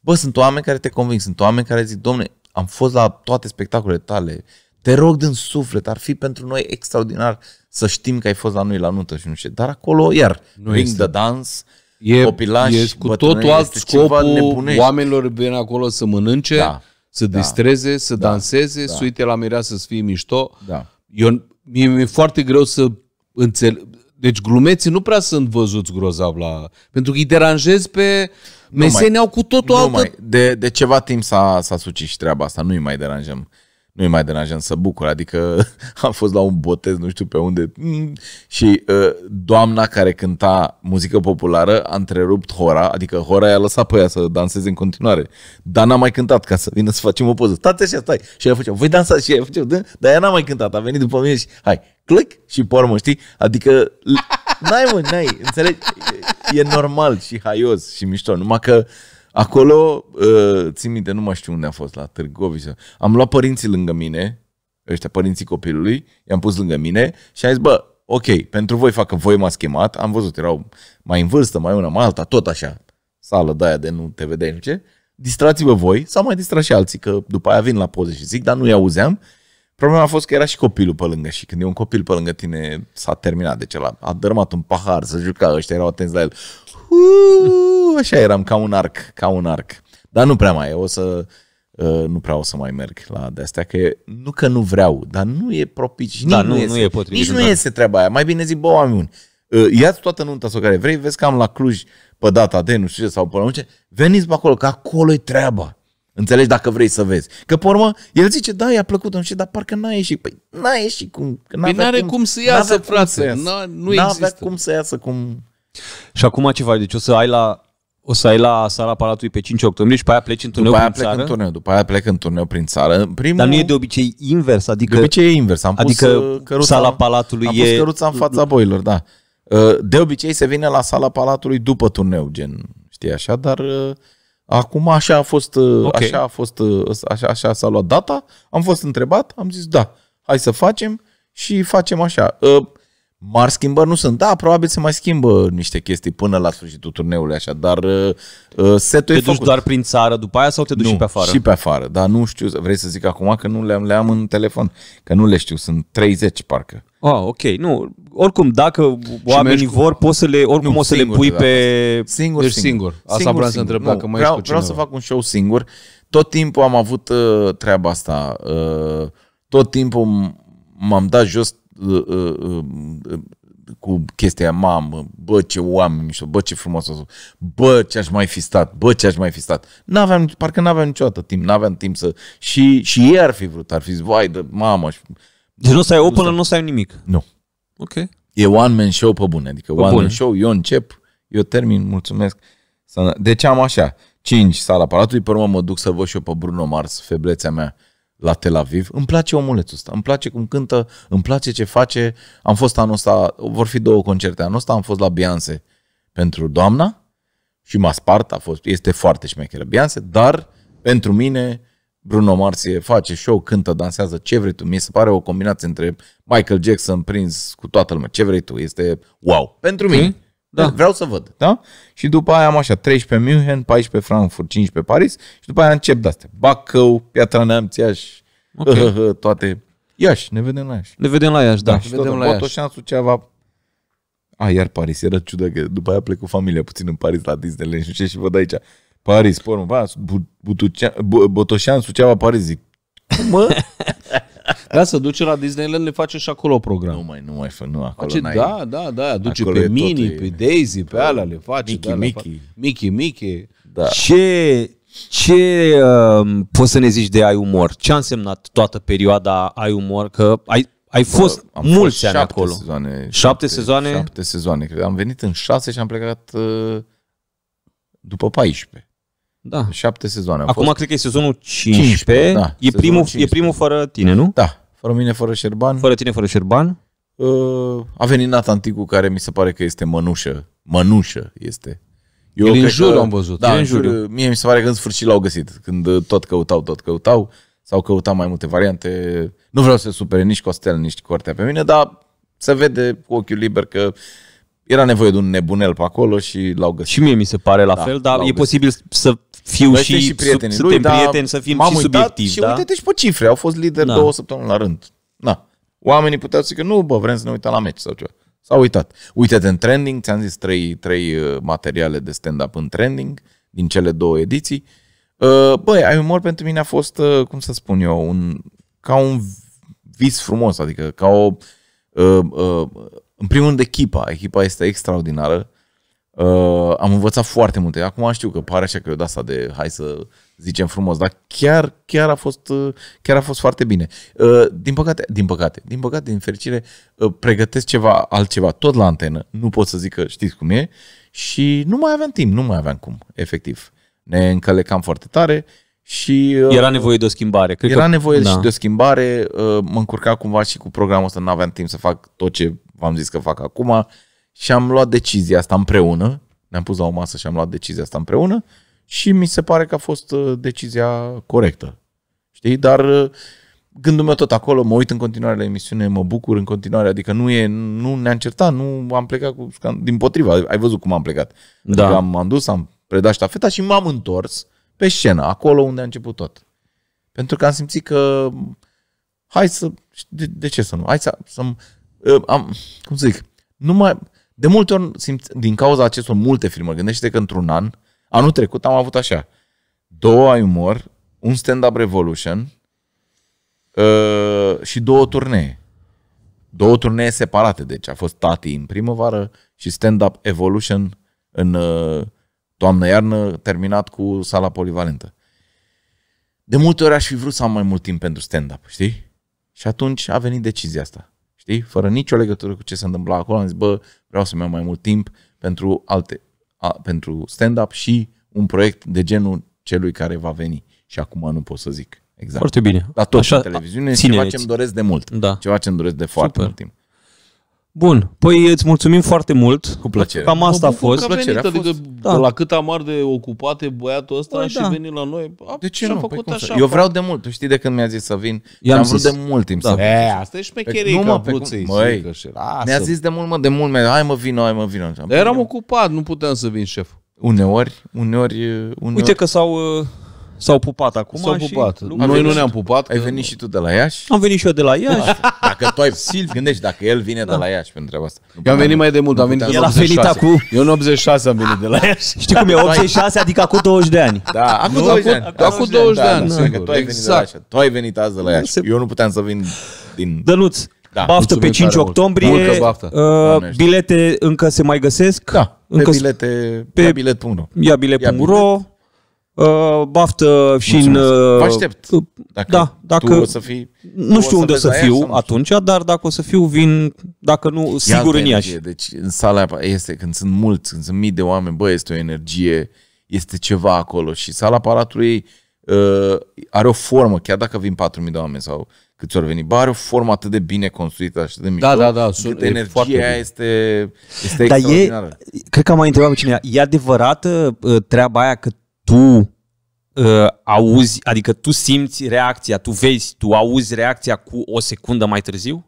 Bă, sunt oameni care te conving, sunt oameni care zic, domne, am fost la toate spectacolele tale, te rog din suflet, ar fi pentru noi extraordinar să știm că ai fost la noi la nuntă și nu știu. Dar acolo, iar, nu ring este. de dans, e, copilași, e cu totul alt scopul oamenilor vin acolo să mănânce, da, să da, distreze, să da, danseze, da, să uite la mireasă să fie mișto. Da. Eu, mie mi-e foarte greu să înțel... Deci glumeții nu prea sunt văzuți grozav la... Pentru că îi deranjezi pe... Mesenii au cu totul altă... De, de ceva timp s-a, s-a sucit și treaba asta, nu îi mai deranjăm nu e mai deranjant să bucur. Adică am fost la un botez, nu știu pe unde, mm, și uh, doamna care cânta muzică populară a întrerupt Hora, adică Hora i-a lăsat pe ea să danseze în continuare. Dar n-a mai cântat ca să vină să facem o poză. Stați așa, stai. Și ea făcea, voi dansa și ea făcea, dar ea n-a mai cântat, a venit după mine și hai, click și pormă, știi? Adică n-ai mă, n-ai, înțelegi? E normal și haios și mișto, numai că uh, Acolo, uh, țin minte, nu mai știu unde am fost, la Târgoviște. Am luat părinții lângă mine, ăștia părinții copilului, i-am pus lângă mine și am zis, bă, ok, pentru voi fac că voi m-ați chemat, am văzut, erau mai în vârstă, mai una, mai alta, tot așa, sală de aia de nu te vedeai, nu ce, distrați-vă voi, sau mai distrați și alții, că după aia vin la poze și zic, dar nu-i auzeam Problema a fost că era și copilul pe lângă și când e un copil pe lângă tine s-a terminat de deci celălalt. A dărâmat un pahar, să juca, ăștia erau atenți la el. Uuu, așa eram, ca un arc, ca un arc. Dar nu prea mai o să... Ă, nu prea o să mai merg la de-astea, că nu că nu vreau, dar nu e propice. Da, nu, nu, nu e potrivit. Nici nu da. este treaba aia. Mai bine zic, bă, oameni, ă, ia-ți toată nunta sau care vrei, vezi că am la Cluj pe data de nu știu ce sau până nu ce, veniți pe acolo, că acolo e treaba. Înțelegi dacă vrei să vezi. Că pe urmă, el zice, da, i-a plăcut, nu știu, dar parcă n-a ieșit. Păi n-a ieșit cum. Că n-avea păi n-are cum, cum să iasă, n-avea frate. Să iasă. N-a, nu n-avea există. cum să iasă cum... Și acum ce faci? Deci o să ai la o să ai la sala Palatului pe 5 octombrie și pe aia pleci în turneu după aia prin plec țară? În turneu, după aia plec în turneu prin țară. Primul... Dar nu e de obicei invers, adică... De obicei e invers. Am adică pus adică căruța, sala Palatului am pus e... căruța în fața boilor, da. Uh, de obicei se vine la sala Palatului după turneu, gen, știi așa, dar uh, Acum așa a fost, uh, okay. așa a fost, uh, așa, așa s-a luat data, am fost întrebat, am zis da, hai să facem și facem așa. Uh, mari schimbări nu sunt. Da, probabil se mai schimbă niște chestii până la sfârșitul turneului, așa, dar uh, setul Te duci făcut. doar prin țară după aia sau te duci nu, și pe afară? și pe afară, dar nu știu, vrei să zic acum că nu le-am, le-am în telefon, că nu le știu, sunt 30 parcă. Ah, ok. Nu, oricum, dacă oamenii cu... vor, poți să le, oricum nu, o să singur, le pui pe... Singur, deci singur. singur. Asta singur, vreau să întreb da, dacă mai vreau, ești cu vreau să fac un show singur. Tot timpul am avut uh, treaba asta. Uh, tot timpul m-am dat jos uh, uh, uh, uh cu chestia mamă, bă, ce oameni mișto, bă, ce frumos a bă, ce aș mai fi stat, bă, ce aș mai fi stat. N-aveam, parcă n-aveam niciodată timp, n-aveam timp să... Și, și ei ar fi vrut, ar fi zis, vai, de, mamă, deci nu stai open, nu, stai nimic. Nu. Ok. E one man show pe bune. Adică pe one man show, eu încep, eu termin, mulțumesc. Deci am așa, 5 sala aparatului, pe urmă mă duc să văd și eu pe Bruno Mars, feblețea mea la Tel Aviv. Îmi place omulețul ăsta, îmi place cum cântă, îmi place ce face. Am fost anul ăsta, vor fi două concerte. Anul ăsta am fost la Beyoncé pentru doamna și m-a spart, a fost, este foarte șmecheră Beyoncé, dar pentru mine Bruno Mars face show, cântă, dansează, ce vrei tu. Mi se pare o combinație între Michael Jackson prins cu toată lumea, ce vrei tu, este wow. Pentru mine. Mm? Da. Vreau să văd, da? Și după aia am așa, 13 München, 14 Frankfurt, 15 Paris și după aia încep de-astea. Bacău, Piatra Neamț, Iași, okay. toate. Iași, ne vedem la Iași. Ne vedem la Iași, da. da și vedem la Iași. șansul ceva a, iar Paris, era ciudă că după aia plec cu familia puțin în Paris la Disneyland și ce și văd aici. Paris, pormă, ba, Botoșan, Suceava, Paris, zic. Mă? Da, să duce la Disneyland, le face și acolo program. Nu mai, nu mai fă, nu, acolo face, Da, da, da, duce acolo pe Mini, e... pe Daisy, pe da. alea le face. Mickey, da, Mickey. Fa- Mickey, Mickey. Da. Ce, ce uh, poți să ne zici de ai umor? Ce a însemnat toată perioada ai umor? Că ai, ai Bă, fost am mulți fost ani șapte acolo. Sezoane, șapte, șapte sezoane? Șapte sezoane, cred. Am venit în șase și am plecat uh, după 14. Da. Șapte sezoane. Acum fost. cred că e sezonul 15. 15 da, e, primul, 15. e primul fără tine, nu? Da. Fără mine, fără Șerban. Fără tine, fără Șerban. Uh, a venit Nat Anticu, care mi se pare că este mănușă. Mănușă este. Eu El în jur că, am văzut. Da, în jur. Mie mi se pare că în sfârșit l-au găsit. Când uh, tot căutau, tot căutau. Sau căutau mai multe variante. Nu vreau să supere nici Costel, nici Cortea pe mine, dar se vede cu ochiul liber că era nevoie de un nebunel pe acolo și l-au găsit. Și mie mi se pare la da, fel, dar e găsit. posibil să fiu și, și prietenii sub, lui, suntem prieteni, să fim și subiectivi. Și da? uite-te și deci, pe cifre, au fost lideri da. două săptămâni la rând. Da. Oamenii puteau să zică, nu, bă, vrem să ne uităm la meci sau ceva. S-au uitat. Uite-te în trending, ți-am zis trei, trei uh, materiale de stand-up în trending din cele două ediții. Uh, băi, ai umor pentru mine a fost, uh, cum să spun eu, un, ca un vis frumos, adică ca o... În primul rând, echipa. Echipa este extraordinară Uh, am învățat foarte multe. Acum știu că pare așa că eu de asta de hai să zicem frumos, dar chiar, chiar, a, fost, uh, chiar a fost foarte bine. Uh, din păcate, din păcate, din păcate, din fericire, uh, pregătesc ceva altceva tot la antenă, nu pot să zic că știți cum e și nu mai aveam timp, nu mai aveam cum, efectiv. Ne încălecam foarte tare și... Uh, era nevoie de o schimbare. Cred era că... nevoie da. și de o schimbare, uh, mă încurca cumva și cu programul ăsta, nu aveam timp să fac tot ce v-am zis că fac acum, și am luat decizia asta împreună. Ne-am pus la o masă și am luat decizia asta împreună și mi se pare că a fost uh, decizia corectă. Știi? Dar uh, gândul meu tot acolo, mă uit în continuare la emisiune, mă bucur în continuare, adică nu e, nu ne-am certat, nu am plecat cu, din potriva, ai văzut cum am plecat. Adică da. Adică am, am dus, am predat ștafeta și m-am întors pe scenă, acolo unde a început tot. Pentru că am simțit că hai să, de, de ce să nu, hai să, să uh, am, cum să zic, nu mai, de multe ori simt, din cauza acestor multe filmări, gândește că într-un an, anul trecut am avut așa, două ai umor, un stand-up revolution uh, și două turnee. Două turnee separate, deci a fost Tati în primăvară și stand-up evolution în uh, toamnă-iarnă, terminat cu sala polivalentă. De multe ori aș fi vrut să am mai mult timp pentru stand-up, știi? Și atunci a venit decizia asta. Știi? Fără nicio legătură cu ce se întâmpla acolo, am zis, bă, vreau să-mi iau mai mult timp pentru alte, a, pentru stand-up și un proiect de genul celui care va veni. Și acum nu pot să zic. Exact. Foarte bine. La tot Așa, televiziune, ceva ce-mi doresc de mult. Da. Ceva ce-mi doresc de foarte Super. mult timp. Bun, păi îți mulțumim foarte mult. Cu plăcere. Cam asta a fost. Cu plăcere. A adică fost. Adică da. la cât amar de ocupate băiatul ăsta păi, și da. veni la noi. A, de ce nu? Păi făcut păi, așa, Eu vreau de mult. Tu știi de când mi-a zis să vin? I-am vrut de mult timp da. să vin. E, asta e șmecherie păi nu, mă, pe măi, Mi-a zis de mult, mă, de mult. hai mă, vină, hai mă, vină. Eram ocupat, nu puteam să vin, șef. Uneori, uneori, uneori... Uite că s-au, uh, S-au pupat acum S-au pupat. Și Noi nu ne-am pupat. Ai că... venit și tu de la Iași? Am venit și eu de la Iași. Da. Dacă tu ai Silvi, gândești dacă el vine da. de la Iași pentru treaba asta. Eu am venit mai de mult, am venit El a venit acum. Eu în 86 am venit de la Iași. Știi cum e? 86, adică acum 20 de ani. Da, acum nu, 20 de ani. Acum 20 de ani. Da, tu ai venit de exact. Tu ai venit azi de la Iași. Eu nu puteam să vin din... Dănuț, da. Baftă pe 5 octombrie. Multă baftă. Uh, bilete încă se mai găsesc. Da, încă pe bilete, pe, ia bilet.ro. Ia bilet.ro. Uh, baftă și Mulțumesc. în... Vă uh, aștept. Uh, dacă da, dacă... Tu o să fii... Nu știu unde să, să fiu aia, atunci, dar dacă o să fiu, vin, dacă nu, sigur în Iași. Deci în sala este, când sunt mulți, când sunt mii de oameni, bă, este o energie, este ceva acolo și sala Palatului uh, are o formă, chiar dacă vin 4.000 de oameni sau câți ori veni, bă, are o formă atât de bine construită, așa de mișto, da, da, da, sunt, energia aia este, este Dar e, cred că am mai întrebat pe cineva, e adevărată treaba aia că tu uh, auzi, adică tu simți reacția, tu vezi, tu auzi reacția cu o secundă mai târziu?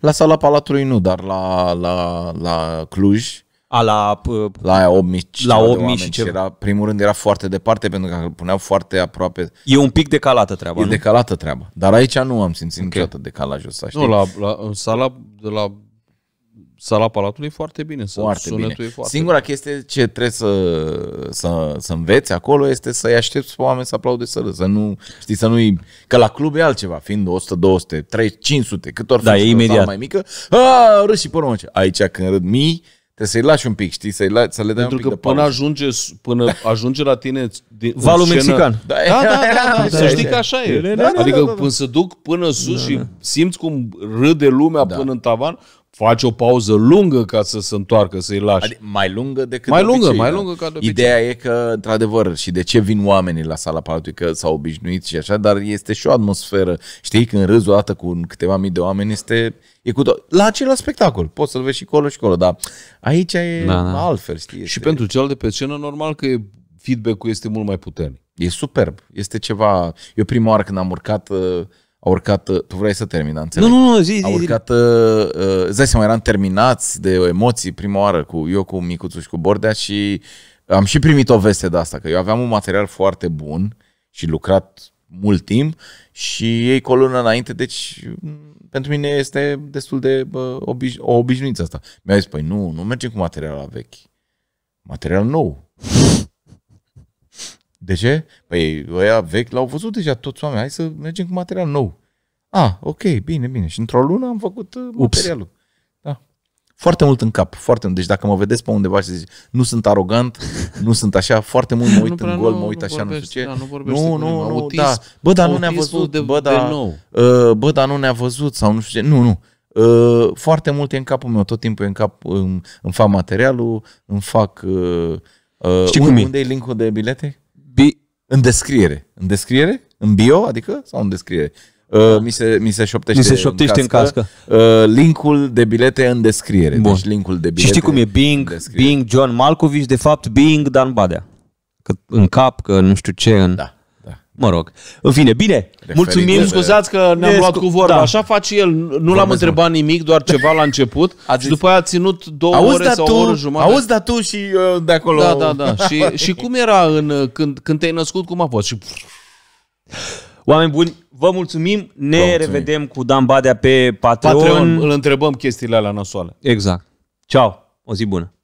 La sala Palatului nu, dar la, la, la Cluj, a, la... Uh, la 8000 La 8 și ceva. Era, primul rând era foarte departe pentru că puneau foarte aproape. E un pic decalată treaba, E nu? decalată treaba. Dar aici nu am simțit okay. niciodată decalajul ăsta, știi? Nu, la, la, în sala de la sala palatului foarte bine, să foarte sunetul bine. e foarte Singura bine. chestie ce trebuie să, să, să înveți acolo este să-i aștepți pe oameni să aplaude să râd, să nu, știi, să nu-i, că la club e altceva, fiind 100, 200, 300, 500, cât ori da, e imediat. mai mică, a, râs și pe ce. Aici când râd mii, Trebuie să-i lași un pic, știi, să-i la, să le dai Pentru un pic că de până ajunge, până ajunge la tine din, valul scenă, mexican. Da, da, da, da, da, să da, știi da. că așa e. Da, da, adică da, da, da. se duc până sus da, da. și simți cum râde lumea da. până în tavan, faci o pauză lungă ca să se întoarcă, să-i lași. Adică mai lungă decât Mai de lungă, obicei, mai da? lungă ca de obicei. Ideea e că, într-adevăr, și de ce vin oamenii la sala palatului, că s-au obișnuit și așa, dar este și o atmosferă. Știi, când râzi o dată cu câteva mii de oameni, este... E cu La același spectacol. Poți să-l vezi și colo și colo, dar aici e da, da. altfel, știi? Este... Și pentru cel de pe scenă, normal că e feedback-ul este mult mai puternic. E superb. Este ceva... Eu prima oară când am urcat uh, a urcat, uh, tu vrei să termin, înțeleg? Nu, nu, nu, zi, zi, A urcat, zi, zi. Uh, uh eram terminați de emoții prima oară cu eu, cu Micuțu și cu Bordea și am și primit o veste de asta, că eu aveam un material foarte bun și lucrat mult timp și ei cu o lună înainte, deci pentru mine este destul de bă, obiș- o obișnuință asta. Mi-a zis, păi nu, nu mergem cu materialul la vechi, material nou. De ce? Păi ăia vechi l-au văzut deja toți oameni. Hai să mergem cu material nou. Ah, ok, bine, bine. Și într-o lună am făcut uh, Ups. materialul. Da. Foarte mult în cap, foarte mult. Deci dacă mă vedeți pe undeva și zici, nu sunt arogant, nu sunt așa, foarte mult mă uit nu în gol, nu, mă uit nu așa, vorbești, nu știu ce. Da, nu, nu, nu, nu, autism, da. Bă, dar nu ne-a văzut, de, bă, da, de nou. Uh, bă, dar nu ne-a văzut sau nu știu ce. Nu, nu. Uh, foarte mult e în capul meu, tot timpul e în cap, îmi, um, îmi fac materialul, îmi fac... Uh, uh Știi unde, cum e? Unde e linkul de bilete? Bi- în descriere. În descriere? În bio, adică? Sau în descriere? Uh, mi, se, mi se șoptește, mi se șoptește în cască. În cască. Uh, linkul de bilete în descriere. Bun. Deci linkul de bilete. Și știi cum e Bing, Bing John Malkovich, de fapt Bing Dan Badea. Că în cap, că nu știu ce, în... Da. Mă rog. În fine, bine. Referit Mulțumim. De... Scuzați că ne-am ne luat scu... cu vorba. Da. Așa face el. Nu l-am întrebat nimic, doar ceva la început. A Zis... Și după aia a ținut două auzi ore da sau tu, o oră jumătate. Auzi, dar tu și uh, de acolo... Da, da, da. și, și cum era în, uh, când, când te-ai născut, cum a fost? Și... Oameni buni, vă mulțumim. Ne vă mulțumim. revedem cu Dan Badea pe Patreon. Patreon. Îl întrebăm chestiile alea nasoale. Exact. Ceau. O zi bună.